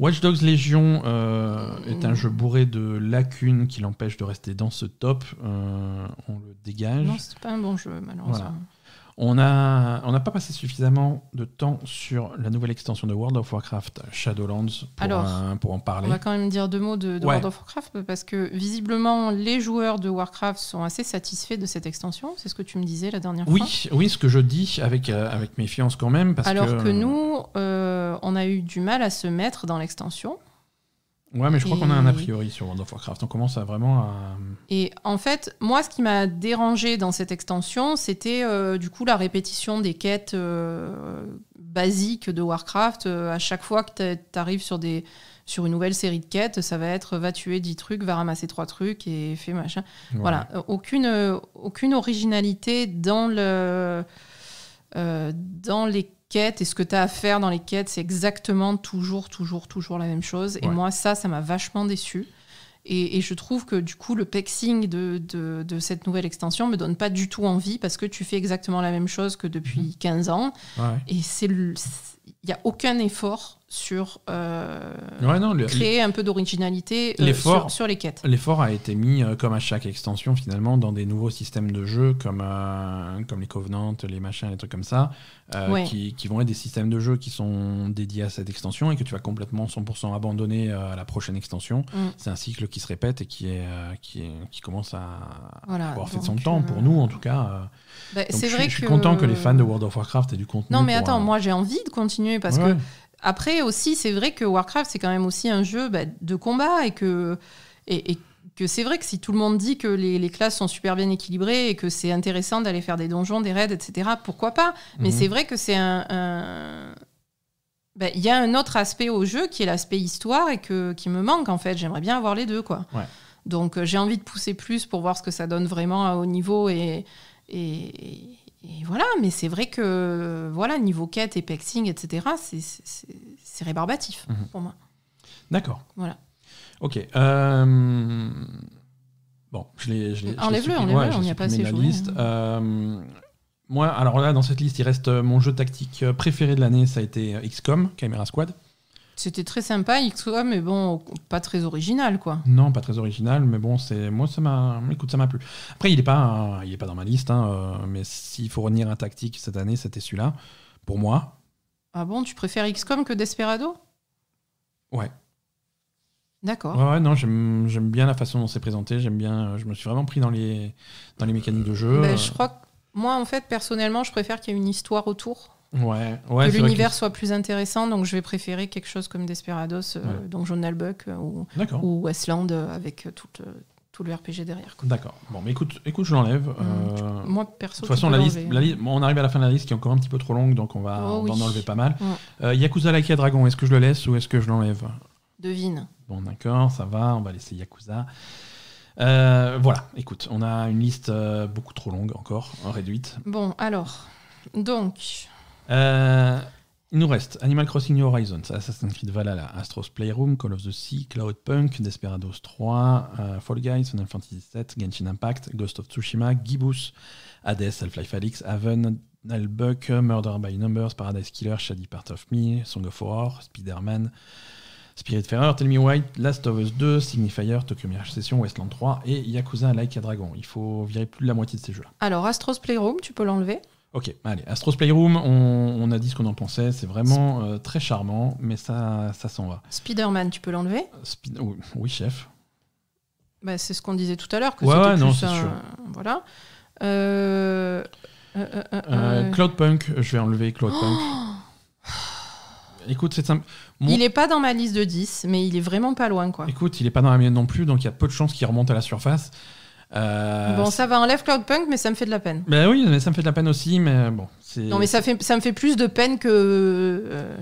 Watch Dogs Legion euh, est un jeu bourré de lacunes qui l'empêche de rester dans ce top. Euh, on le dégage. Non, c'est pas un bon jeu, malheureusement. On n'a on pas passé suffisamment de temps sur la nouvelle extension de World of Warcraft, Shadowlands, pour, pour en parler. On va quand même dire deux mots de, World of Warcraft, parce que visiblement, les joueurs de Warcraft sont assez satisfaits de cette extension. C'est ce que tu me disais la dernière fois. Oui, ce que je dis avec, euh, avec mes méfiance quand même. Alors que, nous, euh, on a eu du mal à se mettre dans l'extension. Ouais, mais je crois qu'on a un a priori sur World of Warcraft. On commence à vraiment à... Et en fait, moi, ce qui m'a dérangé dans cette extension, c'était euh, du coup la répétition des quêtes euh, basiques de Warcraft. Euh, à chaque fois que tu arrives sur, des, sur une nouvelle série de quêtes, ça va être va tuer 10 trucs, va ramasser 3 trucs et fait machin. Voilà, aucune, aucune originalité dans, le, dans les quêtes et ce que tu as à faire dans les quêtes, c'est exactement toujours, toujours, toujours la même chose. Et moi, ça, ça m'a vachement déçu. Et, je trouve que du coup, le pexing de, cette nouvelle extension me donne pas du tout envie parce que tu fais exactement la même chose que depuis 15 mhm. ans. Et c'est le il n'y a aucun effort sur euh, créer un peu d'originalité euh, sur, les quêtes. L'effort a été mis, euh, comme à chaque extension finalement, dans des nouveaux systèmes de jeu, comme, comme les Covenants, les machins, les trucs comme ça, qui, qui, vont être des systèmes de jeu qui sont dédiés à cette extension et que tu vas complètement 100% abandonner à la prochaine extension. Mm. C'est un cycle qui se répète et qui, est, qui, commence à, avoir fait son temps, pour nous en tout cas. Bah, c'est vrai je suis content que les fans de World of Warcraft aient du contenu. Non, mais attends, euh, moi j'ai envie de continuer parce que après aussi, c'est vrai que Warcraft c'est quand même aussi un jeu bah, de combat et que et, que c'est vrai que si tout le monde dit que les, classes sont super bien équilibrées et que c'est intéressant d'aller faire des donjons, des raids, etc. Pourquoi pas Mais mhm. c'est vrai que c'est un, bah, il y a un autre aspect au jeu qui est l'aspect histoire et que, qui me manque en fait. J'aimerais bien avoir les deux quoi. Donc euh, j'ai envie de pousser plus pour voir ce que ça donne vraiment à euh, haut niveau et, et, voilà, mais c'est vrai que voilà, niveau quête et pexing, etc., c'est rébarbatif mhm. pour moi. D'accord. Voilà. Ok. Euh, bon, je l'ai. Enlève-le, enlève-le, on n'y a pas assez joué. Euh, moi, alors là, dans cette liste, il reste mon jeu tactique préféré de l'année, ça a été euh, XCOM, Camera Squad. C'était très sympa, XCOM, mais bon, pas très original, quoi. Non, pas très original, mais bon, c'est moi, ça m'a, écoute, ça m'a plu. Après, il n'est pas, il est pas dans ma liste, hein, euh, mais s'il faut revenir à tactique cette année, c'était celui-là, pour moi. Ah bon, tu préfères XCOM que Desperado Ouais. D'accord. Ouais, non, j'aime bien la façon dont c'est présenté. J'aime bien. Je me suis vraiment pris dans les, dans les mécaniques de jeu. Ben, je crois que moi, en fait, personnellement, je préfère qu'il y ait une histoire autour. Ouais, ouais, que l'univers soit plus intéressant. Donc je vais préférer quelque chose comme Desperados, euh, donc John euh, ou, ou, Westland euh, avec tout, tout, le RPG derrière. D'accord. Bon, mais écoute, écoute je l'enlève. Mmh. moi, perso, de toute façon, la liste, hein. on arrive à la fin de la liste qui est encore un petit peu trop longue, donc on va oh en enlever pas mal. Yakuza Laika Dragon, est-ce que je le laisse ou est-ce que je l'enlève Devine. Bon, d'accord, ça va, on va laisser Yakuza. voilà, écoute, on a une liste beaucoup trop longue encore, réduite. Bon, alors, donc, euh, il nous reste Animal Crossing New Horizons, Assassin's Creed Valhalla, Astro's Playroom, Call of the Sea, Cloudpunk, Desperados 3, euh, Fall Guys, Final Fantasy VII, Genshin Impact, Ghost of Tsushima, Gibus, Hades, Half-Life Alix, Haven, Nalbuck, Murder by Numbers, Paradise Killer, Shady Part of Me, Song of Horror, Spider-Man, Spirit Ferrer, Tell Me White, Last of Us 2, Signifier, Tokyo Mirage Session, Westland 3 et Yakuza Like a Dragon. Il faut virer plus de la moitié de ces jeux-là. Alors, Astros Playroom, tu peux l'enlever Ok, allez, Astros Playroom, on, a dit ce qu'on en pensait, c'est vraiment euh, très charmant, mais ça, ça s'en va. Spider-Man, tu peux l'enlever oui, chef. Bah, c'est ce qu'on disait tout à l'heure, que c'était Voilà. Euh... Cloudpunk, je vais enlever Cloudpunk. Écoute, c'est simple. Il n'est pas dans ma liste de 10, mais il est vraiment pas loin, quoi. Écoute, il n'est pas dans la mienne non plus, donc il y a peu de chances qu'il remonte à la surface. Euh, bon, ça va, enlève punk mais ça me fait de la peine. Ben oui, mais ça me fait de la peine aussi, mais bon. Non, mais ça, fait, ça me fait plus de peine que. Euh...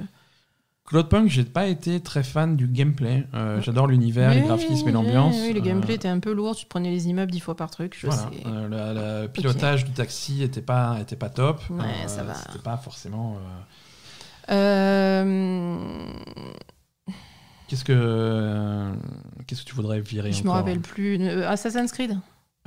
Cloudpunk, j'ai pas été très fan du gameplay. Euh, j'adore l'univers, les graphismes et l'ambiance. Oui, le euh, gameplay était un peu lourd. Tu prenais les immeubles dix fois par truc. Je Le, pilotage du taxi était pas, était pas top. Ouais, ça va. C'était pas forcément. Qu'est-ce que qu'est-ce que tu voudrais virer Je me rappelle hein plus. Assassin's Creed.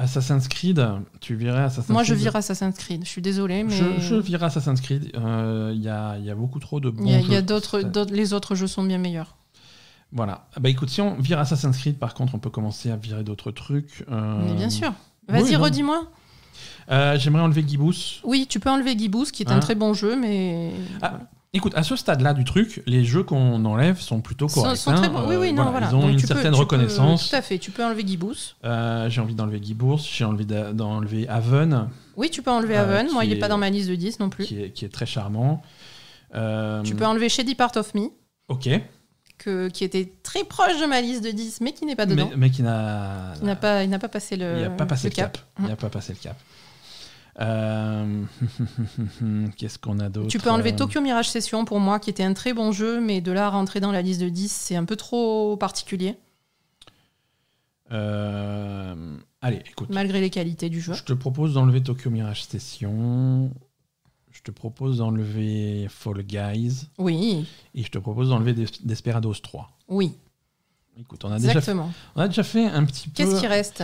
Assassin's Creed, tu virais Assassin's Creed Moi, je vire Assassin's Creed. Je suis désolé, mais je, vire Assassin's Creed. Il euh, y, a, beaucoup trop de bons. Y Y a d'autres, les autres jeux sont bien meilleurs. Voilà. Bah écoute, si on vire Assassin's Creed, par contre, on peut commencer à virer d'autres trucs. Euh, bien sûr. Vas-y, redis-moi. Euh, j'aimerais enlever Gibous. Oui, tu peux enlever Gibous, qui est un hein très bon jeu, mais. Ah, Écoute, à ce stade-là du truc, les jeux qu'on enlève sont plutôt corrects. Ils ont une certaine reconnaissance. tout à fait. Tu peux enlever Gibous. Euh, j'ai envie d'enlever Gibous, J'ai envie d'enlever Haven. Oui, tu peux enlever euh, Haven. Moi, il n'est pas dans ma liste de 10 non plus. Qui est, très charmant. Euh, tu peux enlever Shady Part of Me. Ok. Que, qui était très proche de ma liste de 10, mais qui n'est pas dedans. Mais, qui n'a pas, n'a pas passé le, pas passé le, cap. Il n'a pas passé le cap. Euh, qu'est-ce qu'on a d'autre Tu peux enlever euh, Tokyo Mirage Session pour moi, qui était un très bon jeu, mais de là à rentrer dans la liste de 10, c'est un peu trop particulier. Euh, allez, écoute. Malgré les qualités du jeu. Je te propose d'enlever Tokyo Mirage Session. Je te propose d'enlever Fall Guys. Oui. Et je te propose d'enlever Desperados 3. Oui. Écoute, on a, Exactement. Déjà on a déjà fait un petit peu. Qu'est-ce qui reste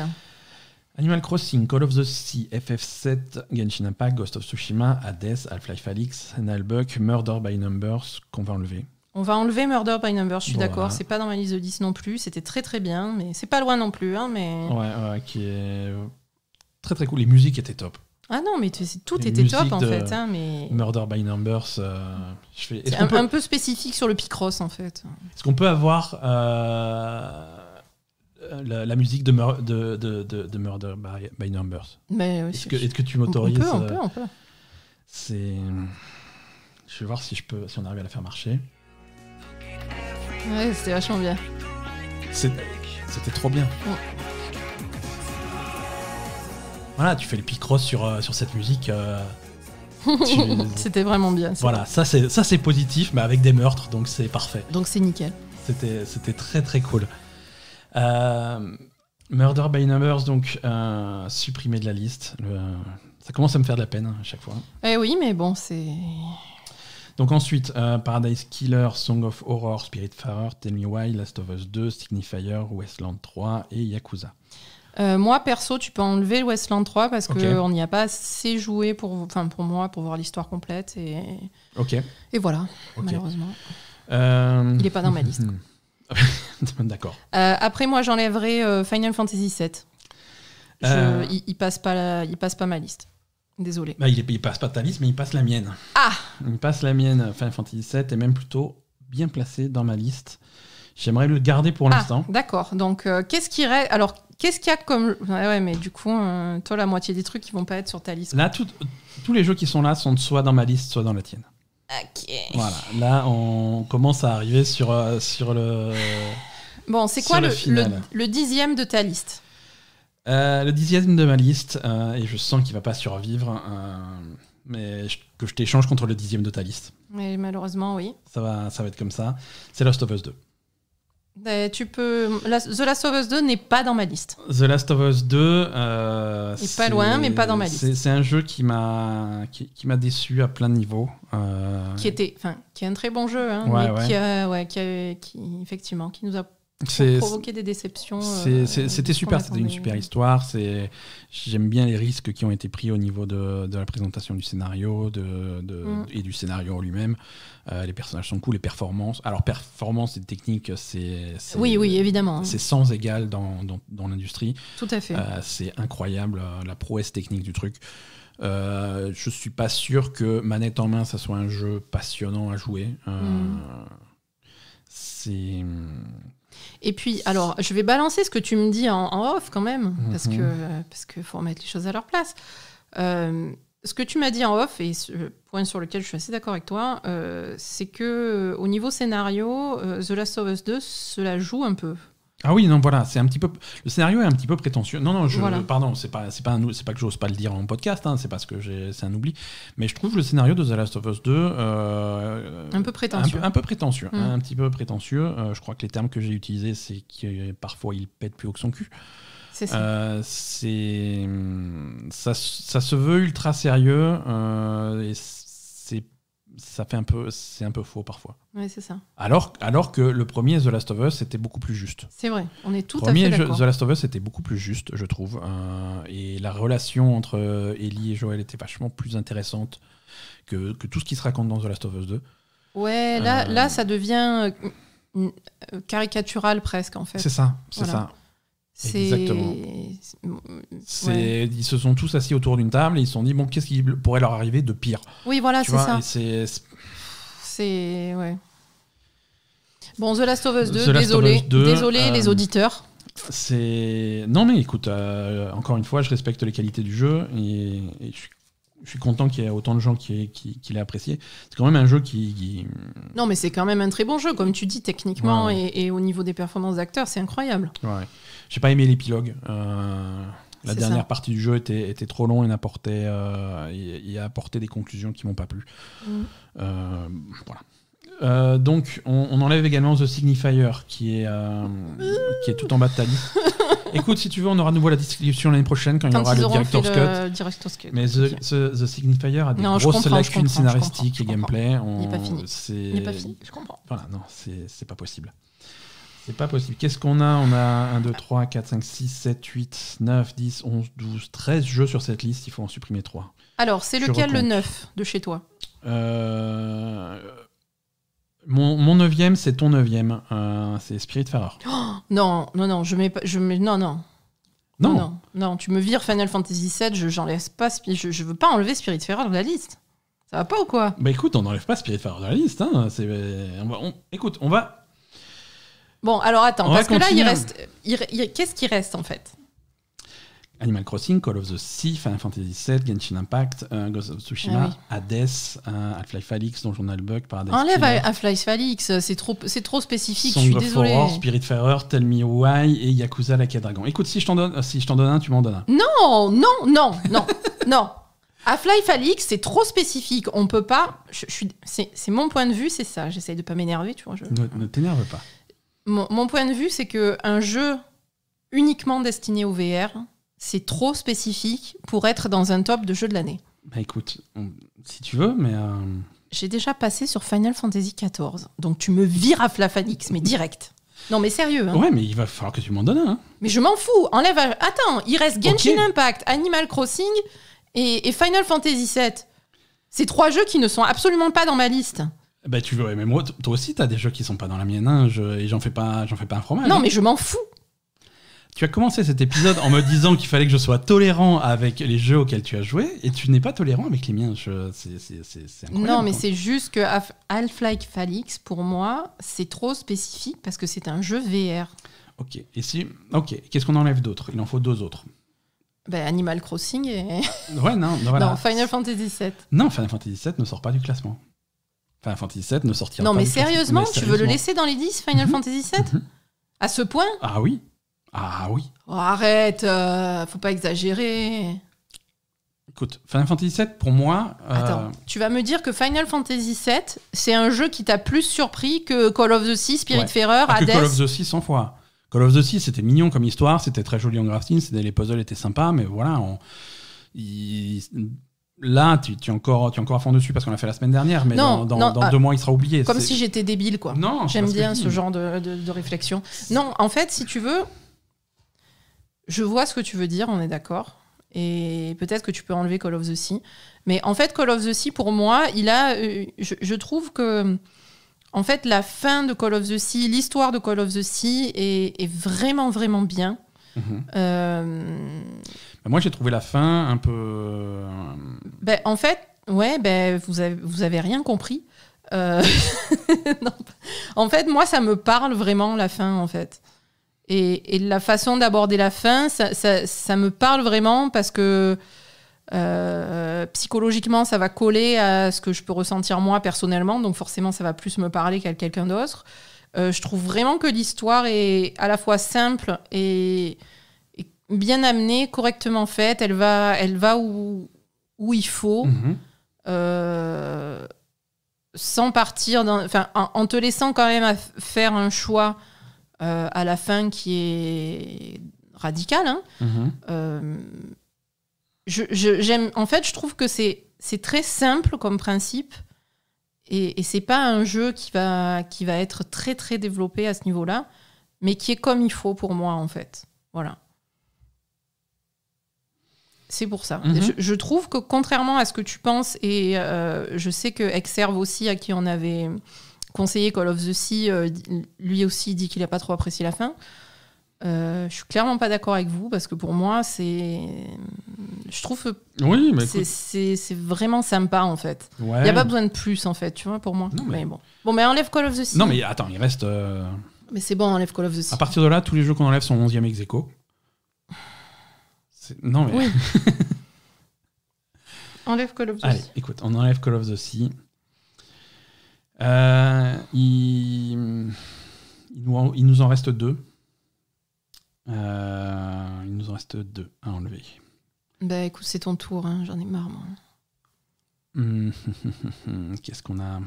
Animal Crossing, Call of the Sea, FF7, Genshin Impact, Ghost of Tsushima, Hades, Half-Life Alix, Nalbuck, Murder by Numbers, qu'on va enlever. On va enlever Murder by Numbers, je suis d'accord, c'est pas dans ma liste de 10 non plus, c'était très très bien, mais c'est pas loin non plus. Hein, mais... Ouais, ouais, qui est très très cool, les musiques étaient top. Ah non, mais tout était top en fait. Hein, mais... Murder by Numbers. Euh, je fais... C'est un, un, peu spécifique sur le Picross en fait. Est-ce qu'on peut avoir. Euh, euh, la, musique de, Murder by, Numbers. Mais est-ce, que, tu m'autorises on, on, euh, peut, on peut, C'est. Je vais voir si je peux, si on arrive à la faire marcher. Ouais, c'était vachement bien. C'était trop bien. Voilà, tu fais le picross sur, euh, sur cette musique. c'était vraiment bien. Voilà, ça c'est ça c'est positif, mais avec des meurtres, donc c'est parfait. Donc c'est nickel. C'était c'était très très cool. Euh, Murder by Numbers, donc euh, supprimé de la liste. Le, ça commence à me faire de la peine hein, à chaque fois. Eh oui, mais bon, c'est. Donc ensuite, euh, Paradise Killer, Song of Horror, fire Tell Me Why, Last of Us 2, Signifier, Westland 3 et Yakuza. moi, perso, tu peux enlever Westland 3 parce qu'on n'y a pas assez joué pour, pour moi pour voir l'histoire complète. Et, ok et voilà, malheureusement. Il n'est pas dans ma liste. D'accord. Euh, après, moi, j'enlèverai euh, Final Fantasy VII. Euh. il, passe pas il passe pas ma liste. Désolé. Bah, il, il, passe pas ta liste, mais il passe la mienne. Ah Il passe la mienne, Final Fantasy VII, et même plutôt bien placé dans ma liste. J'aimerais le garder pour ah, l'instant. D'accord. Donc, qu'est-ce qui reste Alors, qu'est-ce qu'il y a comme. ouais, mais du coup, toi, la moitié des trucs, ils vont pas être sur ta liste. Là, tous les jeux qui sont là sont soit dans ma liste, soit dans la tienne. Ok. Voilà, là on commence à arriver sur, euh, sur le. Bon, c'est quoi le, le, dixième de ta liste euh, Le dixième de ma liste, euh, et je sens qu'il va pas survivre, mais que je t'échange contre le dixième de ta liste. Et malheureusement, oui. Ça va, ça va être comme ça. C'est Lost of Us 2. Bah, tu peux. The Last of Us 2 n'est pas dans ma liste. The Last of Us 2. Euh, pas loin, mais pas dans ma liste. C'est un jeu qui m'a qui, qui m'a déçu à plein de niveaux. Euh, qui était, enfin, qui est un très bon jeu, hein, mais Qui, ouais, qui, effectivement, qui nous a provoqué des déceptions. Euh, c'était super, c'était une super histoire. C'est j'aime bien les risques qui ont été pris au niveau de, de la présentation du scénario de, mm. et du scénario lui-même. Euh, les personnages sont cool, les performances. Alors, performance et technique, c'est. Oui, oui, évidemment. Hein. C'est sans égal dans, l'industrie. Tout à fait. Euh, c'est incroyable, euh, la prouesse technique du truc. Euh, je suis pas sûr que manette en main, ça soit un jeu passionnant à jouer. Hmm. C'est. Hmm. Et puis, alors, je vais balancer ce que tu me dis en, off quand même, parce mhm. que parce que faut remettre les choses à leur place ce que tu m'as dit en off, et point sur lequel je suis assez d'accord avec toi, euh, c'est que euh, au niveau scénario, euh, The Last of Us 2, cela joue un peu. Ah oui, non, voilà, c'est un petit peu. Le scénario est un petit peu prétentieux. Non, non, je, pardon, c'est pas, c'est pas, pas que j'ose pas le dire en podcast, hein, c'est parce que c'est un oubli. Mais je trouve le scénario de The Last of Us 2 un peu prétentieux, un, peu, prétentieux, mmh. un petit peu prétentieux. je crois que les termes que j'ai utilisés, c'est que parfois il pète plus haut que son cul. C'est ça. Euh, ça, se veut ultra sérieux euh, et c'est, ça fait un peu, c'est un peu faux parfois. Ouais, c'est ça. Alors, alors que le premier The Last of Us était beaucoup plus juste. C'est vrai, on est tout à fait d'accord. The Last of Us était beaucoup plus juste, je trouve. Euh, et la relation entre Ellie et Joël était vachement plus intéressante que, que, tout ce qui se raconte dans The Last of Us 2. Ouais, là, là ça devient caricatural presque en fait. C'est ça, c'est ça. Exactement. Ils se sont tous assis autour d'une table et ils se sont dit bon, qu'est-ce qui pourrait leur arriver de pire Oui, voilà, c'est ça. C'est. Ouais. Bon, The Last of Us 2, désolé, désolé, les euh, auditeurs. C'est. Non, mais écoute, euh, encore une fois, je respecte les qualités du jeu et, je suis content qu'il y ait autant de gens qui, qui, l'aient apprécié. C'est quand même un jeu qui. Non, mais c'est quand même un très bon jeu, comme tu dis, techniquement Et, et, au niveau des performances d'acteurs, c'est incroyable. Ouais. J'ai pas aimé l'épilogue. Euh, la dernière partie du jeu était, trop long et n'apportait, euh, apportait des conclusions qui m'ont pas plu. Mm. Euh, voilà. Euh, donc, on, enlève également The Signifier, qui est, qui est tout en bas de ta liste. Écoute, si tu veux, on aura de nouveau la description l'année prochaine quand, il y aura le Director's Cut. Mais the, the, Signifier a des grosses lacunes scénaristiques et gameplay. On, il pas fini, Voilà, non, c'est pas possible. C'est pas possible. Qu'est-ce qu'on a On a 1, 2, 3, 4, 5, 6, 7, 8, 9, 10, 11, 12, 13 jeux sur cette liste. Il faut en supprimer 3. Alors, c'est lequel le 9 de chez toi euh, Mon, 9e, c'est ton neuvième. Euh, c'est Spirit oh, non, non, non, je mets pas. Je mets, non, non. Non. non, non, tu me vires Final Fantasy VII, je ne pas, veux pas enlever Spirit de la liste. Ça va pas ou quoi Bah écoute, on n'enlève pas Spirit de la liste. Hein. Euh, écoute, on va Bon, alors attends, parce que là, il hein. reste. Qu'est-ce qui reste en fait Animal Crossing, Call of the Sea, Final Fantasy VII, Genshin Impact, euh, Ghost of Tsushima, ah oui. Hades, euh, Half-Life le Journal Bug, Paradise Enlève Half-Life Falix, c'est trop, trop spécifique, Song je suis désolé. Horror, Spiritfarer, Tell Me Why et Yakuza la Dragon. Écoute, si je t'en donne, euh, si donne un, tu m'en donnes un. Non, non, non, non, non. Half-Life Alix, c'est trop spécifique. On peut pas. Je, je c'est, mon point de vue, c'est ça. J'essaye de pas m'énerver, tu vois. Je... ne t'énerve pas mon, point de vue, c'est que un jeu uniquement destiné au VR, c'est trop spécifique pour être dans un top de jeu de l'année. Bah écoute, si tu veux, mais. Euh, J'ai déjà passé sur Final Fantasy XIV, donc tu me viras à fanix mais direct. Non mais sérieux, hein. Ouais, mais il va falloir que tu m'en donnes un. Hein. mais je m'en fous, enlève... Attends, il reste Genshin Impact, Animal Crossing et, Final Fantasy VII. Ces trois jeux qui ne sont absolument pas dans ma liste. Bah, tu veux, mais toi aussi, t'as des jeux qui sont pas dans la mienne, hein, je, et j'en fais, pas, j'en fais pas un fromage. Non, mais je m'en fous. Tu as commencé cet épisode en me disant qu'il fallait que je sois tolérant avec les jeux auxquels tu as joué, et tu n'es pas tolérant avec les miens. c'est, Non, mais c'est juste que Half-Life Falix, pour moi, c'est trop spécifique parce que c'est un jeu VR. Ok, et si. Ok, qu'est-ce qu'on enlève d'autre Il en faut deux autres. Ben, Animal Crossing et. Ouais, non, non, Final Fantasy VII. Non, Final Fantasy VII ne sort pas du classement. Final Fantasy VII ne sortira pas. Non, mais sérieusement, tu veux le laisser dans les 10 Final mhm. Fantasy VII mhm. À ce point Ah oui. Ah oui. Oh, arrête, euh, faut pas exagérer. Écoute, Final Fantasy VII, pour moi. Euh, Attends, tu vas me dire que Final Fantasy VII, c'est un jeu qui t'a plus surpris que Call of the Sea, spirit ouais. ah, Hades. Call of the Sea 100 fois. Call of the Sea, c'était mignon comme histoire, c'était très joli en graphisme, les puzzles étaient sympas, mais voilà, Là, tu, es encore, tu encore à fond dessus parce qu'on l'a fait la semaine dernière, mais dans, ah, deux mois, il sera oublié. Comme si j'étais débile, quoi. Non, J'aime bien ce genre de, réflexion. Non, en fait, si tu veux, je vois ce que tu veux dire, on est d'accord. Et peut-être que tu peux enlever Call of the Sea. Mais en fait, Call of the Sea, pour moi, il a. Euh, je, trouve que. En fait, la fin de Call of the Sea, l'histoire de Call of the Sea est, vraiment, vraiment bien. Mhm. Euh, moi, j'ai trouvé la fin un peu. Euh, ben, en fait, ouais, ben vous, avez, vous avez rien compris. Euh, en fait, moi, ça me parle vraiment la fin, en fait. Et, et la façon d'aborder la fin, ça, ça, me parle vraiment parce que euh, psychologiquement, ça va coller à ce que je peux ressentir moi personnellement, donc forcément, ça va plus me parler qu'à quelqu'un d'autre. je trouve vraiment que l'histoire est à la fois simple et bien amenée, correctement faite, elle va, elle va où, où il faut. Mhm. Euh, sans partir en, en, te laissant quand même faire un choix euh, à la fin qui est radical. Hein. Mhm. Euh, je, en fait, je trouve que c'est très simple comme principe et, et c'est pas un jeu qui va, qui va être très très développé à ce niveau-là, mais qui est comme il faut pour moi en fait. Voilà. C'est pour ça. Mhm. Je, trouve que contrairement à ce que tu penses, et euh, je sais que Exerve aussi, à qui on avait conseillé Call of the Sea, euh, lui aussi dit qu'il n'a pas trop apprécié la fin. Euh, je suis clairement pas d'accord avec vous parce que pour moi, c'est. Je trouve. Oui, mais. C'est vraiment sympa en fait. Il y a pas besoin de plus en fait, tu vois, pour moi. mais... bon. Bon, mais enlève Call of the Sea. Non, mais attends, il reste. Mais c'est bon, enlève Call of the Sea. À partir de là, tous les jeux qu'on enlève sont 11e e ex non, mais. Oui. enlève Call of the Allez, écoute, on enlève Call of the Sea. Euh, il... nous en... reste deux. Euh, il nous en reste deux à enlever. Bah écoute, c'est ton tour, hein, j'en ai marre moi. Hmm. Qu'est-ce qu'on a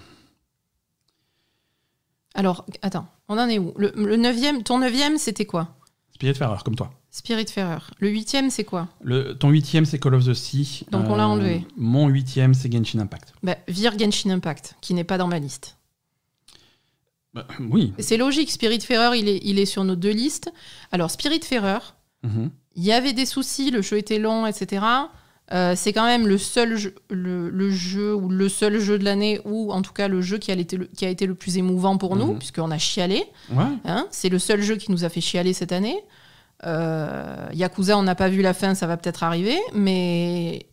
Alors, attends, on en est où le, neuvième, Ton neuvième, c'était quoi de ferreur, comme toi. Spirit Ferrer. Le huitième, c'est quoi le, Ton huitième, c'est Call of the Sea. Donc on l'a euh, enlevé. Mon huitième, c'est Genshin Impact. Bah, vire Genshin Impact, qui n'est pas dans ma liste. Bah, oui. C'est logique, Spirit Ferrer, il est, il est sur nos deux listes. Alors, Spirit Ferrer, mhm. il y avait des soucis, le jeu était long, etc. Euh, c'est quand même le seul jeu, le, jeu ou le seul jeu de l'année ou en tout cas le jeu qui a été le, qui a été le plus émouvant pour nous mhm. puisqu'on a chialé. Hein. c'est le seul jeu qui nous a fait chialer cette année. Euh, Yakuza, on n'a pas vu la fin, ça va peut-être arriver, mais.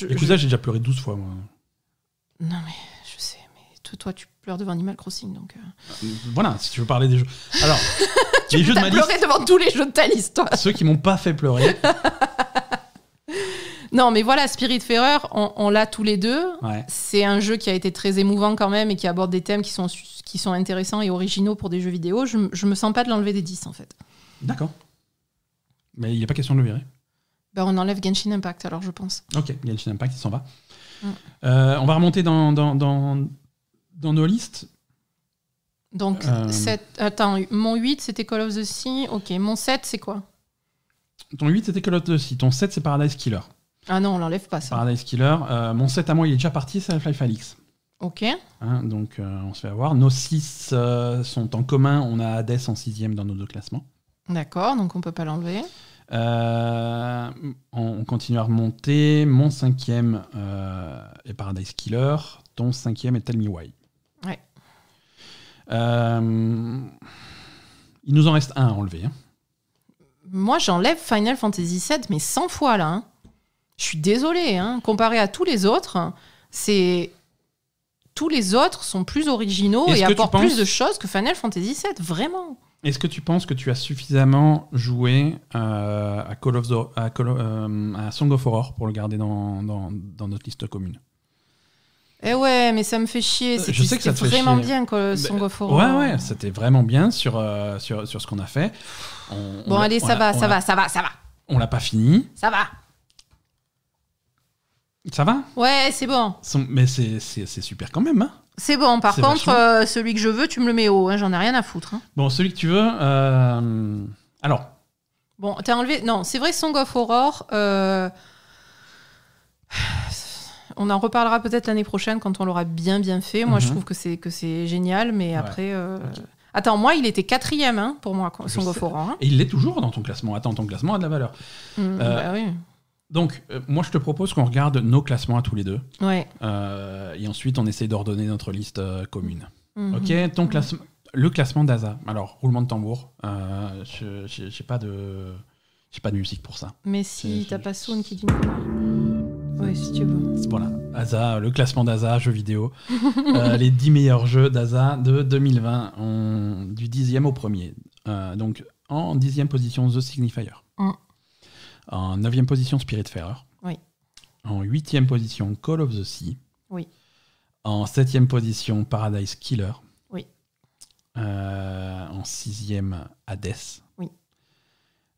Yakuza, j'ai déjà pleuré 12 fois, moi. Non, mais je sais, mais toi, tu pleures devant Animal Crossing, donc. Euh. Euh, voilà, si tu veux parler des jeux. Alors, tu les jeux devant tous les jeux de ta liste, toi. Ceux qui m'ont pas fait pleurer. Non, mais voilà, Spirit Ferrer, on, l'a tous les deux. C'est un jeu qui a été très émouvant quand même et qui aborde des thèmes qui sont, qui sont intéressants et originaux pour des jeux vidéo. Je, je me sens pas de l'enlever des 10, en fait. D'accord. Mais il n'y a pas question de le virer. Ben, on enlève Genshin Impact, alors je pense. Ok, Genshin Impact, il s'en va. Mm. Euh, on va remonter dans, dans, dans, nos listes. Donc, euh, attends, mon 8, c'était Call of the Sea. Ok, mon 7, c'est quoi Ton 8, c'était Call of the Sea. Ton 7, c'est Paradise Killer. Ah non, on l'enlève pas, ça. Paradise Killer. Euh, mon 7 à moi, il est déjà parti, c'est Half-Life Alix. Ok. Hein, donc, on se fait avoir. Nos 6 sont en commun. On a Hades en 6 dans nos deux classements. D'accord, donc on ne peut pas l'enlever. Euh, on continue à remonter. Mon cinquième euh, est Paradise Killer. Ton cinquième est Tell Me Why. Ouais. Euh, il nous en reste un à enlever. Hein. Moi, j'enlève Final Fantasy VII, mais 100 fois là. Hein. Je suis désolé hein. Comparé à tous les autres, c'est. Tous les autres sont plus originaux et apportent plus de choses que Final Fantasy VII, vraiment. Est-ce que tu penses que tu as suffisamment joué euh, à, Call of the, euh, à, Song of Horror pour le garder dans, notre liste commune Eh ouais, mais ça me fait chier. C'est je sais que ça vraiment bien, quoi, Song of euh, Horror. Ouais, ouais, c'était vraiment bien sur, sur, sur ce qu'on a fait. bon, allez, ça va, ça va, ça va, ça va. On l'a pas fini. Ça va. Ça va Ouais, c'est bon. Mais c'est super quand même, hein c'est bon, par contre, euh, celui que je veux, tu me le mets haut, hein, j'en ai rien à foutre. Hein. Bon, celui que tu veux, euh, alors. Bon, t'as enlevé. Non, c'est vrai, Song of Horror. Euh, on en reparlera peut-être l'année prochaine quand on l'aura bien bien fait. Moi, je mhm. trouve que c'est que c'est génial, mais après. Attends, moi, il était quatrième hein, pour moi, Song of Horror. Et il l'est toujours dans ton classement. Attends, ton classement a de la valeur. Hmm, bah oui. Donc, euh, moi, je te propose qu'on regarde nos classements à tous les deux. Ouais. Euh, et ensuite, on essaie d'ordonner notre liste euh, commune. Mhm. Ok Le classement d'Aza. Alors, roulement de tambour. je J'ai pas de. pas de musique pour ça. Mais si, t'as pas Soon qui dit Ouais, si tu veux. Voilà. Aza, le classement d'Aza, jeux vidéo. les 10 meilleurs jeux d'Aza de 2020, du 10e au 1er. donc, en 10e position, The Signifier. En 9 position, Spirit Ferrer. Oui. En 8e position, Call of the Sea. Oui. En 7e position, Paradise Killer. Oui. Euh, en 6e, Hades. Oui.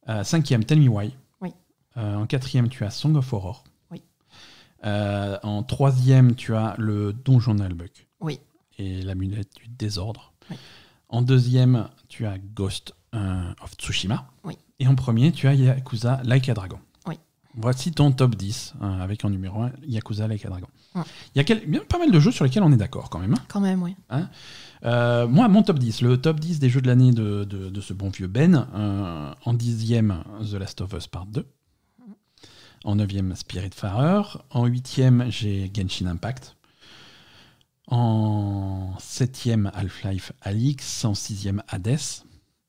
Euh, 5e, Tell Me Why. Oui. Euh, en 4e, tu as Song of Horror. Oui. Euh, en 3e, tu as le Donjon albuck. Oui. Et la munette du désordre. Oui. En 2e, tu as Ghost of Tsushima. Oui. Et en premier, tu as Yakuza Like a Dragon. Oui. Voici ton top 10, euh, avec en numéro 1 Yakuza Like a Dragon. Il y a pas mal de jeux sur lesquels on est d'accord quand même. Hein. quand même, oui. Hein. Euh, moi, mon top 10, le top 10 des jeux de l'année de, ce bon vieux Ben, En euh, en dixième, The Last of Us Part 2. En 9 Spirit Spiritfarer. En 8 j'ai Genshin Impact. En septième, Half-Life Alix. En 6 Hades.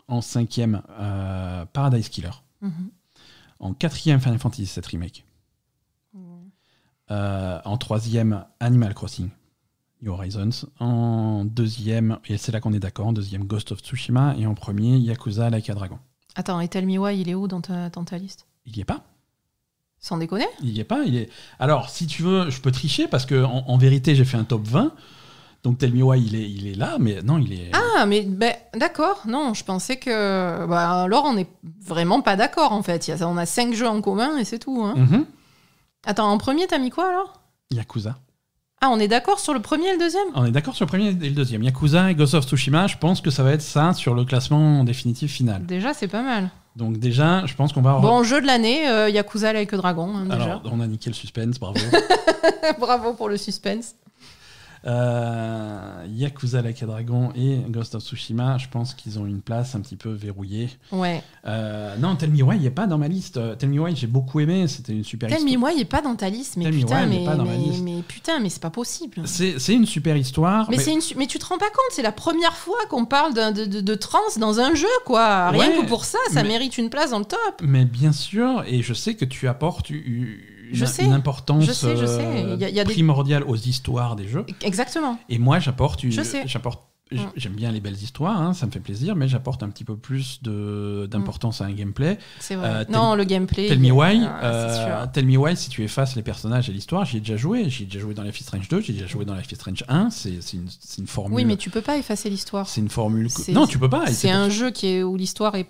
En cinquième, euh, Paradise Killer. Mhm. En quatrième, Final Fantasy VII Remake. Euh, en troisième, Animal Crossing New Horizons. En deuxième, et c'est là qu'on est d'accord, en deuxième, Ghost of Tsushima. Et en premier, Yakuza Like a Dragon. Attends, et Tell Me Why, il est où dans ta, liste Il n'y est pas. Sans déconner Il n'y est pas. Alors, si tu veux, je peux tricher parce qu'en vérité, j'ai fait un top 20. Donc Tell Me Why, il est, il est là, mais non, il est. Ah, mais ben, d'accord, non, je pensais que. Bah, alors, on n'est vraiment pas d'accord en fait. Il y a, on a cinq jeux en commun et c'est tout. Hein. Mhm. Attends, en premier, t'as mis quoi alors Yakuza. Ah, on est d'accord sur le premier et le deuxième On est d'accord sur le premier et le deuxième. Yakuza et Ghost of Tsushima, je pense que ça va être ça sur le classement définitif final. Déjà, c'est pas mal. Donc déjà, je pense qu'on va... Bon, jeu de l'année, euh, Yakuza avec le dragon. Hein, déjà. Alors, on a niqué le suspense, bravo. bravo pour le suspense. Euh, Yakuza Like Dragon et Ghost of Tsushima, je pense qu'ils ont une place un petit peu verrouillée. Ouais. Euh, non, Tell Me Why, il n'est pas dans ma liste. Euh, Tell Me Why, j'ai beaucoup aimé, c'était une super histoire. Tell Me Why, il n'est pas dans ta liste, mais putain, mais, mais, putain, mais c'est pas possible. C'est une super histoire. Mais, tu te rends pas compte, c'est la première fois qu'on parle de, de, trans dans un jeu, quoi. Rien que pour ça, ça mérite une place dans le top. Mais bien sûr, et je sais que tu apportes je sais, une importance a, primordiale aux histoires des jeux. Exactement. Et moi, j'apporte une, j'apporte Mm. J'aime bien les belles histoires, hein, ça me fait plaisir, mais j'apporte un petit peu plus d'importance à un gameplay. C'est vrai. Euh, non, le gameplay. Tell me why. Euh, tell me why, si tu effaces les personnages et l'histoire, j'y ai déjà joué. J'y ai déjà joué dans Life is Strange 2, j'y ai déjà joué dans Life is Strange 1. C'est une, une, formule. Oui, mais tu peux pas effacer l'histoire. C'est une formule. Non, tu peux pas. C'est un jeu qui est où l'histoire est,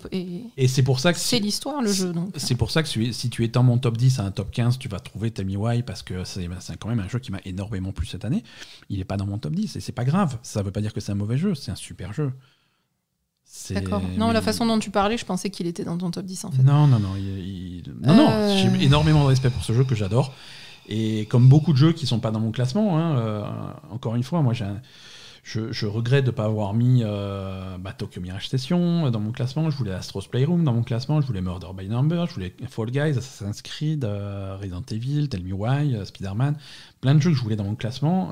Et c'est pour ça que. C'est l'histoire, le jeu. C'est pour ça que si tu es dans mon top 10 à un top 15, tu vas trouver Tell me why parce que c'est quand même un jeu qui m'a énormément plu cette année. Il est pas dans mon top 10 et c'est pas grave. Ça veut pas dire que c'est un mauvais mauvais jeu, c'est un super jeu. D'accord. Non, la façon dont tu parlais, je pensais qu'il était dans ton top 10 en fait. Non, non, non. non, non euh. j'ai énormément de respect pour ce jeu que j'adore. Et comme beaucoup de jeux qui sont pas dans mon classement, hein, euh, encore une fois, moi j'ai un... je, regrette de pas avoir mis euh, bah, Tokyo Mirage Session dans mon classement, je voulais Astro's Playroom dans mon classement, je voulais Murder by Number, je voulais Fall Guys, Assassin's Creed, Resident Evil, Tell Me Why, Spider-Man, plein de jeux que je voulais dans mon classement.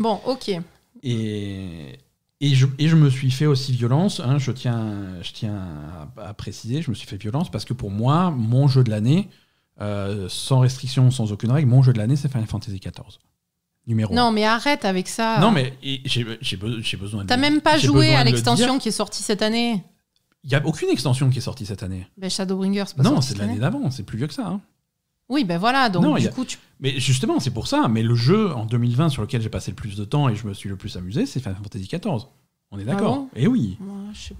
Bon, ok. Et, et je, et je, me suis fait aussi violence, hein, je tiens, je tiens à, préciser, je me suis fait violence parce que pour moi, mon jeu de l'année, euh, sans restriction, sans aucune règle, mon jeu de l'année, c'est Final Fantasy XIV. Numéro non, mais arrête avec ça. Non, mais j'ai besoin de. T'as même pas joué à l'extension qui est sortie cette année Il n'y a aucune extension qui est sortie cette année. Ben, Shadowbringer c'est pas Non, c'est l'année d'avant, c'est plus vieux que ça. Hein. Oui, ben voilà, donc Mais justement, c'est pour ça, mais le jeu en 2020 sur lequel j'ai passé le plus de temps et je me suis le plus amusé, c'est Final Fantasy XIV. On est ah d'accord et Eh oui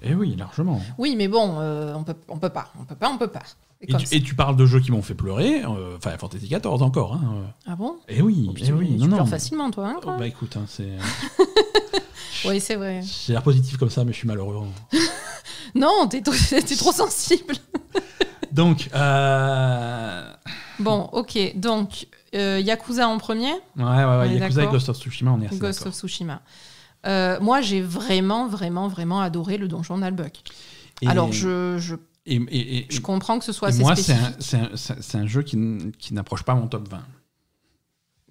et Eh oui, largement. Oui, mais bon, euh, on, peut, on peut pas, on peut pas, on peut pas. Et tu, parles de jeux qui m'ont fait pleurer, enfin euh, Fantasy XIV encore. Hein. Ah bon Eh oui, oh, eh oui. Tu non, pleures facilement toi. Hein, oh, bah écoute, hein, c'est... Euh, oui, c'est vrai. J'ai l'air positif comme ça, mais je suis malheureux. non, t'es trop sensible. Donc. Euh, bon, ok. Donc, euh, Yakuza en premier. Ouais, ouais, ouais. Yakuza et Ghost of Tsushima, on est assez Ghost of Tsushima. Euh, moi, j'ai vraiment, vraiment, vraiment adoré le donjon d'Albuck. Alors, je, je, je comprends que ce soit assez moi, spécifique. Moi, c'est un, un, jeu qui, qui n'approche pas mon top 20.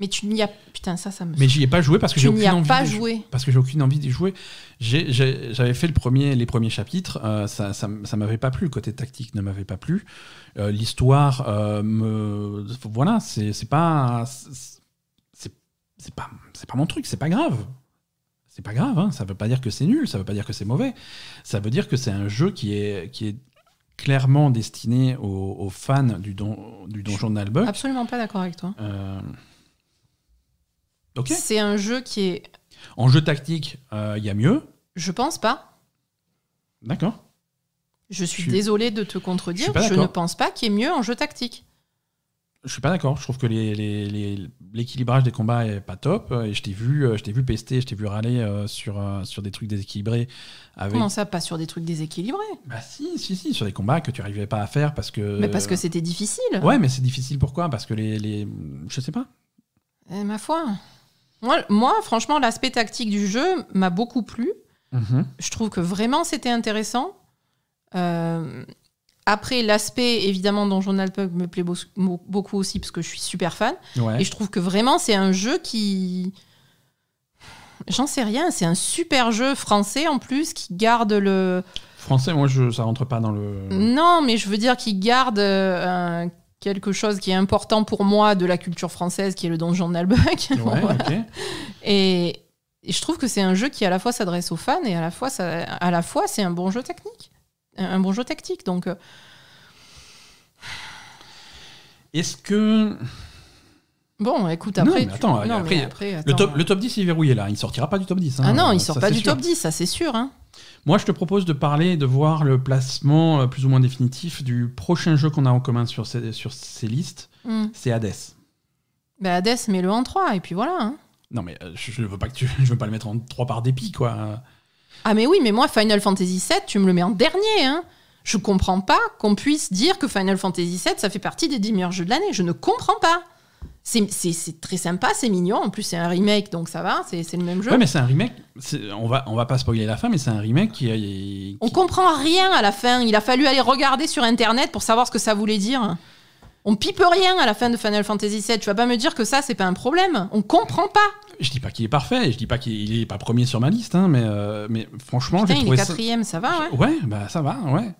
Mais tu n'y as. Putain, ça, ça me. Mais j'y ai pas joué parce que j'ai aucune envie. Parce que j'ai aucune envie d'y jouer. J'avais fait le premier, les premiers chapitres. Euh, ça ça, ça m'avait pas plu. Le côté tactique ne m'avait pas plu. Euh, l'histoire euh, me. Voilà, c'est pas. C'est pas, pas mon truc, c'est pas grave. C'est pas grave, hein. ça veut pas dire que c'est nul, ça veut pas dire que c'est mauvais. Ça veut dire que c'est un jeu qui est, qui est clairement destiné aux, fans du, don, du donjon d'Albuck. Absolument pas d'accord avec toi. C'est un jeu qui est. En jeu tactique, euh, il y a mieux Je pense pas. D'accord. Je suis, désolé de te contredire, je, ne pense pas qu'il y ait mieux en jeu tactique. Je suis pas d'accord. Je trouve que l'équilibrage des combats est pas top. Euh, et je t'ai vu, euh, je t'ai vu pester, je t'ai vu râler sur, sur des trucs déséquilibrés. Comment ça, pas sur des trucs déséquilibrés Bah si, si, si, sur des combats que tu arrivais pas à faire parce que. Mais parce que c'était difficile. Ouais, mais c'est difficile pourquoi Parce que les, les, je sais pas. Eh, ma foi. Moi, franchement, l'aspect tactique du jeu m'a beaucoup plu. Mhm. Je trouve que vraiment c'était intéressant. Euh, après, l'aspect évidemment dont Journal Pug me plaît beaucoup aussi parce que je suis super fan. Et je trouve que vraiment c'est un jeu qui. J'en sais rien, c'est un super jeu français en plus qui garde le. Français, moi je, ça rentre pas dans le. Non, mais je veux dire qu'il garde euh, un quelque chose qui est important pour moi de la culture française, qui est le donjon de et, je trouve que c'est un jeu qui à la fois s'adresse aux fans et à la fois, à la fois c'est un bon jeu technique, un bon jeu tactique. Donc, euh. est-ce que Bon, écoute, après. le, top, le top 10 il est verrouillé là. Il sortira pas du top 10. Hein. ah non, il sort pas du top 10, ça c'est sûr. Hein. Moi, je te propose de parler, de voir le placement euh, plus ou moins définitif du prochain jeu qu'on a en commun sur ces, listes. Hmm. C'est Hades. Bah, Hades, mets-le en 3, et puis voilà. Hein. Non, mais euh, je ne veux, pas que tu... je veux pas le mettre en 3 par dépit, quoi. Ah, mais oui, mais moi, Final Fantasy VII, tu me le mets en dernier, hein. Je comprends pas qu'on puisse dire que Final Fantasy VII, ça fait partie des 10 meilleurs jeux de l'année. Je ne comprends pas. C'est très sympa, c'est mignon. En plus, c'est un remake, donc ça va, c'est le même jeu. Ouais, mais c'est un remake. On va, on va pas spoiler la fin, mais c'est un remake qui, On comprend rien à la fin. Il a fallu aller regarder sur internet pour savoir ce que ça voulait dire. On pipe rien à la fin de Final Fantasy VII. Tu vas pas me dire que ça, c'est pas un problème. On comprend pas. Je dis pas qu'il est parfait. Je dis pas qu'il est pas premier sur ma liste, hein, euh, mais, franchement, j'ai il est quatrième, ça, ça va, ouais. Ouais, bah ça va, ouais.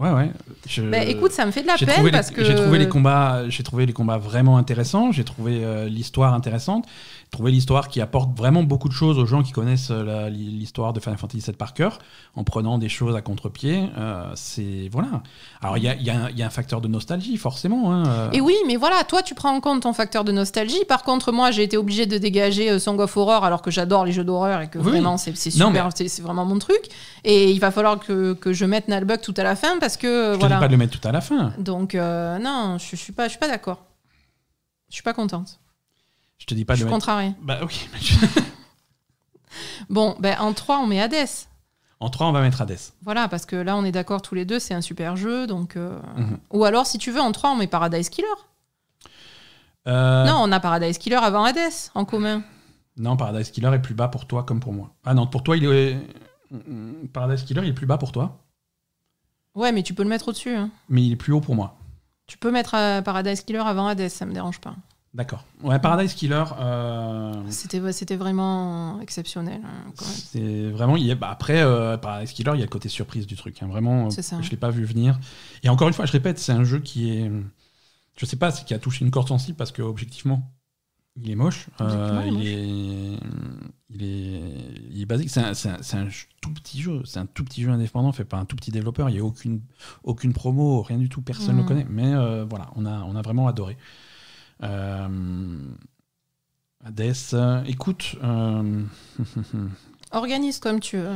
Ouais, ouais. Je, bah, écoute, ça me fait de la peine parce que j'ai trouvé les combats, j'ai trouvé les combats vraiment intéressants. J'ai trouvé euh, l'histoire intéressante trouver l'histoire qui apporte vraiment beaucoup de choses aux gens qui connaissent euh, l'histoire de Final Fantasy VII par cœur, en prenant des choses à contre-pied. Euh, c'est voilà. Alors il y a, un facteur de nostalgie forcément. Hein, euh. Et oui, mais voilà, toi tu prends en compte ton facteur de nostalgie. Par contre, moi j'ai été obligé de dégager Song of Horror alors que j'adore les jeux d'horreur et que vraiment c'est super, c'est vraiment mon truc. Et il va falloir que, je mette Nalbuck tout à la fin parce que je voilà. pas le mettre tout à la fin. Donc non, je, je suis pas, je suis pas d'accord. Je suis pas contente. Je te dis pas de. Je Bah bon, ben en 3, on met Hades. En 3, on va mettre Hades. Voilà, parce que là, on est d'accord tous les deux, c'est un super jeu. donc... Euh, mhm. Ou alors, si tu veux, en 3, on met Paradise Killer. Euh, non, on a Paradise Killer avant Hades en commun. Non, Paradise Killer est plus bas pour toi comme pour moi. Ah non, pour toi, il est. Paradise Killer, il est plus bas pour toi. Ouais, mais tu peux le mettre au-dessus. Hein. Mais il est plus haut pour moi. Tu peux mettre euh, Paradise Killer avant Hades, ça me dérange pas. D'accord. Ouais, Paradise Killer. Euh, c'était vraiment exceptionnel. Hein, c'est vraiment il bah, après euh, Paradise Killer, il y a le côté surprise du truc. Hein. vraiment, euh, je l'ai pas vu venir. Et encore une fois, je répète, c'est un jeu qui est, je sais pas, c'est qui a touché une corde sensible parce que objectivement, il est moche. il, est est, il, est basique. C'est un, tout petit jeu. C'est un tout petit jeu indépendant fait par un tout petit développeur. Il y a aucune aucune promo, rien du tout. Personne ne le mm. connaît. Mais voilà, on a on a vraiment adoré. Euh, Hades, euh, écoute. Euh, Organise comme tu veux.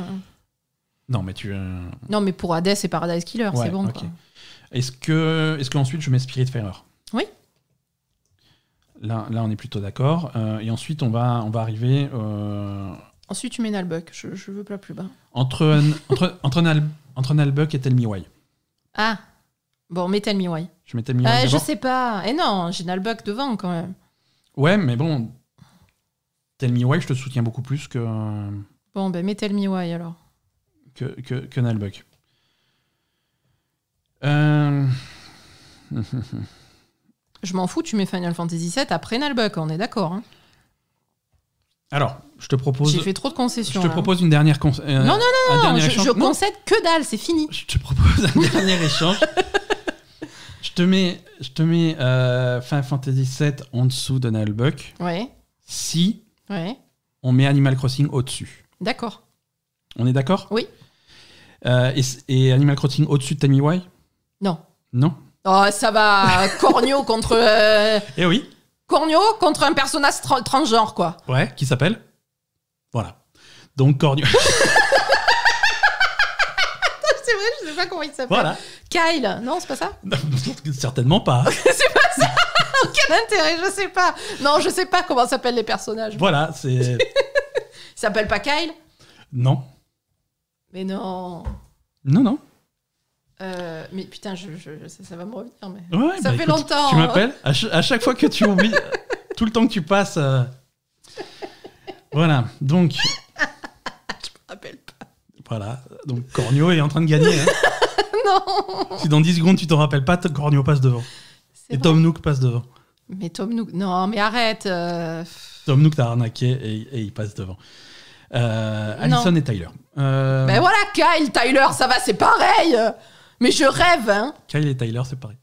Non, mais tu. Non, mais pour Hades et Paradise Killer, c'est bon. Est-ce que, est-ce qu'ensuite je mets Spiritfarer Oui. Là, là, on est plutôt d'accord. et ensuite, on va, on va arriver. Ensuite, tu mets Nalbuck. Je, je veux pas plus bas. Entre, entre, entre, entre Nalbuck et Tell Me Ah, Bon, Metal Tell Me Je mets Tell euh, je sais pas. Et eh non, j'ai Nalbuck devant quand même. Ouais, mais bon. Tell Me Why, je te soutiens beaucoup plus que. Bon, ben, Metal Tell Me Why alors. Que, que, que Nalbuck. Euh. je m'en fous, tu mets Final Fantasy VII après Nalbuck, on est d'accord. Hein. Alors, je te propose. J'ai fait trop de concessions. Je te propose une dernière. Euh, non, non, non, non je, je, concède que dalle, c'est fini. Je te propose un dernier échange. Je te mets, je mets euh, Final Fantasy VII en dessous de Donald Buck. Ouais. Si ouais. on met Animal Crossing au-dessus. D'accord. On est d'accord Oui. Euh, et, Animal Crossing au-dessus de Tammy Why Non. Non Oh, ça va, Cornio contre. Euh, eh oui. Cornio contre un personnage transgenre, quoi. Ouais, qui s'appelle Voilà. Donc Cornio. C'est vrai, je sais pas comment il s'appelle. Voilà. Kyle, non, c'est pas ça Certainement pas. c'est pas ça Aucun intérêt, je sais pas. Non, je sais pas comment s'appellent les personnages. Voilà, c'est. s'appelle pas Kyle Non. Mais non. Non, non. Euh, mais putain, je, ça, va me revenir. Mais... ça bah fait longtemps. Tu hein. m'appelles à, chaque fois que tu oublies, euh, tout le temps que tu passes. Euh, voilà, donc. je me rappelle pas. Voilà, donc Cornio est en train de gagner. Hein. Si dans 10 secondes tu t'en rappelles pas, Cornio passe devant. Et Tom Nook passe devant. Mais Tom Nook, non, mais arrête euh, Tom Nook t'a arnaqué et, il passe devant. Euh, Allison et Tyler. Euh... Mais ben voilà, Kyle, Tyler, ça va, c'est pareil Mais je rêve, hein. Kyle et Tyler, c'est pareil.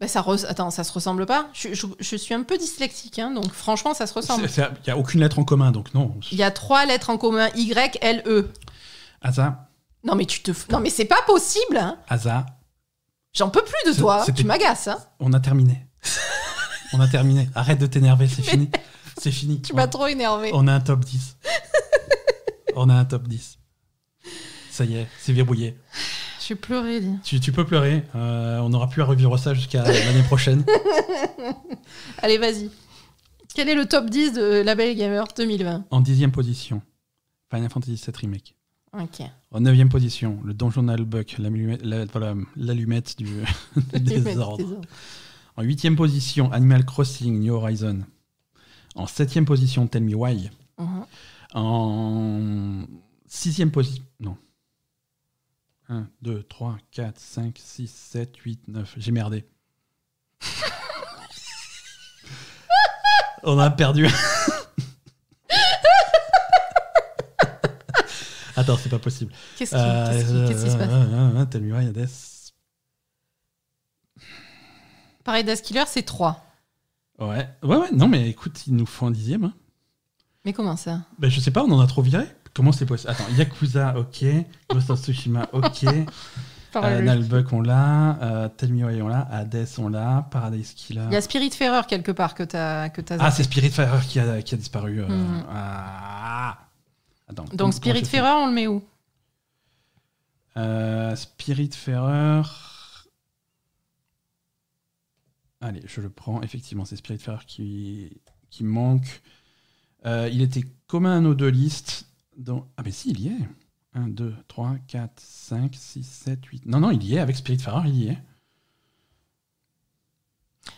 Mais ben ça Attends, ça se ressemble pas je, suis un peu dyslexique, hein, donc franchement, ça se ressemble. Il n'y a aucune lettre en commun, donc non. Il y a trois lettres en commun, Y, L, E. Ah ça non mais tu te non mais c'est pas possible. Hein. J'en peux plus de toi. Tu m'agaces. Hein. On a terminé. on a terminé. Arrête de t'énerver, c'est fini. C'est fini. Tu m'as trop énervé. On a un top 10. on a un top 10. Ça y est, c'est verrouillé. Je suis pleuré. Tu, peux pleurer. Euh, on n'aura plus à revivre ça jusqu'à l'année prochaine. Allez, vas-y. Quel est le top 10 de La Belle Gamer 2020 En dixième position, Final Fantasy VII Remake. Okay. En neuvième position, le donjon Albuck, l'allumette la, du, désordre. En huitième position, Animal Crossing New Horizon. En septième position, Tell Me Why. Uh -huh. En sixième position... Non. 1, 2, 3, 4, 5, 6, 7, 8, 9. J'ai merdé. On a perdu. Attends, c'est pas possible. Qu'est-ce qui, euh, se passe Tell me why, Hades. Paradise Killer, c'est 3. Ouais. ouais, ouais, non, mais écoute, ils nous font un dixième. Hein. Mais comment ça ben, Je sais pas, on en a trop viré. Comment c'est possible Attends, Yakuza, ok. Ghost of Tsushima, ok. euh, on l'a. Tell Me Why, on l'a. Hades, on l'a. Paradise Killer. Il y a Spirit Ferrer, quelque part que t'as. Que as ah, c'est Spirit qui a, qui a disparu. Euh, hmm. Ah donc, Spirit Ferrer, on le met où euh, Spirit Ferrer. Allez, je le prends. Effectivement, c'est Spirit Ferrer qui, qui manque. Euh, il était commun à nos deux listes. Ah, mais si, il y est. 1, 2, 3, 4, 5, 6, 7, 8. Non, non, il y est. Avec Spirit Ferrer, il y est.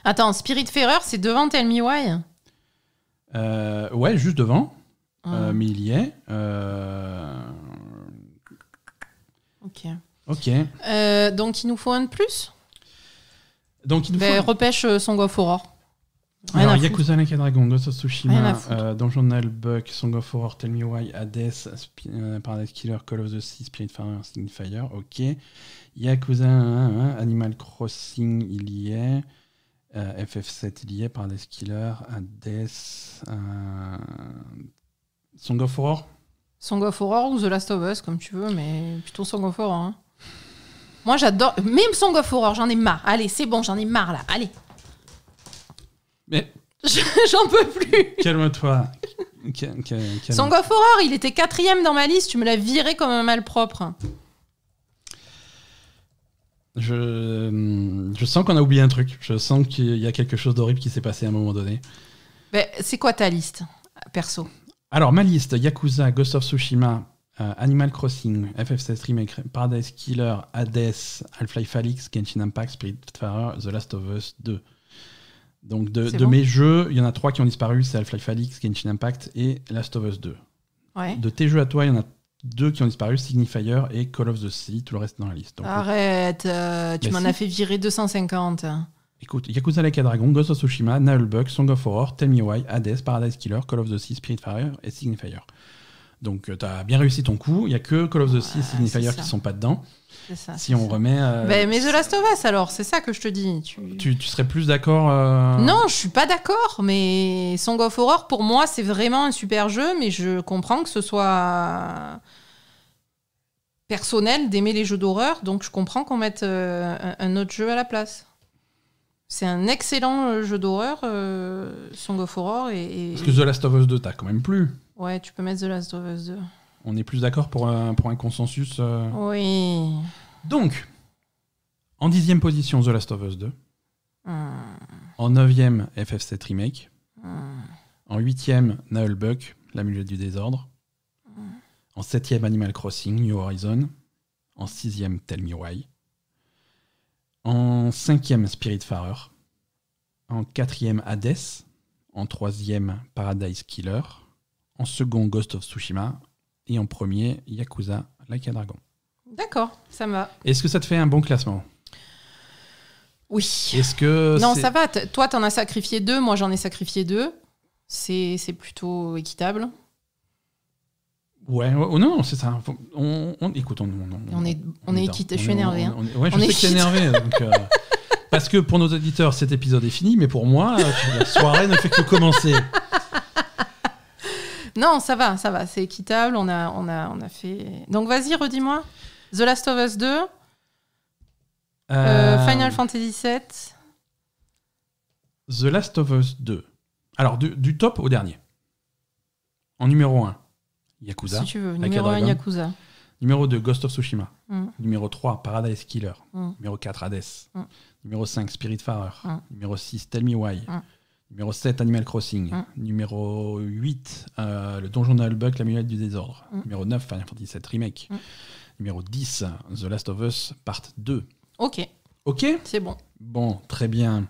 Attends, Spirit Ferrer, c'est devant Tell Me Why euh, ouais, juste devant. Euh, ah. mais il y est. Euh, ok. Euh, donc il nous faut un de plus donc, il nous ben, faut... repêche Song of Horror. Rien Alors, Yakuza Like Dragon, Ghost of Tsushima, euh, Dungeon Buck, Song of Horror, Tell Me Why, Hades, Paradise Killer, Call of the Sea, Spirit Fire, ok. Yakuza Animal Crossing, il y est. FF7, il y est. Paradise Killer, Hades, Song of Horror Song of Horror ou The Last of Us, comme tu veux, mais plutôt Song of Horror. Hein. Moi, j'adore. Même Song of Horror, j'en ai marre. Allez, c'est bon, j'en ai marre là. Allez. Mais. j'en peux plus. Calme-toi. Song of Horror, il était quatrième dans ma liste. Tu me l'as viré comme un malpropre. Je, je sens qu'on a oublié un truc. Je sens qu'il y a quelque chose d'horrible qui s'est passé à un moment donné. Mais ben, C'est quoi ta liste, perso alors, ma liste Yakuza, Ghost of Tsushima, euh, Animal Crossing, FF16 Remake, Paradise Killer, Hades, Half-Life Alix, Genshin Impact, Spiritfarer, The Last of Us 2. Donc, de, mes jeux, il y en a trois qui ont disparu c'est Half-Life Alix, Genshin Impact et Last of Us 2. De tes jeux à toi, il y en a deux qui ont disparu, Signifier et Call of the Sea, tout le reste dans la liste. Arrête, euh, tu bah m'en as fait virer 250. Yakuza Like a Dragon, Ghost of Tsushima, Naulbug, Song of Horror, Tell Me Why, Hades, Paradise Killer, Call of the Sea, Fire et Signifier. Donc euh, t'as tu as bien réussi ton coup, il n'y a que Call of the Sea et Signifier qui ne sont pas dedans. Ça, si on remet. Euh, bah, mais The Last of Us, alors, c'est ça que je te dis. Tu, tu, serais plus d'accord euh, Non, je suis pas d'accord, mais Song of Horror, pour moi, c'est vraiment un super jeu, mais je comprends que ce soit personnel d'aimer les jeux d'horreur, donc je comprends qu'on mette un autre jeu à la place. C'est un excellent euh, jeu d'horreur, euh, Song of Horror. Et, Parce que The Last of Us 2, t'as quand même plus. Ouais, tu peux mettre The Last of Us 2. On est plus d'accord pour, un, pour consensus euh. Oui. Donc, en dixième position, The Last of Us 2. Hmm. En neuvième, FF7 Remake. Hmm. En huitième, Naël Buck, La Mulette du désordre. Hmm. En septième, Animal Crossing, New Horizon. En sixième, Tell Me Why. En cinquième, Spiritfarer. En quatrième, Hades. En troisième, Paradise Killer. En second, Ghost of Tsushima. Et en premier, Yakuza Like a Dragon. D'accord, ça me va. Est-ce que ça te fait un bon classement Oui. Est-ce que. Non, ça va. Toi, t'en as sacrifié deux. Moi, j'en ai sacrifié deux. C'est plutôt équitable. Ouais, ou oh, non, c'est ça. On, écoute, on, on, est, on est équité. Je suis énervé. Hein. ouais, je sais énervé. Euh, parce que pour nos auditeurs, cet épisode est fini, mais pour moi, euh, la soirée ne fait que commencer. Non, ça va, ça va. C'est équitable. On a, on a, on a fait. Donc vas-y, redis-moi. The Last of Us 2, euh, Final Fantasy VII. The Last of Us 2. Alors, du, du top au dernier. En numéro 1. Yakuza. Si tu veux, numéro Yakuza. Numéro 2, Ghost of Tsushima. Mm. Numéro 3, Paradise Killer. Mm. Numéro 4, Hades. Mm. Numéro 5, Spirit Numéro 6, Tell Me Why. Numéro 7, Animal Crossing. Numéro 8, euh, Le Donjon d'Albuck, Muette du désordre. Numéro 9, Final Fantasy VII Remake. Numéro 10, The Last of Us, Part 2. Ok. Ok C'est bon. Bon, très bien.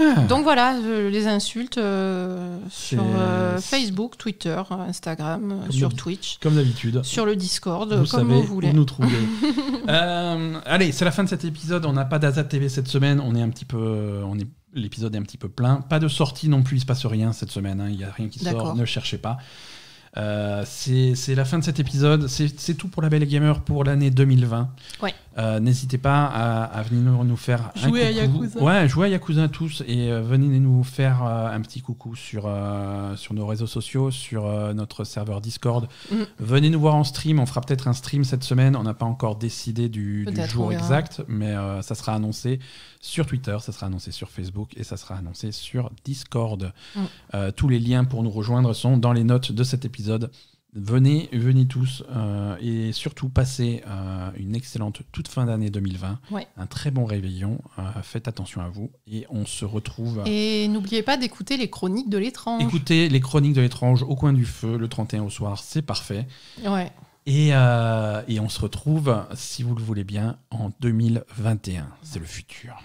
Ah. Donc voilà, euh, les insultes euh, sur euh, Facebook, Twitter, Instagram, sur Twitch. Comme d'habitude. Sur le Discord, vous comme savez, vous voulez. Nous trouver. allez, c'est la fin de cet épisode. On n'a pas d'Azat TV cette semaine. On est un petit peu. On est L'épisode est un petit peu plein. Pas de sortie non plus, il se passe rien cette semaine. Hein. Il n'y a rien qui sort, ne cherchez pas. c'est la fin de cet épisode. C'est tout pour la Belle Gamer pour l'année 2020. Ouais. Euh, n'hésitez pas à, venir nous faire un coucou. Ouais, jouez à Yakuza tous et euh, venez nous faire euh, un petit coucou sur, sur nos réseaux sociaux, sur notre serveur Discord. Mm. Venez nous voir en stream. On fera peut-être un stream cette semaine. On n'a pas encore décidé du, jour exact, mais ça sera annoncé sur Twitter, ça sera annoncé sur Facebook et ça sera annoncé sur Discord. Mm. tous les liens pour nous rejoindre sont dans les notes de cet épisode. Venez, venez tous euh, et surtout passez euh, une excellente toute fin d'année 2020. Un très bon réveillon. Euh, faites attention à vous et on se retrouve. Et n'oubliez pas d'écouter les chroniques de l'étrange. Écoutez les chroniques de l'étrange au coin du feu le 31 au soir, c'est parfait. Et, et on se retrouve, si vous le voulez bien, en 2021. C'est le futur.